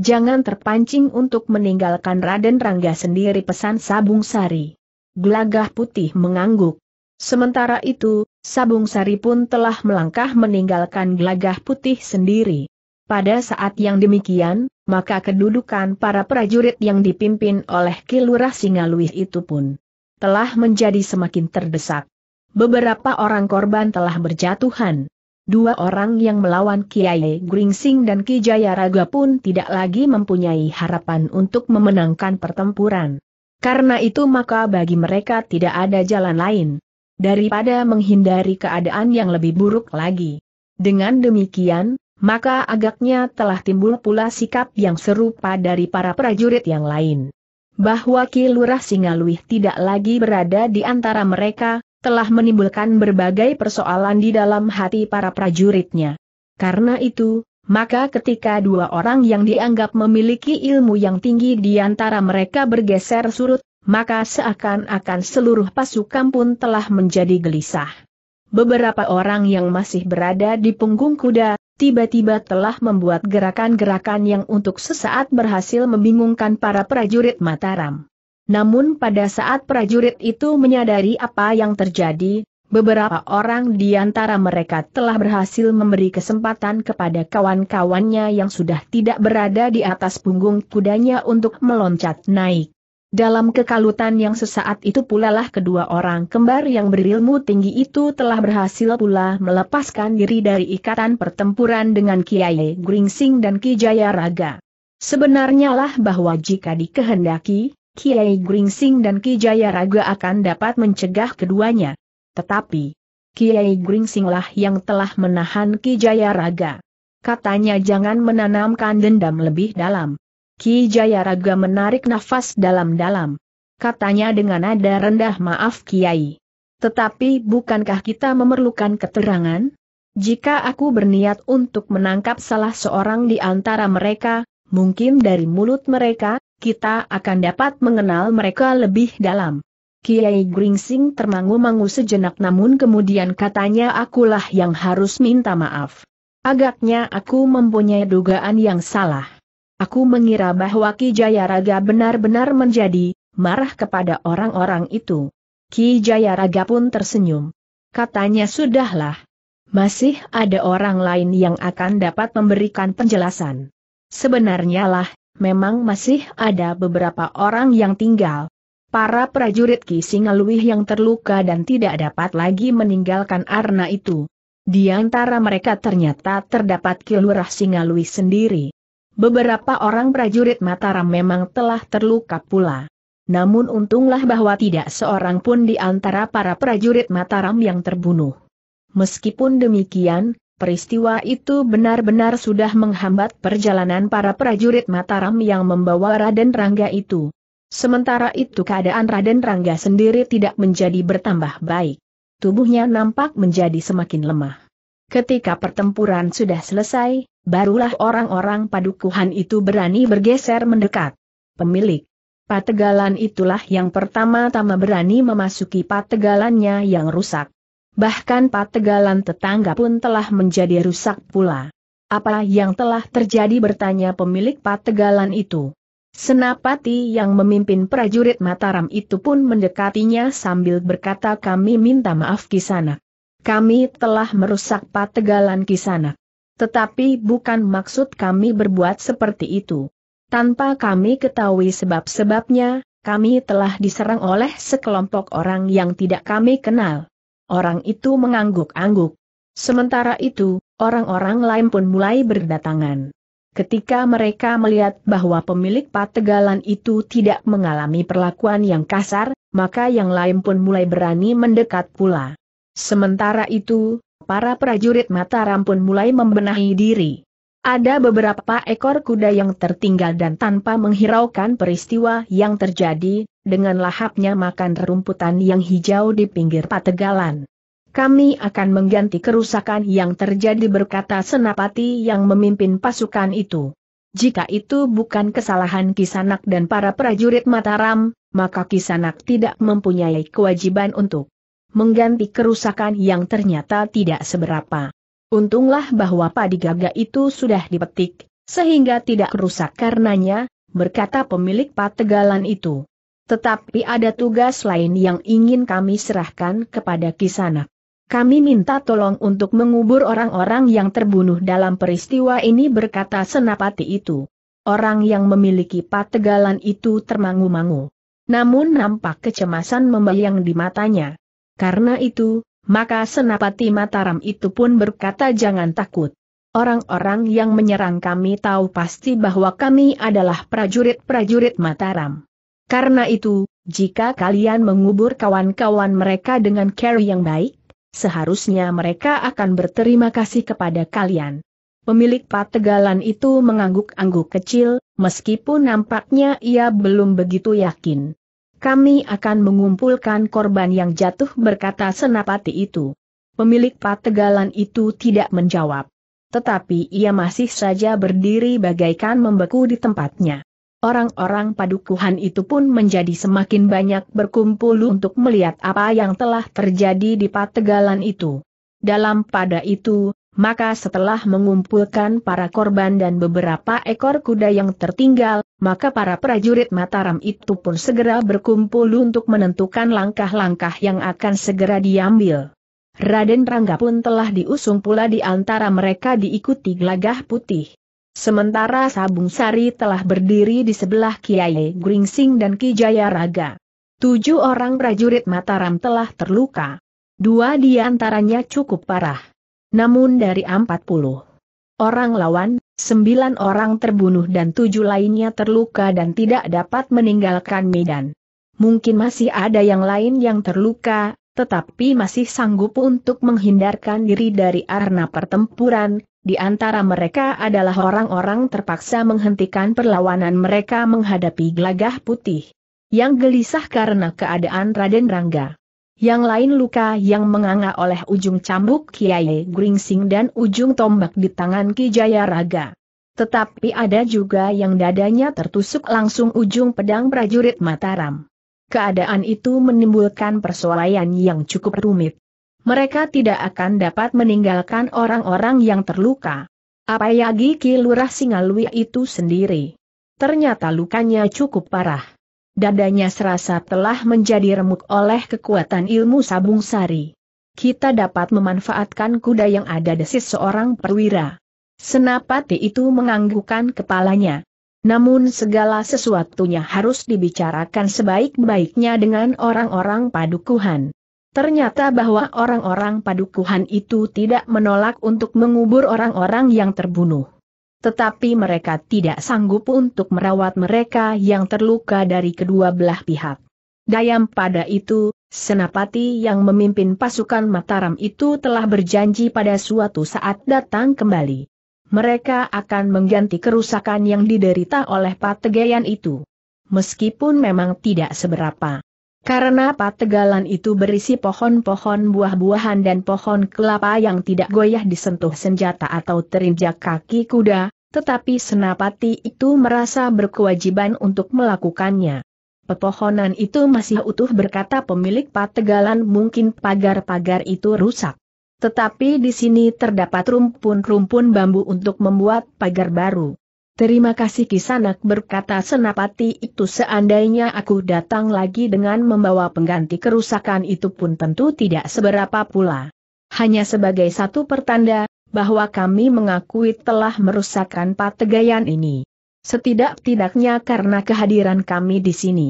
Jangan terpancing untuk meninggalkan Raden Rangga sendiri pesan Sabung Sari. Gelagah putih mengangguk. Sementara itu, Sabung Sari pun telah melangkah meninggalkan gelagah putih sendiri. Pada saat yang demikian, maka kedudukan para prajurit yang dipimpin oleh Kilurah Singaluih itu pun telah menjadi semakin terdesak. Beberapa orang korban telah berjatuhan. Dua orang yang melawan Kiai Gringsing dan Ki Jayaraga pun tidak lagi mempunyai harapan untuk memenangkan pertempuran. Karena itu maka bagi mereka tidak ada jalan lain. Daripada menghindari keadaan yang lebih buruk lagi. Dengan demikian, maka agaknya telah timbul pula sikap yang serupa dari para prajurit yang lain. Bahwa Ki Lurah Singaluih tidak lagi berada di antara mereka, telah menimbulkan berbagai persoalan di dalam hati para prajuritnya. Karena itu, maka ketika dua orang yang dianggap memiliki ilmu yang tinggi di antara mereka bergeser surut, maka seakan-akan seluruh pasukan pun telah menjadi gelisah. Beberapa orang yang masih berada di punggung kuda, tiba-tiba telah membuat gerakan-gerakan yang untuk sesaat berhasil membingungkan para prajurit Mataram. Namun pada saat prajurit itu menyadari apa yang terjadi, Beberapa orang di antara mereka telah berhasil memberi kesempatan kepada kawan-kawannya yang sudah tidak berada di atas punggung kudanya untuk meloncat naik. Dalam kekalutan yang sesaat itu pula lah kedua orang kembar yang berilmu tinggi itu telah berhasil pula melepaskan diri dari ikatan pertempuran dengan Kiai Gringsing dan Ki Jaya Raga. Sebenarnya lah bahwa jika dikehendaki, Kiai Gringsing dan Ki Jaya Raga akan dapat mencegah keduanya. Tetapi, Kiai Gringsinglah yang telah menahan Ki Jayaraga. Katanya jangan menanamkan dendam lebih dalam. Ki Jayaraga menarik nafas dalam-dalam. Katanya dengan nada rendah maaf Kiai. Tetapi bukankah kita memerlukan keterangan? Jika aku berniat untuk menangkap salah seorang di antara mereka, mungkin dari mulut mereka, kita akan dapat mengenal mereka lebih dalam. Kiai Gringsing termangu-mangu sejenak namun kemudian katanya akulah yang harus minta maaf. Agaknya aku mempunyai dugaan yang salah. Aku mengira bahwa Ki Jayaraga benar-benar menjadi marah kepada orang-orang itu. Ki Jayaraga pun tersenyum. Katanya sudahlah. Masih ada orang lain yang akan dapat memberikan penjelasan. Sebenarnya lah, memang masih ada beberapa orang yang tinggal, Para prajurit Ki Singaluih yang terluka dan tidak dapat lagi meninggalkan arna itu. Di antara mereka ternyata terdapat Kilurah Singaluih sendiri. Beberapa orang prajurit Mataram memang telah terluka pula. Namun untunglah bahwa tidak seorang pun di antara para prajurit Mataram yang terbunuh. Meskipun demikian, peristiwa itu benar-benar sudah menghambat perjalanan para prajurit Mataram yang membawa Raden Rangga itu. Sementara itu keadaan Raden Rangga sendiri tidak menjadi bertambah baik. Tubuhnya nampak menjadi semakin lemah. Ketika pertempuran sudah selesai, barulah orang-orang padukuhan itu berani bergeser mendekat. Pemilik Pategalan itulah yang pertama-tama berani memasuki pategalannya yang rusak. Bahkan pategalan tetangga pun telah menjadi rusak pula. Apa yang telah terjadi bertanya pemilik pategalan itu. Senapati yang memimpin prajurit Mataram itu pun mendekatinya sambil berkata kami minta maaf kisana. Kami telah merusak pategalan kisana. Tetapi bukan maksud kami berbuat seperti itu. Tanpa kami ketahui sebab-sebabnya, kami telah diserang oleh sekelompok orang yang tidak kami kenal. Orang itu mengangguk-angguk. Sementara itu, orang-orang lain pun mulai berdatangan. Ketika mereka melihat bahwa pemilik pategalan itu tidak mengalami perlakuan yang kasar, maka yang lain pun mulai berani mendekat pula. Sementara itu, para prajurit Mataram pun mulai membenahi diri. Ada beberapa ekor kuda yang tertinggal dan tanpa menghiraukan peristiwa yang terjadi, dengan lahapnya makan rerumputan yang hijau di pinggir pategalan. Kami akan mengganti kerusakan yang terjadi berkata senapati yang memimpin pasukan itu. Jika itu bukan kesalahan Kisanak dan para prajurit Mataram, maka Kisanak tidak mempunyai kewajiban untuk mengganti kerusakan yang ternyata tidak seberapa. Untunglah bahwa padi gaga itu sudah dipetik, sehingga tidak rusak karenanya, berkata pemilik pategalan itu. Tetapi ada tugas lain yang ingin kami serahkan kepada Kisanak. Kami minta tolong untuk mengubur orang-orang yang terbunuh dalam peristiwa ini berkata senapati itu. Orang yang memiliki pategalan itu termangu-mangu. Namun nampak kecemasan membayang di matanya. Karena itu, maka senapati Mataram itu pun berkata jangan takut. Orang-orang yang menyerang kami tahu pasti bahwa kami adalah prajurit-prajurit Mataram. Karena itu, jika kalian mengubur kawan-kawan mereka dengan care yang baik, Seharusnya mereka akan berterima kasih kepada kalian. Pemilik pategalan itu mengangguk-angguk kecil, meskipun nampaknya ia belum begitu yakin. Kami akan mengumpulkan korban yang jatuh berkata senapati itu. Pemilik pategalan itu tidak menjawab. Tetapi ia masih saja berdiri bagaikan membeku di tempatnya. Orang-orang padukuhan itu pun menjadi semakin banyak berkumpul untuk melihat apa yang telah terjadi di pategalan itu. Dalam pada itu, maka setelah mengumpulkan para korban dan beberapa ekor kuda yang tertinggal, maka para prajurit Mataram itu pun segera berkumpul untuk menentukan langkah-langkah yang akan segera diambil. Raden Rangga pun telah diusung pula di antara mereka diikuti gelagah putih. Sementara Sabung Sari telah berdiri di sebelah Kiai Gringsing dan Kijaya Raga. Tujuh orang prajurit Mataram telah terluka. Dua di antaranya cukup parah. Namun dari 40 orang lawan, sembilan orang terbunuh dan tujuh lainnya terluka dan tidak dapat meninggalkan medan. Mungkin masih ada yang lain yang terluka, tetapi masih sanggup untuk menghindarkan diri dari arena pertempuran, di antara mereka adalah orang-orang terpaksa menghentikan perlawanan mereka menghadapi gelagah putih. Yang gelisah karena keadaan Raden Rangga. Yang lain luka yang menganga oleh ujung cambuk Kiai Gringsing dan ujung tombak di tangan Ki Jaya Raga. Tetapi ada juga yang dadanya tertusuk langsung ujung pedang prajurit Mataram. Keadaan itu menimbulkan persoalan yang cukup rumit mereka tidak akan dapat meninggalkan orang-orang yang terluka. Apa Yagi Ki Lurah Singalui itu sendiri. Ternyata lukanya cukup parah. Dadanya serasa telah menjadi remuk oleh kekuatan ilmu sabung sari. Kita dapat memanfaatkan kuda yang ada desis seorang perwira. Senapati itu menganggukkan kepalanya. Namun segala sesuatunya harus dibicarakan sebaik-baiknya dengan orang-orang padukuhan. Ternyata bahwa orang-orang padukuhan itu tidak menolak untuk mengubur orang-orang yang terbunuh. Tetapi mereka tidak sanggup untuk merawat mereka yang terluka dari kedua belah pihak. Dayam pada itu, Senapati yang memimpin pasukan Mataram itu telah berjanji pada suatu saat datang kembali. Mereka akan mengganti kerusakan yang diderita oleh Pategayan itu. Meskipun memang tidak seberapa. Karena pategalan itu berisi pohon-pohon buah-buahan dan pohon kelapa yang tidak goyah disentuh senjata atau terinjak kaki kuda, tetapi senapati itu merasa berkewajiban untuk melakukannya. Pepohonan itu masih utuh berkata pemilik pategalan mungkin pagar-pagar itu rusak. Tetapi di sini terdapat rumpun-rumpun bambu untuk membuat pagar baru. Terima kasih Kisanak berkata senapati itu seandainya aku datang lagi dengan membawa pengganti kerusakan itu pun tentu tidak seberapa pula. Hanya sebagai satu pertanda, bahwa kami mengakui telah merusakkan pategayan ini. Setidak-tidaknya karena kehadiran kami di sini.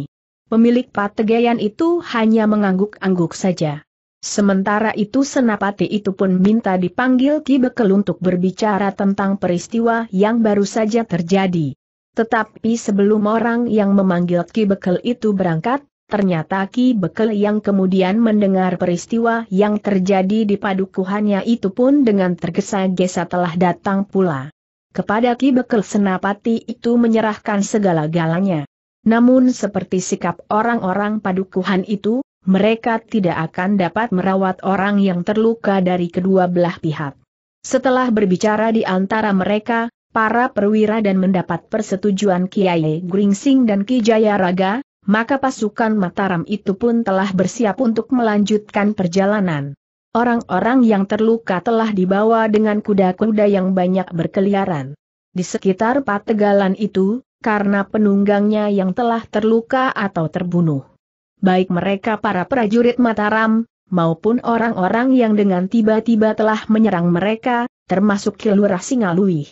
Pemilik pategayan itu hanya mengangguk-angguk saja. Sementara itu Senapati itu pun minta dipanggil Ki Bekel untuk berbicara tentang peristiwa yang baru saja terjadi. Tetapi sebelum orang yang memanggil Ki Bekel itu berangkat, ternyata Ki Bekel yang kemudian mendengar peristiwa yang terjadi di padukuhannya itu pun dengan tergesa-gesa telah datang pula. Kepada Ki Bekel Senapati itu menyerahkan segala-galanya. Namun seperti sikap orang-orang padukuhan itu, mereka tidak akan dapat merawat orang yang terluka dari kedua belah pihak. Setelah berbicara di antara mereka, para perwira dan mendapat persetujuan Kiai Gringsing dan Ki Raga, maka pasukan Mataram itu pun telah bersiap untuk melanjutkan perjalanan. Orang-orang yang terluka telah dibawa dengan kuda-kuda yang banyak berkeliaran. Di sekitar pategalan itu, karena penunggangnya yang telah terluka atau terbunuh baik mereka para prajurit Mataram, maupun orang-orang yang dengan tiba-tiba telah menyerang mereka, termasuk Kilurah Singalui.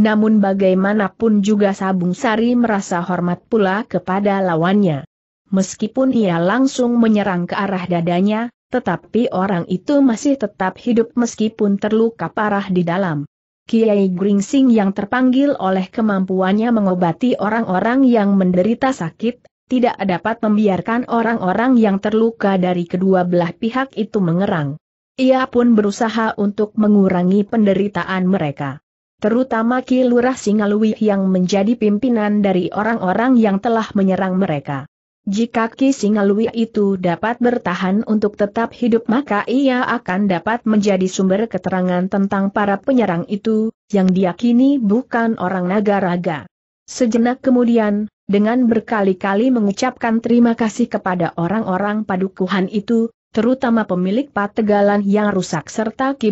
Namun bagaimanapun juga Sabung Sari merasa hormat pula kepada lawannya. Meskipun ia langsung menyerang ke arah dadanya, tetapi orang itu masih tetap hidup meskipun terluka parah di dalam. Kiai Gringsing yang terpanggil oleh kemampuannya mengobati orang-orang yang menderita sakit tidak dapat membiarkan orang-orang yang terluka dari kedua belah pihak itu mengerang. Ia pun berusaha untuk mengurangi penderitaan mereka. Terutama Ki Lurah Singalui yang menjadi pimpinan dari orang-orang yang telah menyerang mereka. Jika Ki Singalui itu dapat bertahan untuk tetap hidup maka ia akan dapat menjadi sumber keterangan tentang para penyerang itu, yang diakini bukan orang naga raga. Sejenak kemudian, dengan berkali-kali mengucapkan terima kasih kepada orang-orang padukuhan itu, terutama pemilik pategalan yang rusak serta Ki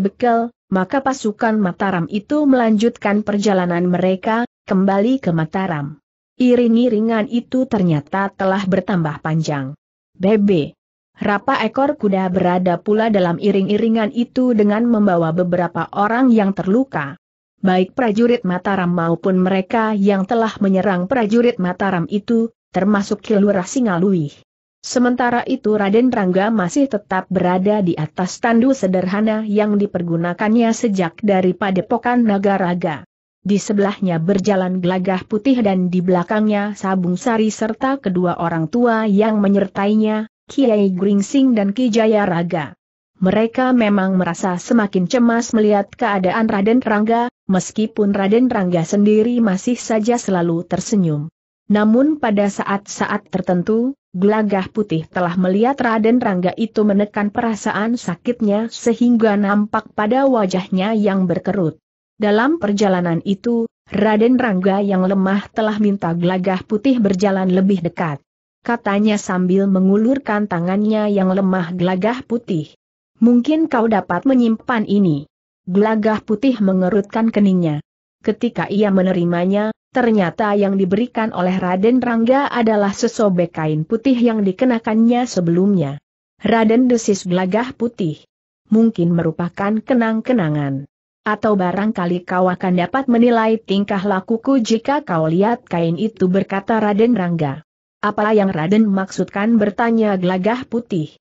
maka pasukan Mataram itu melanjutkan perjalanan mereka, kembali ke Mataram. Iring-iringan itu ternyata telah bertambah panjang. Bebe, Rapa ekor kuda berada pula dalam iring-iringan itu dengan membawa beberapa orang yang terluka baik prajurit Mataram maupun mereka yang telah menyerang prajurit Mataram itu, termasuk Kilurah Singalui. Sementara itu Raden Rangga masih tetap berada di atas tandu sederhana yang dipergunakannya sejak dari padepokan raga. Di sebelahnya berjalan gelagah putih dan di belakangnya Sabung Sari serta kedua orang tua yang menyertainya, Kiai Gringsing dan Ki Jaya Raga. Mereka memang merasa semakin cemas melihat keadaan Raden Rangga, meskipun Raden Rangga sendiri masih saja selalu tersenyum. Namun pada saat-saat tertentu, Glagah putih telah melihat Raden Rangga itu menekan perasaan sakitnya sehingga nampak pada wajahnya yang berkerut. Dalam perjalanan itu, Raden Rangga yang lemah telah minta Glagah putih berjalan lebih dekat. Katanya sambil mengulurkan tangannya yang lemah Glagah putih. Mungkin kau dapat menyimpan ini. Gelagah putih mengerutkan keningnya. Ketika ia menerimanya, ternyata yang diberikan oleh Raden Rangga adalah sesobek kain putih yang dikenakannya sebelumnya. Raden desis gelagah putih. Mungkin merupakan kenang-kenangan. Atau barangkali kau akan dapat menilai tingkah lakuku jika kau lihat kain itu berkata Raden Rangga. Apa yang Raden maksudkan bertanya gelagah putih.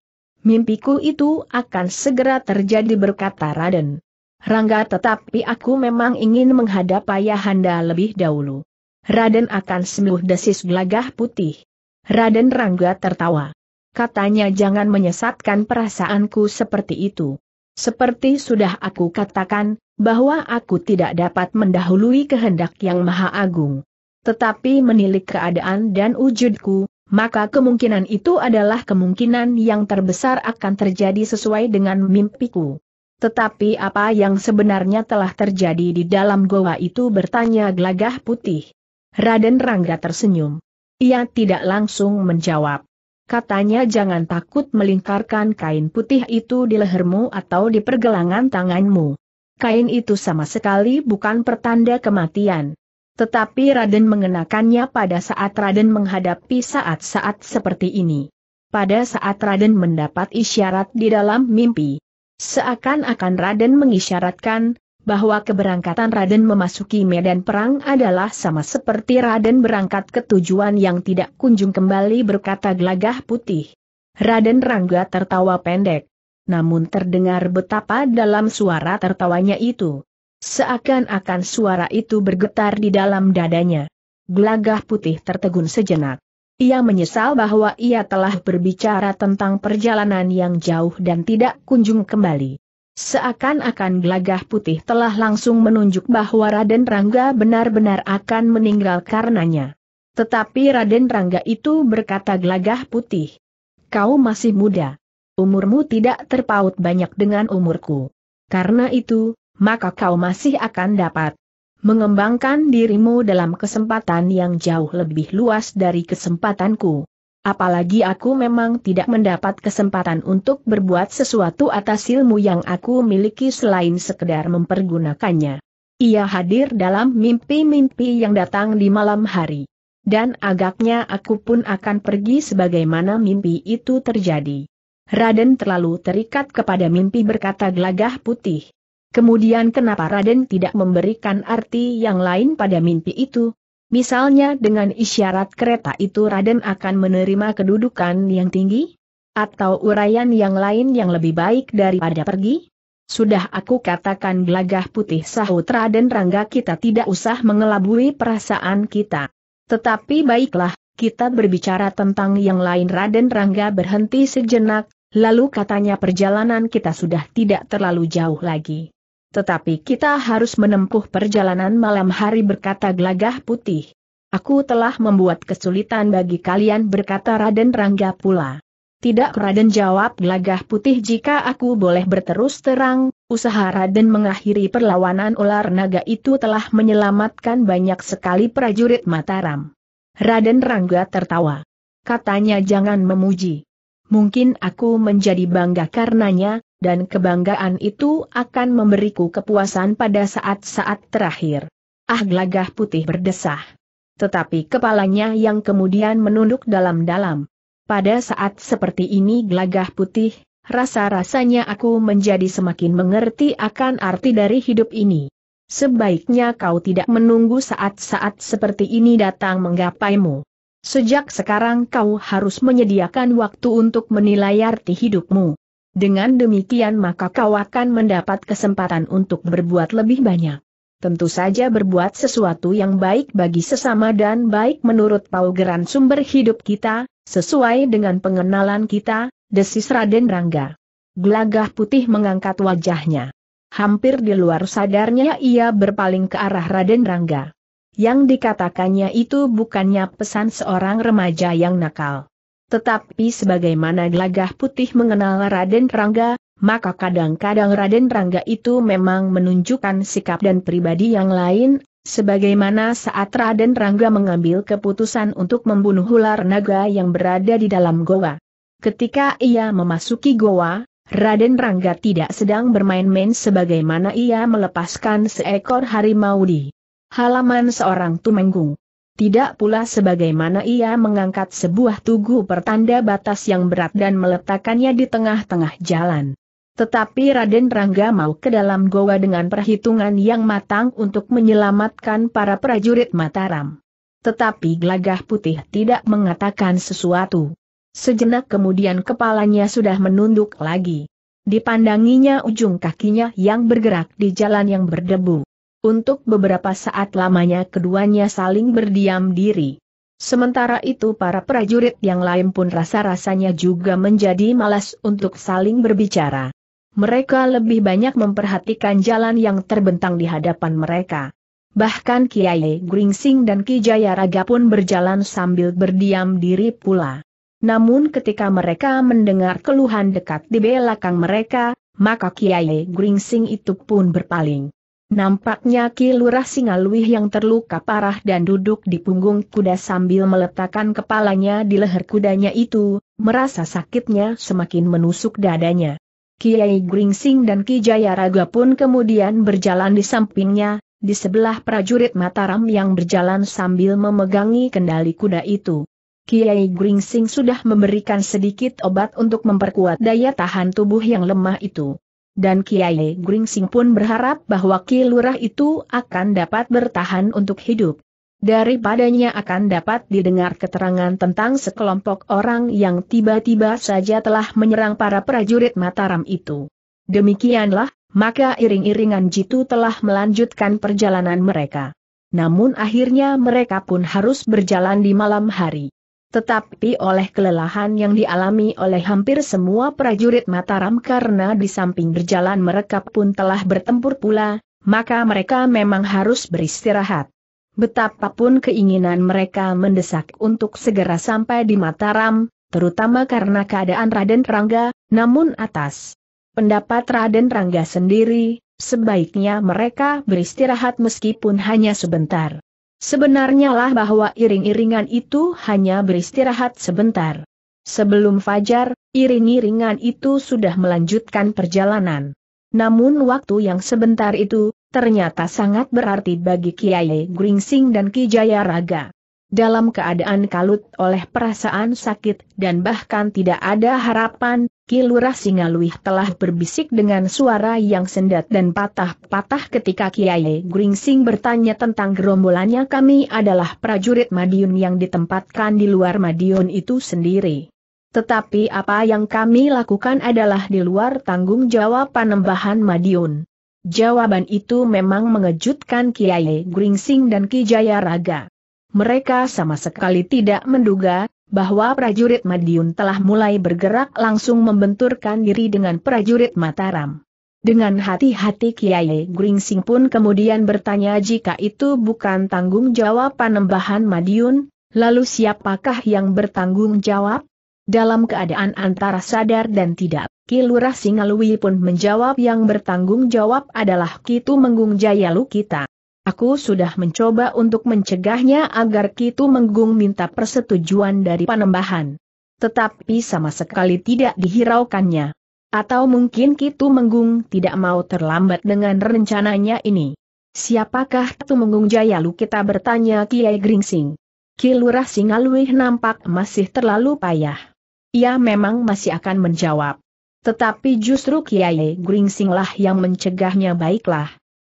Mimpiku itu akan segera terjadi berkata Raden. Rangga tetapi aku memang ingin menghadap Ayahanda lebih dahulu. Raden akan sembuh desis gelagah putih. Raden Rangga tertawa. Katanya jangan menyesatkan perasaanku seperti itu. Seperti sudah aku katakan, bahwa aku tidak dapat mendahului kehendak yang maha agung. Tetapi menilik keadaan dan wujudku, maka kemungkinan itu adalah kemungkinan yang terbesar akan terjadi sesuai dengan mimpiku. Tetapi apa yang sebenarnya telah terjadi di dalam goa itu bertanya gelagah putih. Raden Rangga tersenyum. Ia tidak langsung menjawab. Katanya jangan takut melingkarkan kain putih itu di lehermu atau di pergelangan tanganmu. Kain itu sama sekali bukan pertanda kematian. Tetapi Raden mengenakannya pada saat Raden menghadapi saat-saat seperti ini. Pada saat Raden mendapat isyarat di dalam mimpi Seakan-akan Raden mengisyaratkan, bahwa keberangkatan Raden memasuki medan perang adalah sama seperti Raden berangkat ke tujuan yang tidak kunjung kembali berkata gelagah putih. Raden Rangga tertawa pendek. Namun terdengar betapa dalam suara tertawanya itu. Seakan-akan suara itu bergetar di dalam dadanya. Gelagah putih tertegun sejenak. Ia menyesal bahwa ia telah berbicara tentang perjalanan yang jauh dan tidak kunjung kembali. Seakan-akan Glagah putih telah langsung menunjuk bahwa Raden Rangga benar-benar akan meninggal karenanya. Tetapi Raden Rangga itu berkata Glagah putih. Kau masih muda. Umurmu tidak terpaut banyak dengan umurku. Karena itu, maka kau masih akan dapat mengembangkan dirimu dalam kesempatan yang jauh lebih luas dari kesempatanku. Apalagi aku memang tidak mendapat kesempatan untuk berbuat sesuatu atas ilmu yang aku miliki selain sekedar mempergunakannya. Ia hadir dalam mimpi-mimpi yang datang di malam hari. Dan agaknya aku pun akan pergi sebagaimana mimpi itu terjadi. Raden terlalu terikat kepada mimpi berkata gelagah putih. Kemudian kenapa Raden tidak memberikan arti yang lain pada mimpi itu? Misalnya dengan isyarat kereta itu Raden akan menerima kedudukan yang tinggi? Atau uraian yang lain yang lebih baik daripada pergi? Sudah aku katakan gelagah putih sahut Raden Rangga kita tidak usah mengelabui perasaan kita. Tetapi baiklah, kita berbicara tentang yang lain Raden Rangga berhenti sejenak, lalu katanya perjalanan kita sudah tidak terlalu jauh lagi. Tetapi kita harus menempuh perjalanan malam hari berkata gelagah putih. Aku telah membuat kesulitan bagi kalian berkata Raden Rangga pula. Tidak Raden jawab gelagah putih jika aku boleh berterus terang, usaha Raden mengakhiri perlawanan ular naga itu telah menyelamatkan banyak sekali prajurit Mataram. Raden Rangga tertawa. Katanya jangan memuji. Mungkin aku menjadi bangga karenanya, dan kebanggaan itu akan memberiku kepuasan pada saat-saat terakhir. Ah gelagah putih berdesah. Tetapi kepalanya yang kemudian menunduk dalam-dalam. Pada saat seperti ini gelagah putih, rasa-rasanya aku menjadi semakin mengerti akan arti dari hidup ini. Sebaiknya kau tidak menunggu saat-saat seperti ini datang menggapaimu. Sejak sekarang kau harus menyediakan waktu untuk menilai arti hidupmu. Dengan demikian maka kau akan mendapat kesempatan untuk berbuat lebih banyak. Tentu saja berbuat sesuatu yang baik bagi sesama dan baik menurut paugeran sumber hidup kita, sesuai dengan pengenalan kita, desis Raden Rangga. Glagah putih mengangkat wajahnya. Hampir di luar sadarnya ia berpaling ke arah Raden Rangga. Yang dikatakannya itu bukannya pesan seorang remaja yang nakal. Tetapi sebagaimana gelagah putih mengenal Raden Rangga, maka kadang-kadang Raden Rangga itu memang menunjukkan sikap dan pribadi yang lain, sebagaimana saat Raden Rangga mengambil keputusan untuk membunuh ular naga yang berada di dalam goa. Ketika ia memasuki goa, Raden Rangga tidak sedang bermain-main sebagaimana ia melepaskan seekor harimau di halaman seorang tumenggung. Tidak pula sebagaimana ia mengangkat sebuah tugu pertanda batas yang berat dan meletakkannya di tengah-tengah jalan. Tetapi Raden Rangga mau ke dalam goa dengan perhitungan yang matang untuk menyelamatkan para prajurit Mataram. Tetapi gelagah putih tidak mengatakan sesuatu. Sejenak kemudian kepalanya sudah menunduk lagi. Dipandanginya ujung kakinya yang bergerak di jalan yang berdebu. Untuk beberapa saat lamanya keduanya saling berdiam diri. Sementara itu para prajurit yang lain pun rasa-rasanya juga menjadi malas untuk saling berbicara. Mereka lebih banyak memperhatikan jalan yang terbentang di hadapan mereka. Bahkan Kiai Gringsing dan Ki Jayaraga pun berjalan sambil berdiam diri pula. Namun ketika mereka mendengar keluhan dekat di belakang mereka, maka Kiai Gringsing itu pun berpaling. Nampaknya Ki Lurah Singaluih yang terluka parah dan duduk di punggung kuda sambil meletakkan kepalanya di leher kudanya itu, merasa sakitnya semakin menusuk dadanya. Kiai Gringsing dan Ki Jayaraga pun kemudian berjalan di sampingnya, di sebelah prajurit Mataram yang berjalan sambil memegangi kendali kuda itu. Kiai Gringsing sudah memberikan sedikit obat untuk memperkuat daya tahan tubuh yang lemah itu dan Kiai Gringsing pun berharap bahwa Ki itu akan dapat bertahan untuk hidup. Daripadanya akan dapat didengar keterangan tentang sekelompok orang yang tiba-tiba saja telah menyerang para prajurit Mataram itu. Demikianlah, maka iring-iringan jitu telah melanjutkan perjalanan mereka. Namun akhirnya mereka pun harus berjalan di malam hari. Tetapi oleh kelelahan yang dialami oleh hampir semua prajurit Mataram karena di samping berjalan mereka pun telah bertempur pula, maka mereka memang harus beristirahat. Betapapun keinginan mereka mendesak untuk segera sampai di Mataram, terutama karena keadaan Raden Rangga, namun atas pendapat Raden Rangga sendiri, sebaiknya mereka beristirahat meskipun hanya sebentar. Sebenarnya lah bahwa iring-iringan itu hanya beristirahat sebentar. Sebelum fajar, iring-iringan itu sudah melanjutkan perjalanan. Namun waktu yang sebentar itu, ternyata sangat berarti bagi Kiai Gringsing dan Ki Raga. Dalam keadaan kalut oleh perasaan sakit dan bahkan tidak ada harapan, Kilurah Singaluih telah berbisik dengan suara yang sendat dan patah-patah ketika Kiai Gringsing bertanya tentang gerombolannya kami adalah prajurit Madiun yang ditempatkan di luar Madiun itu sendiri. Tetapi apa yang kami lakukan adalah di luar tanggung jawab panembahan Madiun. Jawaban itu memang mengejutkan Kiai Gringsing dan Ki Jayaraga. Mereka sama sekali tidak menduga bahwa prajurit Madiun telah mulai bergerak langsung membenturkan diri dengan prajurit Mataram. Dengan hati-hati Kiai Gringsing pun kemudian bertanya jika itu bukan tanggung jawab panembahan Madiun, lalu siapakah yang bertanggung jawab? Dalam keadaan antara sadar dan tidak, Kilurah Singalui pun menjawab yang bertanggung jawab adalah Kitu Menggung Jaya Lukita. Aku sudah mencoba untuk mencegahnya agar Kitu Menggung minta persetujuan dari Panembahan. Tetapi sama sekali tidak dihiraukannya. Atau mungkin Kitu Menggung tidak mau terlambat dengan rencananya ini. Siapakah Kitu Menggung Jaya Lu? kita bertanya Kiai Gringsing. Ki Lurah Singalui nampak masih terlalu payah. Ia memang masih akan menjawab. Tetapi justru Kiai Gringsinglah yang mencegahnya baiklah.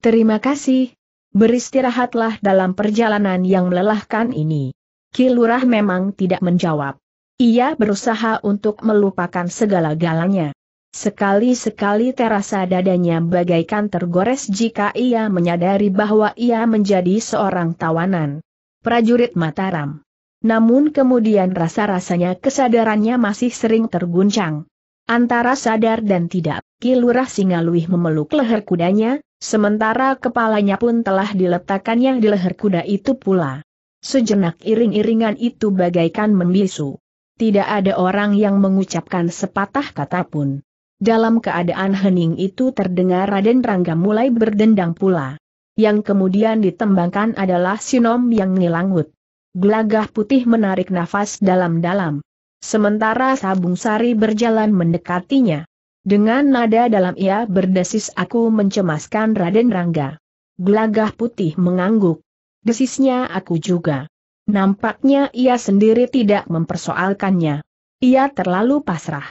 Terima kasih, beristirahatlah dalam perjalanan yang melelahkan ini. Kilurah memang tidak menjawab. Ia berusaha untuk melupakan segala galanya. Sekali-sekali terasa dadanya bagaikan tergores jika ia menyadari bahwa ia menjadi seorang tawanan. Prajurit Mataram. Namun kemudian rasa-rasanya kesadarannya masih sering terguncang. Antara sadar dan tidak, Kilurah Singaluih memeluk leher kudanya, Sementara kepalanya pun telah diletakkan yang di leher kuda itu pula. Sejenak iring-iringan itu bagaikan membisu. Tidak ada orang yang mengucapkan sepatah kata pun. Dalam keadaan hening itu terdengar Raden Rangga mulai berdendang pula. Yang kemudian ditembangkan adalah sinom yang ngilangut. Gelagah putih menarik nafas dalam-dalam. Sementara Sabung Sari berjalan mendekatinya. Dengan nada dalam ia berdesis aku mencemaskan Raden Rangga. Gelagah putih mengangguk. Desisnya aku juga. Nampaknya ia sendiri tidak mempersoalkannya. Ia terlalu pasrah.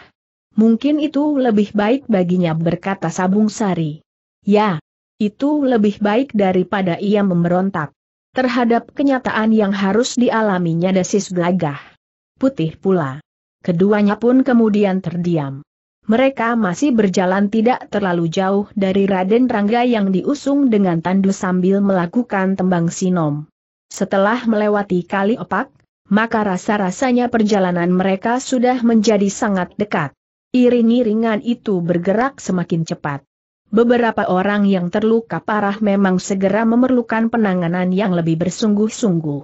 Mungkin itu lebih baik baginya berkata Sabung Sari. Ya, itu lebih baik daripada ia memberontak. Terhadap kenyataan yang harus dialaminya desis gelagah. Putih pula. Keduanya pun kemudian terdiam mereka masih berjalan tidak terlalu jauh dari Raden Rangga yang diusung dengan tandu sambil melakukan tembang sinom. Setelah melewati kali opak, maka rasa-rasanya perjalanan mereka sudah menjadi sangat dekat. Iring-iringan itu bergerak semakin cepat. Beberapa orang yang terluka parah memang segera memerlukan penanganan yang lebih bersungguh-sungguh.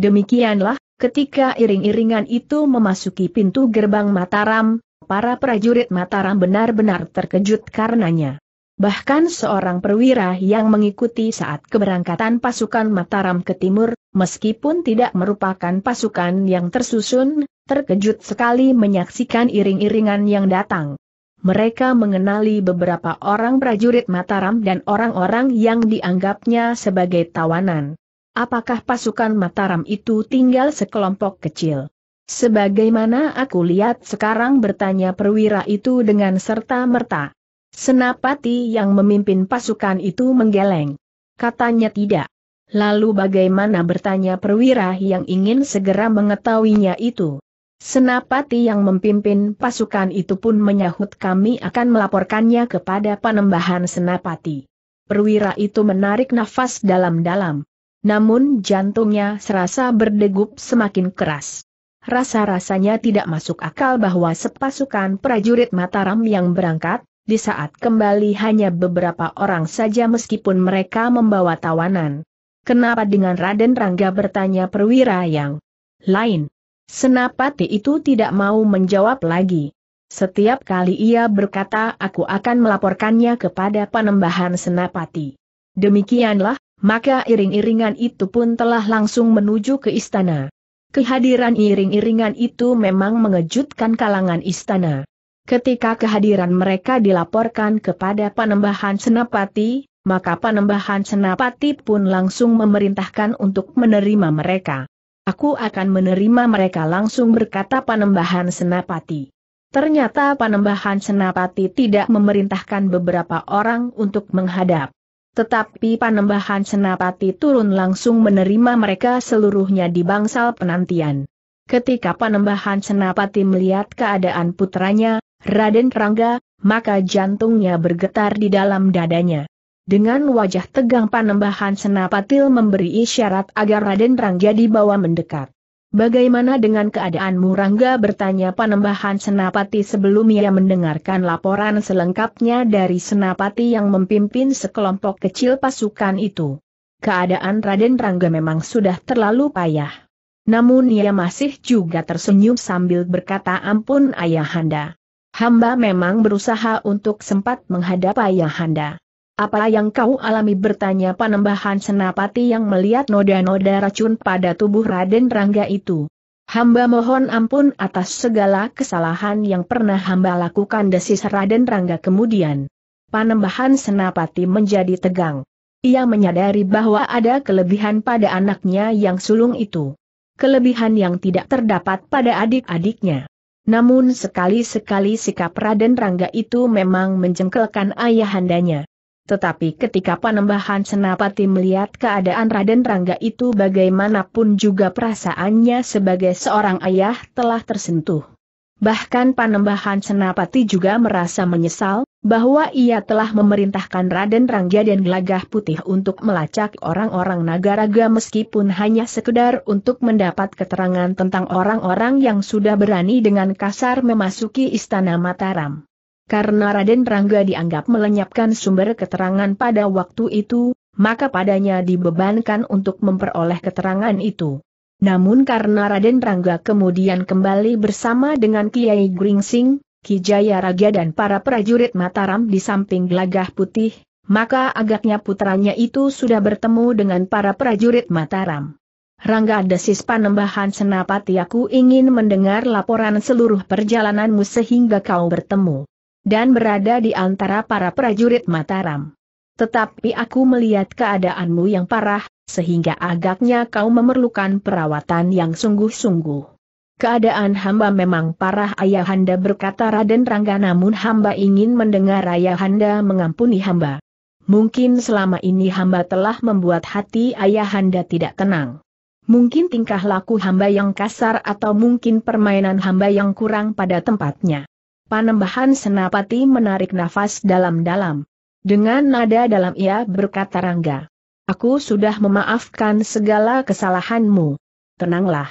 Demikianlah, ketika iring-iringan itu memasuki pintu gerbang Mataram, Para prajurit Mataram benar-benar terkejut karenanya. Bahkan seorang perwira yang mengikuti saat keberangkatan pasukan Mataram ke timur, meskipun tidak merupakan pasukan yang tersusun, terkejut sekali menyaksikan iring-iringan yang datang. Mereka mengenali beberapa orang prajurit Mataram dan orang-orang yang dianggapnya sebagai tawanan. Apakah pasukan Mataram itu tinggal sekelompok kecil? Sebagaimana aku lihat sekarang bertanya perwira itu dengan serta-merta. Senapati yang memimpin pasukan itu menggeleng. Katanya tidak. Lalu bagaimana bertanya perwira yang ingin segera mengetahuinya itu? Senapati yang memimpin pasukan itu pun menyahut kami akan melaporkannya kepada panembahan senapati. Perwira itu menarik nafas dalam-dalam. Namun jantungnya serasa berdegup semakin keras rasa-rasanya tidak masuk akal bahwa sepasukan prajurit Mataram yang berangkat, di saat kembali hanya beberapa orang saja meskipun mereka membawa tawanan. Kenapa dengan Raden Rangga bertanya perwira yang lain? Senapati itu tidak mau menjawab lagi. Setiap kali ia berkata aku akan melaporkannya kepada penembahan Senapati. Demikianlah, maka iring-iringan itu pun telah langsung menuju ke istana. Kehadiran iring-iringan itu memang mengejutkan kalangan istana. Ketika kehadiran mereka dilaporkan kepada Panembahan Senapati, maka Panembahan Senapati pun langsung memerintahkan untuk menerima mereka. Aku akan menerima mereka langsung berkata Panembahan Senapati. Ternyata Panembahan Senapati tidak memerintahkan beberapa orang untuk menghadap. Tetapi Panembahan Senapati turun langsung menerima mereka seluruhnya di bangsal penantian. Ketika Panembahan Senapati melihat keadaan putranya, Raden Rangga, maka jantungnya bergetar di dalam dadanya. Dengan wajah tegang Panembahan Senapati memberi isyarat agar Raden Rangga dibawa mendekat. Bagaimana dengan keadaanmu Rangga bertanya Panembahan Senapati sebelum ia mendengarkan laporan selengkapnya dari Senapati yang memimpin sekelompok kecil pasukan itu. Keadaan Raden Rangga memang sudah terlalu payah. Namun ia masih juga tersenyum sambil berkata ampun ayahanda. Hamba memang berusaha untuk sempat menghadap ayahanda. Apa yang kau alami bertanya panembahan senapati yang melihat noda-noda racun pada tubuh Raden Rangga itu. Hamba mohon ampun atas segala kesalahan yang pernah hamba lakukan desis Raden Rangga kemudian. Panembahan senapati menjadi tegang. Ia menyadari bahwa ada kelebihan pada anaknya yang sulung itu. Kelebihan yang tidak terdapat pada adik-adiknya. Namun sekali-sekali sikap Raden Rangga itu memang menjengkelkan ayahandanya. Tetapi ketika Panembahan Senapati melihat keadaan Raden Rangga itu bagaimanapun juga perasaannya sebagai seorang ayah telah tersentuh. Bahkan Panembahan Senapati juga merasa menyesal, bahwa ia telah memerintahkan Raden Rangga dan Gelagah Putih untuk melacak orang-orang Nagaraga meskipun hanya sekedar untuk mendapat keterangan tentang orang-orang yang sudah berani dengan kasar memasuki Istana Mataram karena Raden Rangga dianggap melenyapkan sumber keterangan pada waktu itu, maka padanya dibebankan untuk memperoleh keterangan itu. Namun karena Raden Rangga kemudian kembali bersama dengan Kiai Gringsing, Kijaya Raja dan para prajurit Mataram di samping Gelagah Putih, maka agaknya putranya itu sudah bertemu dengan para prajurit Mataram. Rangga desis panembahan senapati aku ingin mendengar laporan seluruh perjalananmu sehingga kau bertemu dan berada di antara para prajurit Mataram. Tetapi aku melihat keadaanmu yang parah, sehingga agaknya kau memerlukan perawatan yang sungguh-sungguh. Keadaan hamba memang parah ayahanda berkata Raden Rangga namun hamba ingin mendengar ayahanda mengampuni hamba. Mungkin selama ini hamba telah membuat hati ayahanda tidak tenang. Mungkin tingkah laku hamba yang kasar atau mungkin permainan hamba yang kurang pada tempatnya. Panembahan Senapati menarik nafas dalam-dalam. Dengan nada dalam ia berkata Rangga. Aku sudah memaafkan segala kesalahanmu. Tenanglah.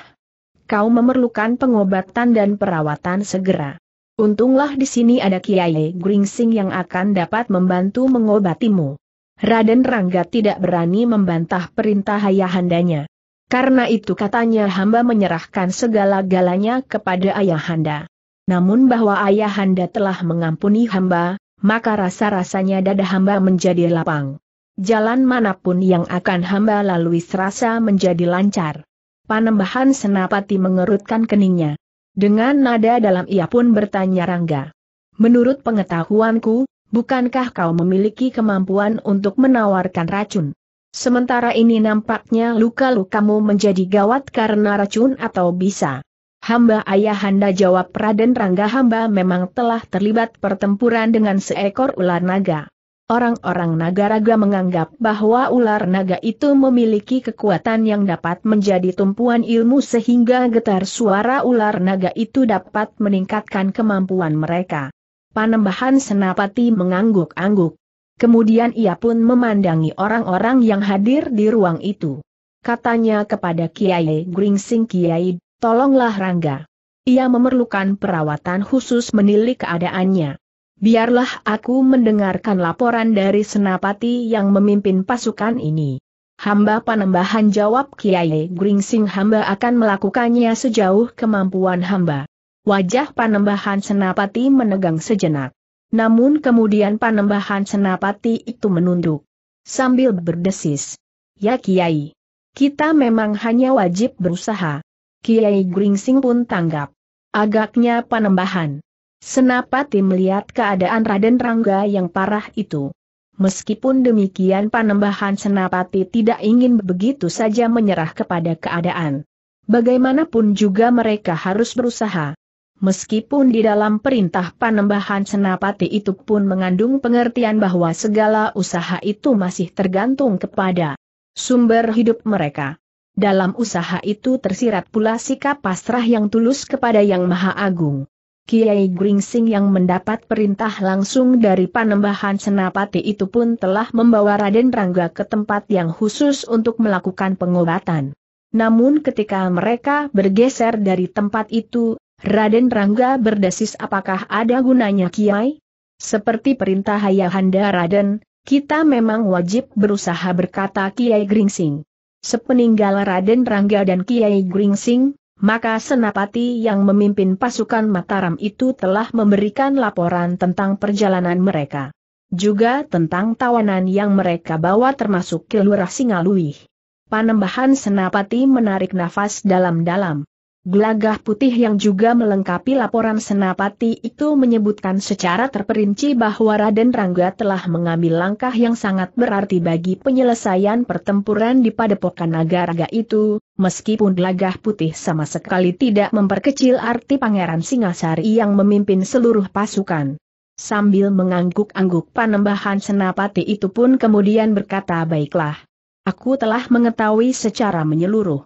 Kau memerlukan pengobatan dan perawatan segera. Untunglah di sini ada Kiai Gringsing yang akan dapat membantu mengobatimu. Raden Rangga tidak berani membantah perintah ayahandanya. Karena itu katanya hamba menyerahkan segala galanya kepada ayahanda. Namun bahwa ayahanda telah mengampuni hamba, maka rasa-rasanya dada hamba menjadi lapang. Jalan manapun yang akan hamba lalui serasa menjadi lancar. Panembahan Senapati mengerutkan keningnya. Dengan nada dalam ia pun bertanya Rangga. Menurut pengetahuanku, bukankah kau memiliki kemampuan untuk menawarkan racun? Sementara ini nampaknya luka-lukamu menjadi gawat karena racun atau bisa Hamba ayahanda jawab Raden Rangga hamba memang telah terlibat pertempuran dengan seekor ular naga. Orang-orang naga raga menganggap bahwa ular naga itu memiliki kekuatan yang dapat menjadi tumpuan ilmu sehingga getar suara ular naga itu dapat meningkatkan kemampuan mereka. Panembahan Senapati mengangguk-angguk. Kemudian ia pun memandangi orang-orang yang hadir di ruang itu. Katanya kepada Kiai Gringsing Kiai Tolonglah Rangga. Ia memerlukan perawatan khusus menilik keadaannya. Biarlah aku mendengarkan laporan dari Senapati yang memimpin pasukan ini. Hamba Panembahan jawab Kiai Gringsing hamba akan melakukannya sejauh kemampuan hamba. Wajah panembahan Senapati menegang sejenak. Namun kemudian panembahan Senapati itu menunduk. Sambil berdesis. Ya Kiai. Kita memang hanya wajib berusaha. Kiai Gringsing pun tanggap. Agaknya panembahan. Senapati melihat keadaan Raden Rangga yang parah itu. Meskipun demikian panembahan Senapati tidak ingin begitu saja menyerah kepada keadaan. Bagaimanapun juga mereka harus berusaha. Meskipun di dalam perintah panembahan Senapati itu pun mengandung pengertian bahwa segala usaha itu masih tergantung kepada sumber hidup mereka. Dalam usaha itu tersirat pula sikap pasrah yang tulus kepada Yang Maha Agung. Kiai Gringsing yang mendapat perintah langsung dari Panembahan Senapati itu pun telah membawa Raden Rangga ke tempat yang khusus untuk melakukan pengobatan. Namun ketika mereka bergeser dari tempat itu, Raden Rangga berdesis apakah ada gunanya Kiai? Seperti perintah Ayahanda Raden, kita memang wajib berusaha berkata Kiai Gringsing. Sepeninggal Raden Rangga dan Kiai Gringsing, maka Senapati yang memimpin pasukan Mataram itu telah memberikan laporan tentang perjalanan mereka. Juga tentang tawanan yang mereka bawa termasuk Kilurah Singaluih. Panembahan Senapati menarik nafas dalam-dalam. Gelagah putih yang juga melengkapi laporan Senapati itu menyebutkan secara terperinci bahwa Raden Rangga telah mengambil langkah yang sangat berarti bagi penyelesaian pertempuran di Padepokan Naga-Raga itu, meskipun Gelagah putih sama sekali tidak memperkecil arti Pangeran Singasari yang memimpin seluruh pasukan. Sambil mengangguk-angguk panembahan Senapati itu pun kemudian berkata baiklah. Aku telah mengetahui secara menyeluruh.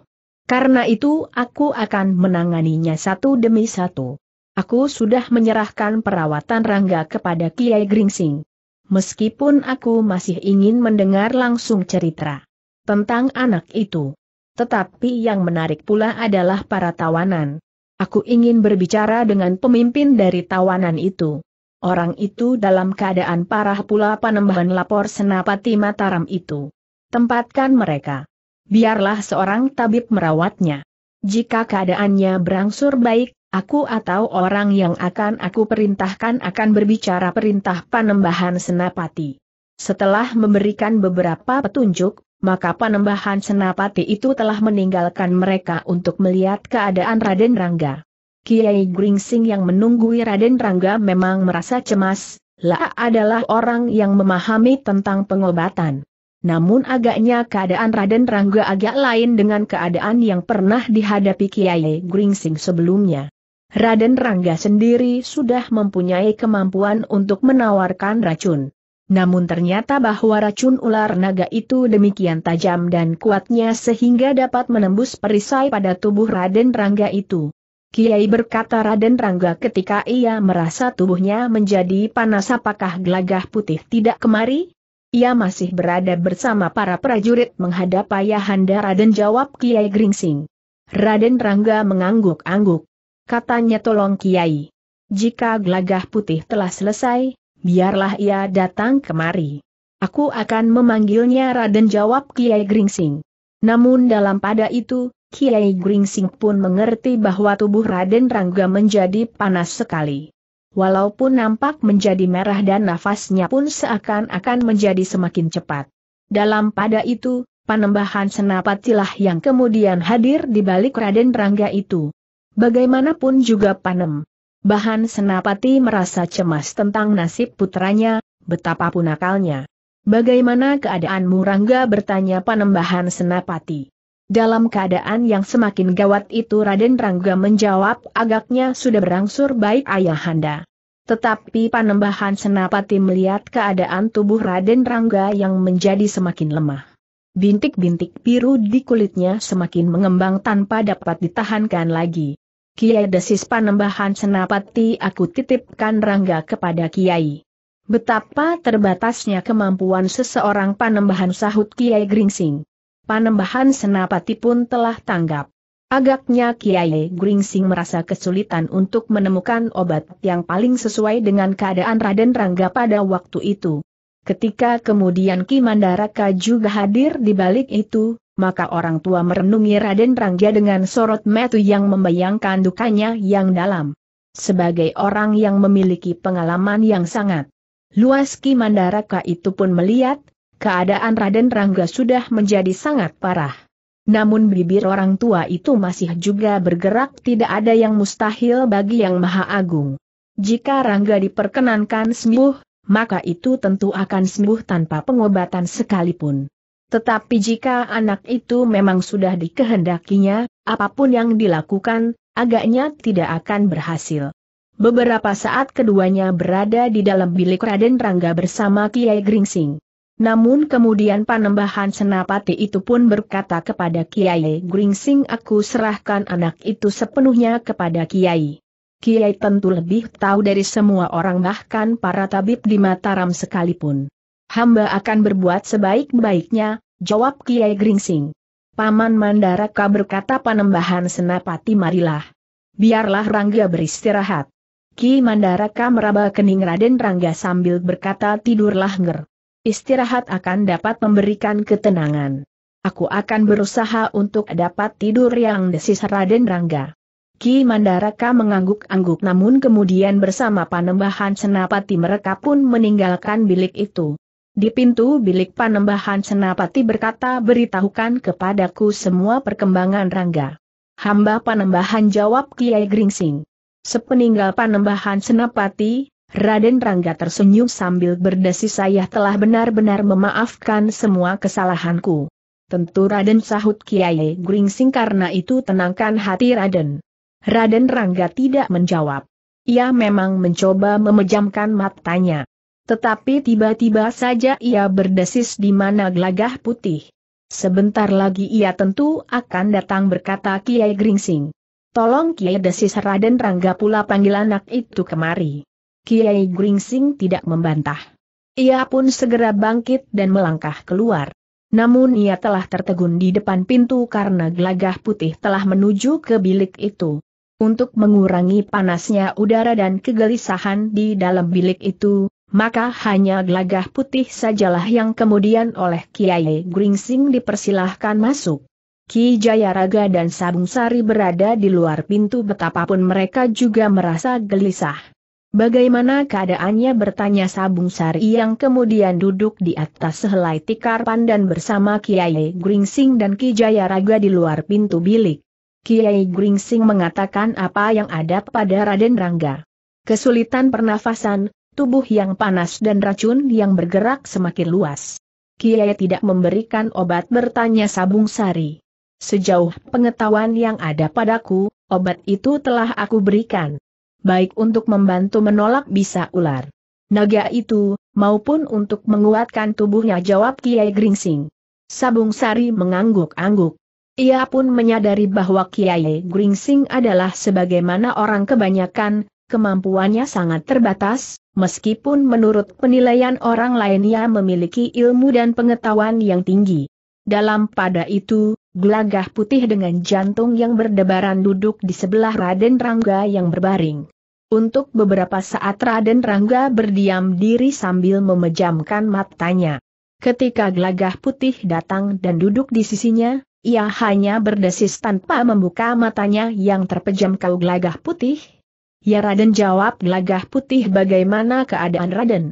Karena itu aku akan menanganinya satu demi satu. Aku sudah menyerahkan perawatan Rangga kepada Kiai Gringsing. Meskipun aku masih ingin mendengar langsung cerita tentang anak itu. Tetapi yang menarik pula adalah para tawanan. Aku ingin berbicara dengan pemimpin dari tawanan itu. Orang itu dalam keadaan parah pula panembahan lapor senapati Mataram itu. Tempatkan mereka biarlah seorang tabib merawatnya. Jika keadaannya berangsur baik, aku atau orang yang akan aku perintahkan akan berbicara perintah panembahan senapati. Setelah memberikan beberapa petunjuk, maka panembahan senapati itu telah meninggalkan mereka untuk melihat keadaan Raden Rangga. Kiai Gringsing yang menunggui Raden Rangga memang merasa cemas, lah adalah orang yang memahami tentang pengobatan. Namun agaknya keadaan Raden Rangga agak lain dengan keadaan yang pernah dihadapi Kiai Gringsing sebelumnya. Raden Rangga sendiri sudah mempunyai kemampuan untuk menawarkan racun. Namun ternyata bahwa racun ular naga itu demikian tajam dan kuatnya sehingga dapat menembus perisai pada tubuh Raden Rangga itu. Kiai berkata Raden Rangga ketika ia merasa tubuhnya menjadi panas apakah gelagah putih tidak kemari? Ia masih berada bersama para prajurit menghadap Ayahanda Raden jawab Kiai Gringsing. Raden Rangga mengangguk-angguk. Katanya tolong Kiai. Jika gelagah putih telah selesai, biarlah ia datang kemari. Aku akan memanggilnya Raden jawab Kiai Gringsing. Namun dalam pada itu, Kiai Gringsing pun mengerti bahwa tubuh Raden Rangga menjadi panas sekali walaupun nampak menjadi merah dan nafasnya pun seakan-akan menjadi semakin cepat. Dalam pada itu, panembahan senapatilah yang kemudian hadir di balik Raden Rangga itu. Bagaimanapun juga panem. Bahan Senapati merasa cemas tentang nasib putranya, betapapun akalnya. Bagaimana keadaanmu Rangga bertanya panembahan Senapati. Dalam keadaan yang semakin gawat itu Raden Rangga menjawab agaknya sudah berangsur baik ayahanda. Tetapi panembahan senapati melihat keadaan tubuh Raden Rangga yang menjadi semakin lemah. Bintik-bintik biru di kulitnya semakin mengembang tanpa dapat ditahankan lagi. Kiai desis panembahan senapati aku titipkan Rangga kepada Kiai. Betapa terbatasnya kemampuan seseorang panembahan sahut Kiai Gringsing. Panembahan Senapati pun telah tanggap. Agaknya Kiai Gringsing merasa kesulitan untuk menemukan obat yang paling sesuai dengan keadaan Raden Rangga pada waktu itu. Ketika kemudian Ki Mandaraka juga hadir di balik itu, maka orang tua merenungi Raden Rangga dengan sorot metu yang membayangkan dukanya yang dalam. Sebagai orang yang memiliki pengalaman yang sangat luas Ki Mandaraka itu pun melihat, keadaan Raden Rangga sudah menjadi sangat parah. Namun bibir orang tua itu masih juga bergerak tidak ada yang mustahil bagi yang maha agung. Jika Rangga diperkenankan sembuh, maka itu tentu akan sembuh tanpa pengobatan sekalipun. Tetapi jika anak itu memang sudah dikehendakinya, apapun yang dilakukan, agaknya tidak akan berhasil. Beberapa saat keduanya berada di dalam bilik Raden Rangga bersama Kiai Gringsing. Namun kemudian panembahan senapati itu pun berkata kepada Kiai Gringsing aku serahkan anak itu sepenuhnya kepada Kiai. Kiai tentu lebih tahu dari semua orang bahkan para tabib di Mataram sekalipun. Hamba akan berbuat sebaik-baiknya, jawab Kiai Gringsing. Paman Mandaraka berkata panembahan senapati marilah. Biarlah Rangga beristirahat. Ki Mandaraka meraba kening Raden Rangga sambil berkata tidurlah nger. Istirahat akan dapat memberikan ketenangan. Aku akan berusaha untuk dapat tidur yang desis Raden Rangga. Ki Mandaraka mengangguk-angguk namun kemudian bersama panembahan senapati mereka pun meninggalkan bilik itu. Di pintu bilik panembahan senapati berkata beritahukan kepadaku semua perkembangan Rangga. Hamba panembahan jawab Kiai Gringsing. Sepeninggal panembahan senapati, Raden Rangga tersenyum sambil berdesis saya telah benar-benar memaafkan semua kesalahanku. Tentu Raden sahut Kiai Gringsing karena itu tenangkan hati Raden. Raden Rangga tidak menjawab. Ia memang mencoba memejamkan matanya. Tetapi tiba-tiba saja ia berdesis di mana gelagah putih. Sebentar lagi ia tentu akan datang berkata Kiai Gringsing. Tolong Kiai desis Raden Rangga pula panggil anak itu kemari. Kiai Gringsing tidak membantah. Ia pun segera bangkit dan melangkah keluar. Namun ia telah tertegun di depan pintu karena gelagah putih telah menuju ke bilik itu. Untuk mengurangi panasnya udara dan kegelisahan di dalam bilik itu, maka hanya gelagah putih sajalah yang kemudian oleh Kiai Gringsing dipersilahkan masuk. Ki Jayaraga dan Sabung Sari berada di luar pintu betapapun mereka juga merasa gelisah. Bagaimana keadaannya bertanya Sabung Sari yang kemudian duduk di atas sehelai tikar pandan bersama Kiai Gringsing dan Ki Jayaraga di luar pintu bilik. Kiai Gringsing mengatakan apa yang ada pada Raden Rangga. Kesulitan pernafasan, tubuh yang panas dan racun yang bergerak semakin luas. Kiai tidak memberikan obat bertanya Sabung Sari. Sejauh pengetahuan yang ada padaku, obat itu telah aku berikan baik untuk membantu menolak bisa ular. Naga itu, maupun untuk menguatkan tubuhnya jawab Kiai Gringsing. Sabung Sari mengangguk-angguk. Ia pun menyadari bahwa Kiai Gringsing adalah sebagaimana orang kebanyakan, kemampuannya sangat terbatas, meskipun menurut penilaian orang lain ia memiliki ilmu dan pengetahuan yang tinggi. Dalam pada itu, gelagah putih dengan jantung yang berdebaran duduk di sebelah Raden Rangga yang berbaring. Untuk beberapa saat Raden Rangga berdiam diri sambil memejamkan matanya. Ketika gelagah putih datang dan duduk di sisinya, ia hanya berdesis tanpa membuka matanya yang terpejam kau gelagah putih. Ya Raden jawab gelagah putih bagaimana keadaan Raden.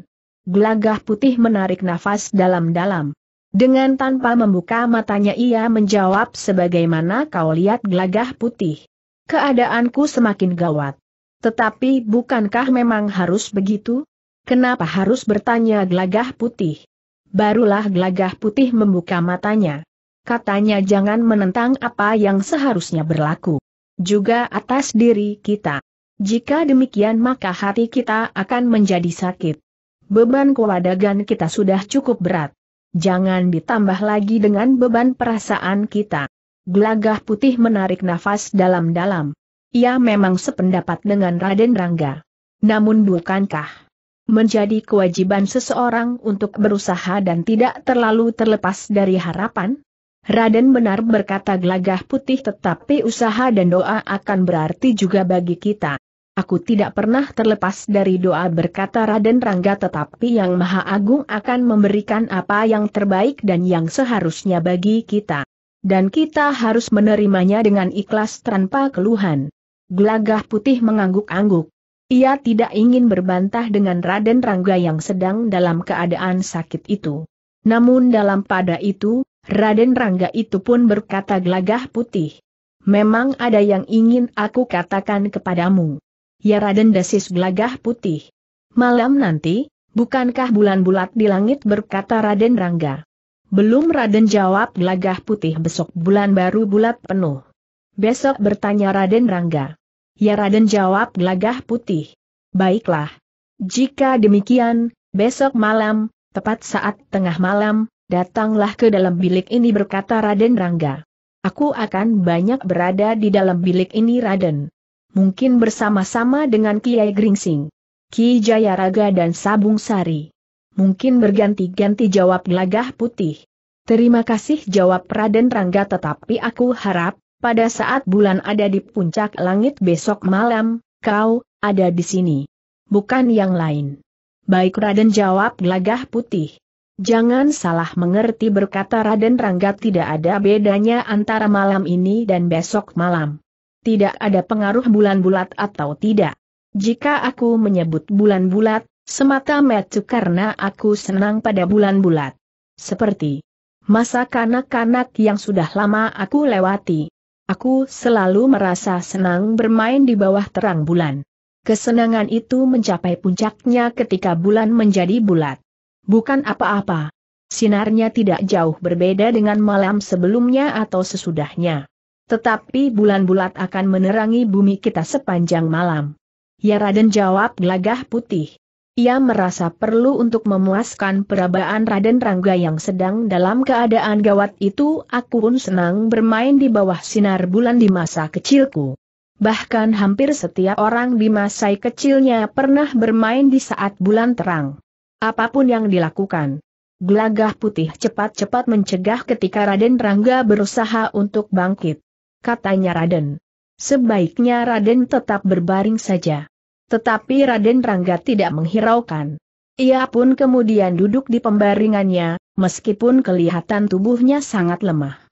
Gelagah putih menarik nafas dalam-dalam. Dengan tanpa membuka matanya ia menjawab sebagaimana kau lihat gelagah putih. Keadaanku semakin gawat. Tetapi bukankah memang harus begitu? Kenapa harus bertanya gelagah putih? Barulah gelagah putih membuka matanya. Katanya jangan menentang apa yang seharusnya berlaku. Juga atas diri kita. Jika demikian maka hati kita akan menjadi sakit. Beban kewadagan kita sudah cukup berat Jangan ditambah lagi dengan beban perasaan kita. Gelagah putih menarik nafas dalam-dalam. Ia memang sependapat dengan Raden Rangga. Namun bukankah menjadi kewajiban seseorang untuk berusaha dan tidak terlalu terlepas dari harapan? Raden benar berkata gelagah putih tetapi usaha dan doa akan berarti juga bagi kita. Aku tidak pernah terlepas dari doa berkata Raden Rangga tetapi Yang Maha Agung akan memberikan apa yang terbaik dan yang seharusnya bagi kita. Dan kita harus menerimanya dengan ikhlas tanpa keluhan. Gelagah putih mengangguk-angguk. Ia tidak ingin berbantah dengan Raden Rangga yang sedang dalam keadaan sakit itu. Namun dalam pada itu, Raden Rangga itu pun berkata gelagah putih. Memang ada yang ingin aku katakan kepadamu. Ya Raden Desis Gelagah Putih. Malam nanti, bukankah bulan bulat di langit berkata Raden Rangga? Belum Raden jawab Gelagah Putih besok bulan baru bulat penuh. Besok bertanya Raden Rangga. Ya Raden jawab Gelagah Putih. Baiklah. Jika demikian, besok malam, tepat saat tengah malam, datanglah ke dalam bilik ini berkata Raden Rangga. Aku akan banyak berada di dalam bilik ini Raden mungkin bersama-sama dengan Kiai Gringsing. Ki Jayaraga dan Sabung Sari. Mungkin berganti-ganti jawab gelagah putih. Terima kasih jawab Raden Rangga tetapi aku harap, pada saat bulan ada di puncak langit besok malam, kau, ada di sini. Bukan yang lain. Baik Raden jawab gelagah putih. Jangan salah mengerti berkata Raden Rangga tidak ada bedanya antara malam ini dan besok malam tidak ada pengaruh bulan bulat atau tidak. Jika aku menyebut bulan bulat, semata-mata karena aku senang pada bulan bulat. Seperti masa kanak-kanak yang sudah lama aku lewati. Aku selalu merasa senang bermain di bawah terang bulan. Kesenangan itu mencapai puncaknya ketika bulan menjadi bulat. Bukan apa-apa. Sinarnya tidak jauh berbeda dengan malam sebelumnya atau sesudahnya. Tetapi bulan bulat akan menerangi bumi kita sepanjang malam. Ya Raden jawab gelagah putih. Ia merasa perlu untuk memuaskan perabaan Raden Rangga yang sedang dalam keadaan gawat itu aku pun senang bermain di bawah sinar bulan di masa kecilku. Bahkan hampir setiap orang di masa kecilnya pernah bermain di saat bulan terang. Apapun yang dilakukan. Gelagah putih cepat-cepat mencegah ketika Raden Rangga berusaha untuk bangkit katanya Raden. Sebaiknya Raden tetap berbaring saja. Tetapi Raden Rangga tidak menghiraukan. Ia pun kemudian duduk di pembaringannya, meskipun kelihatan tubuhnya sangat lemah.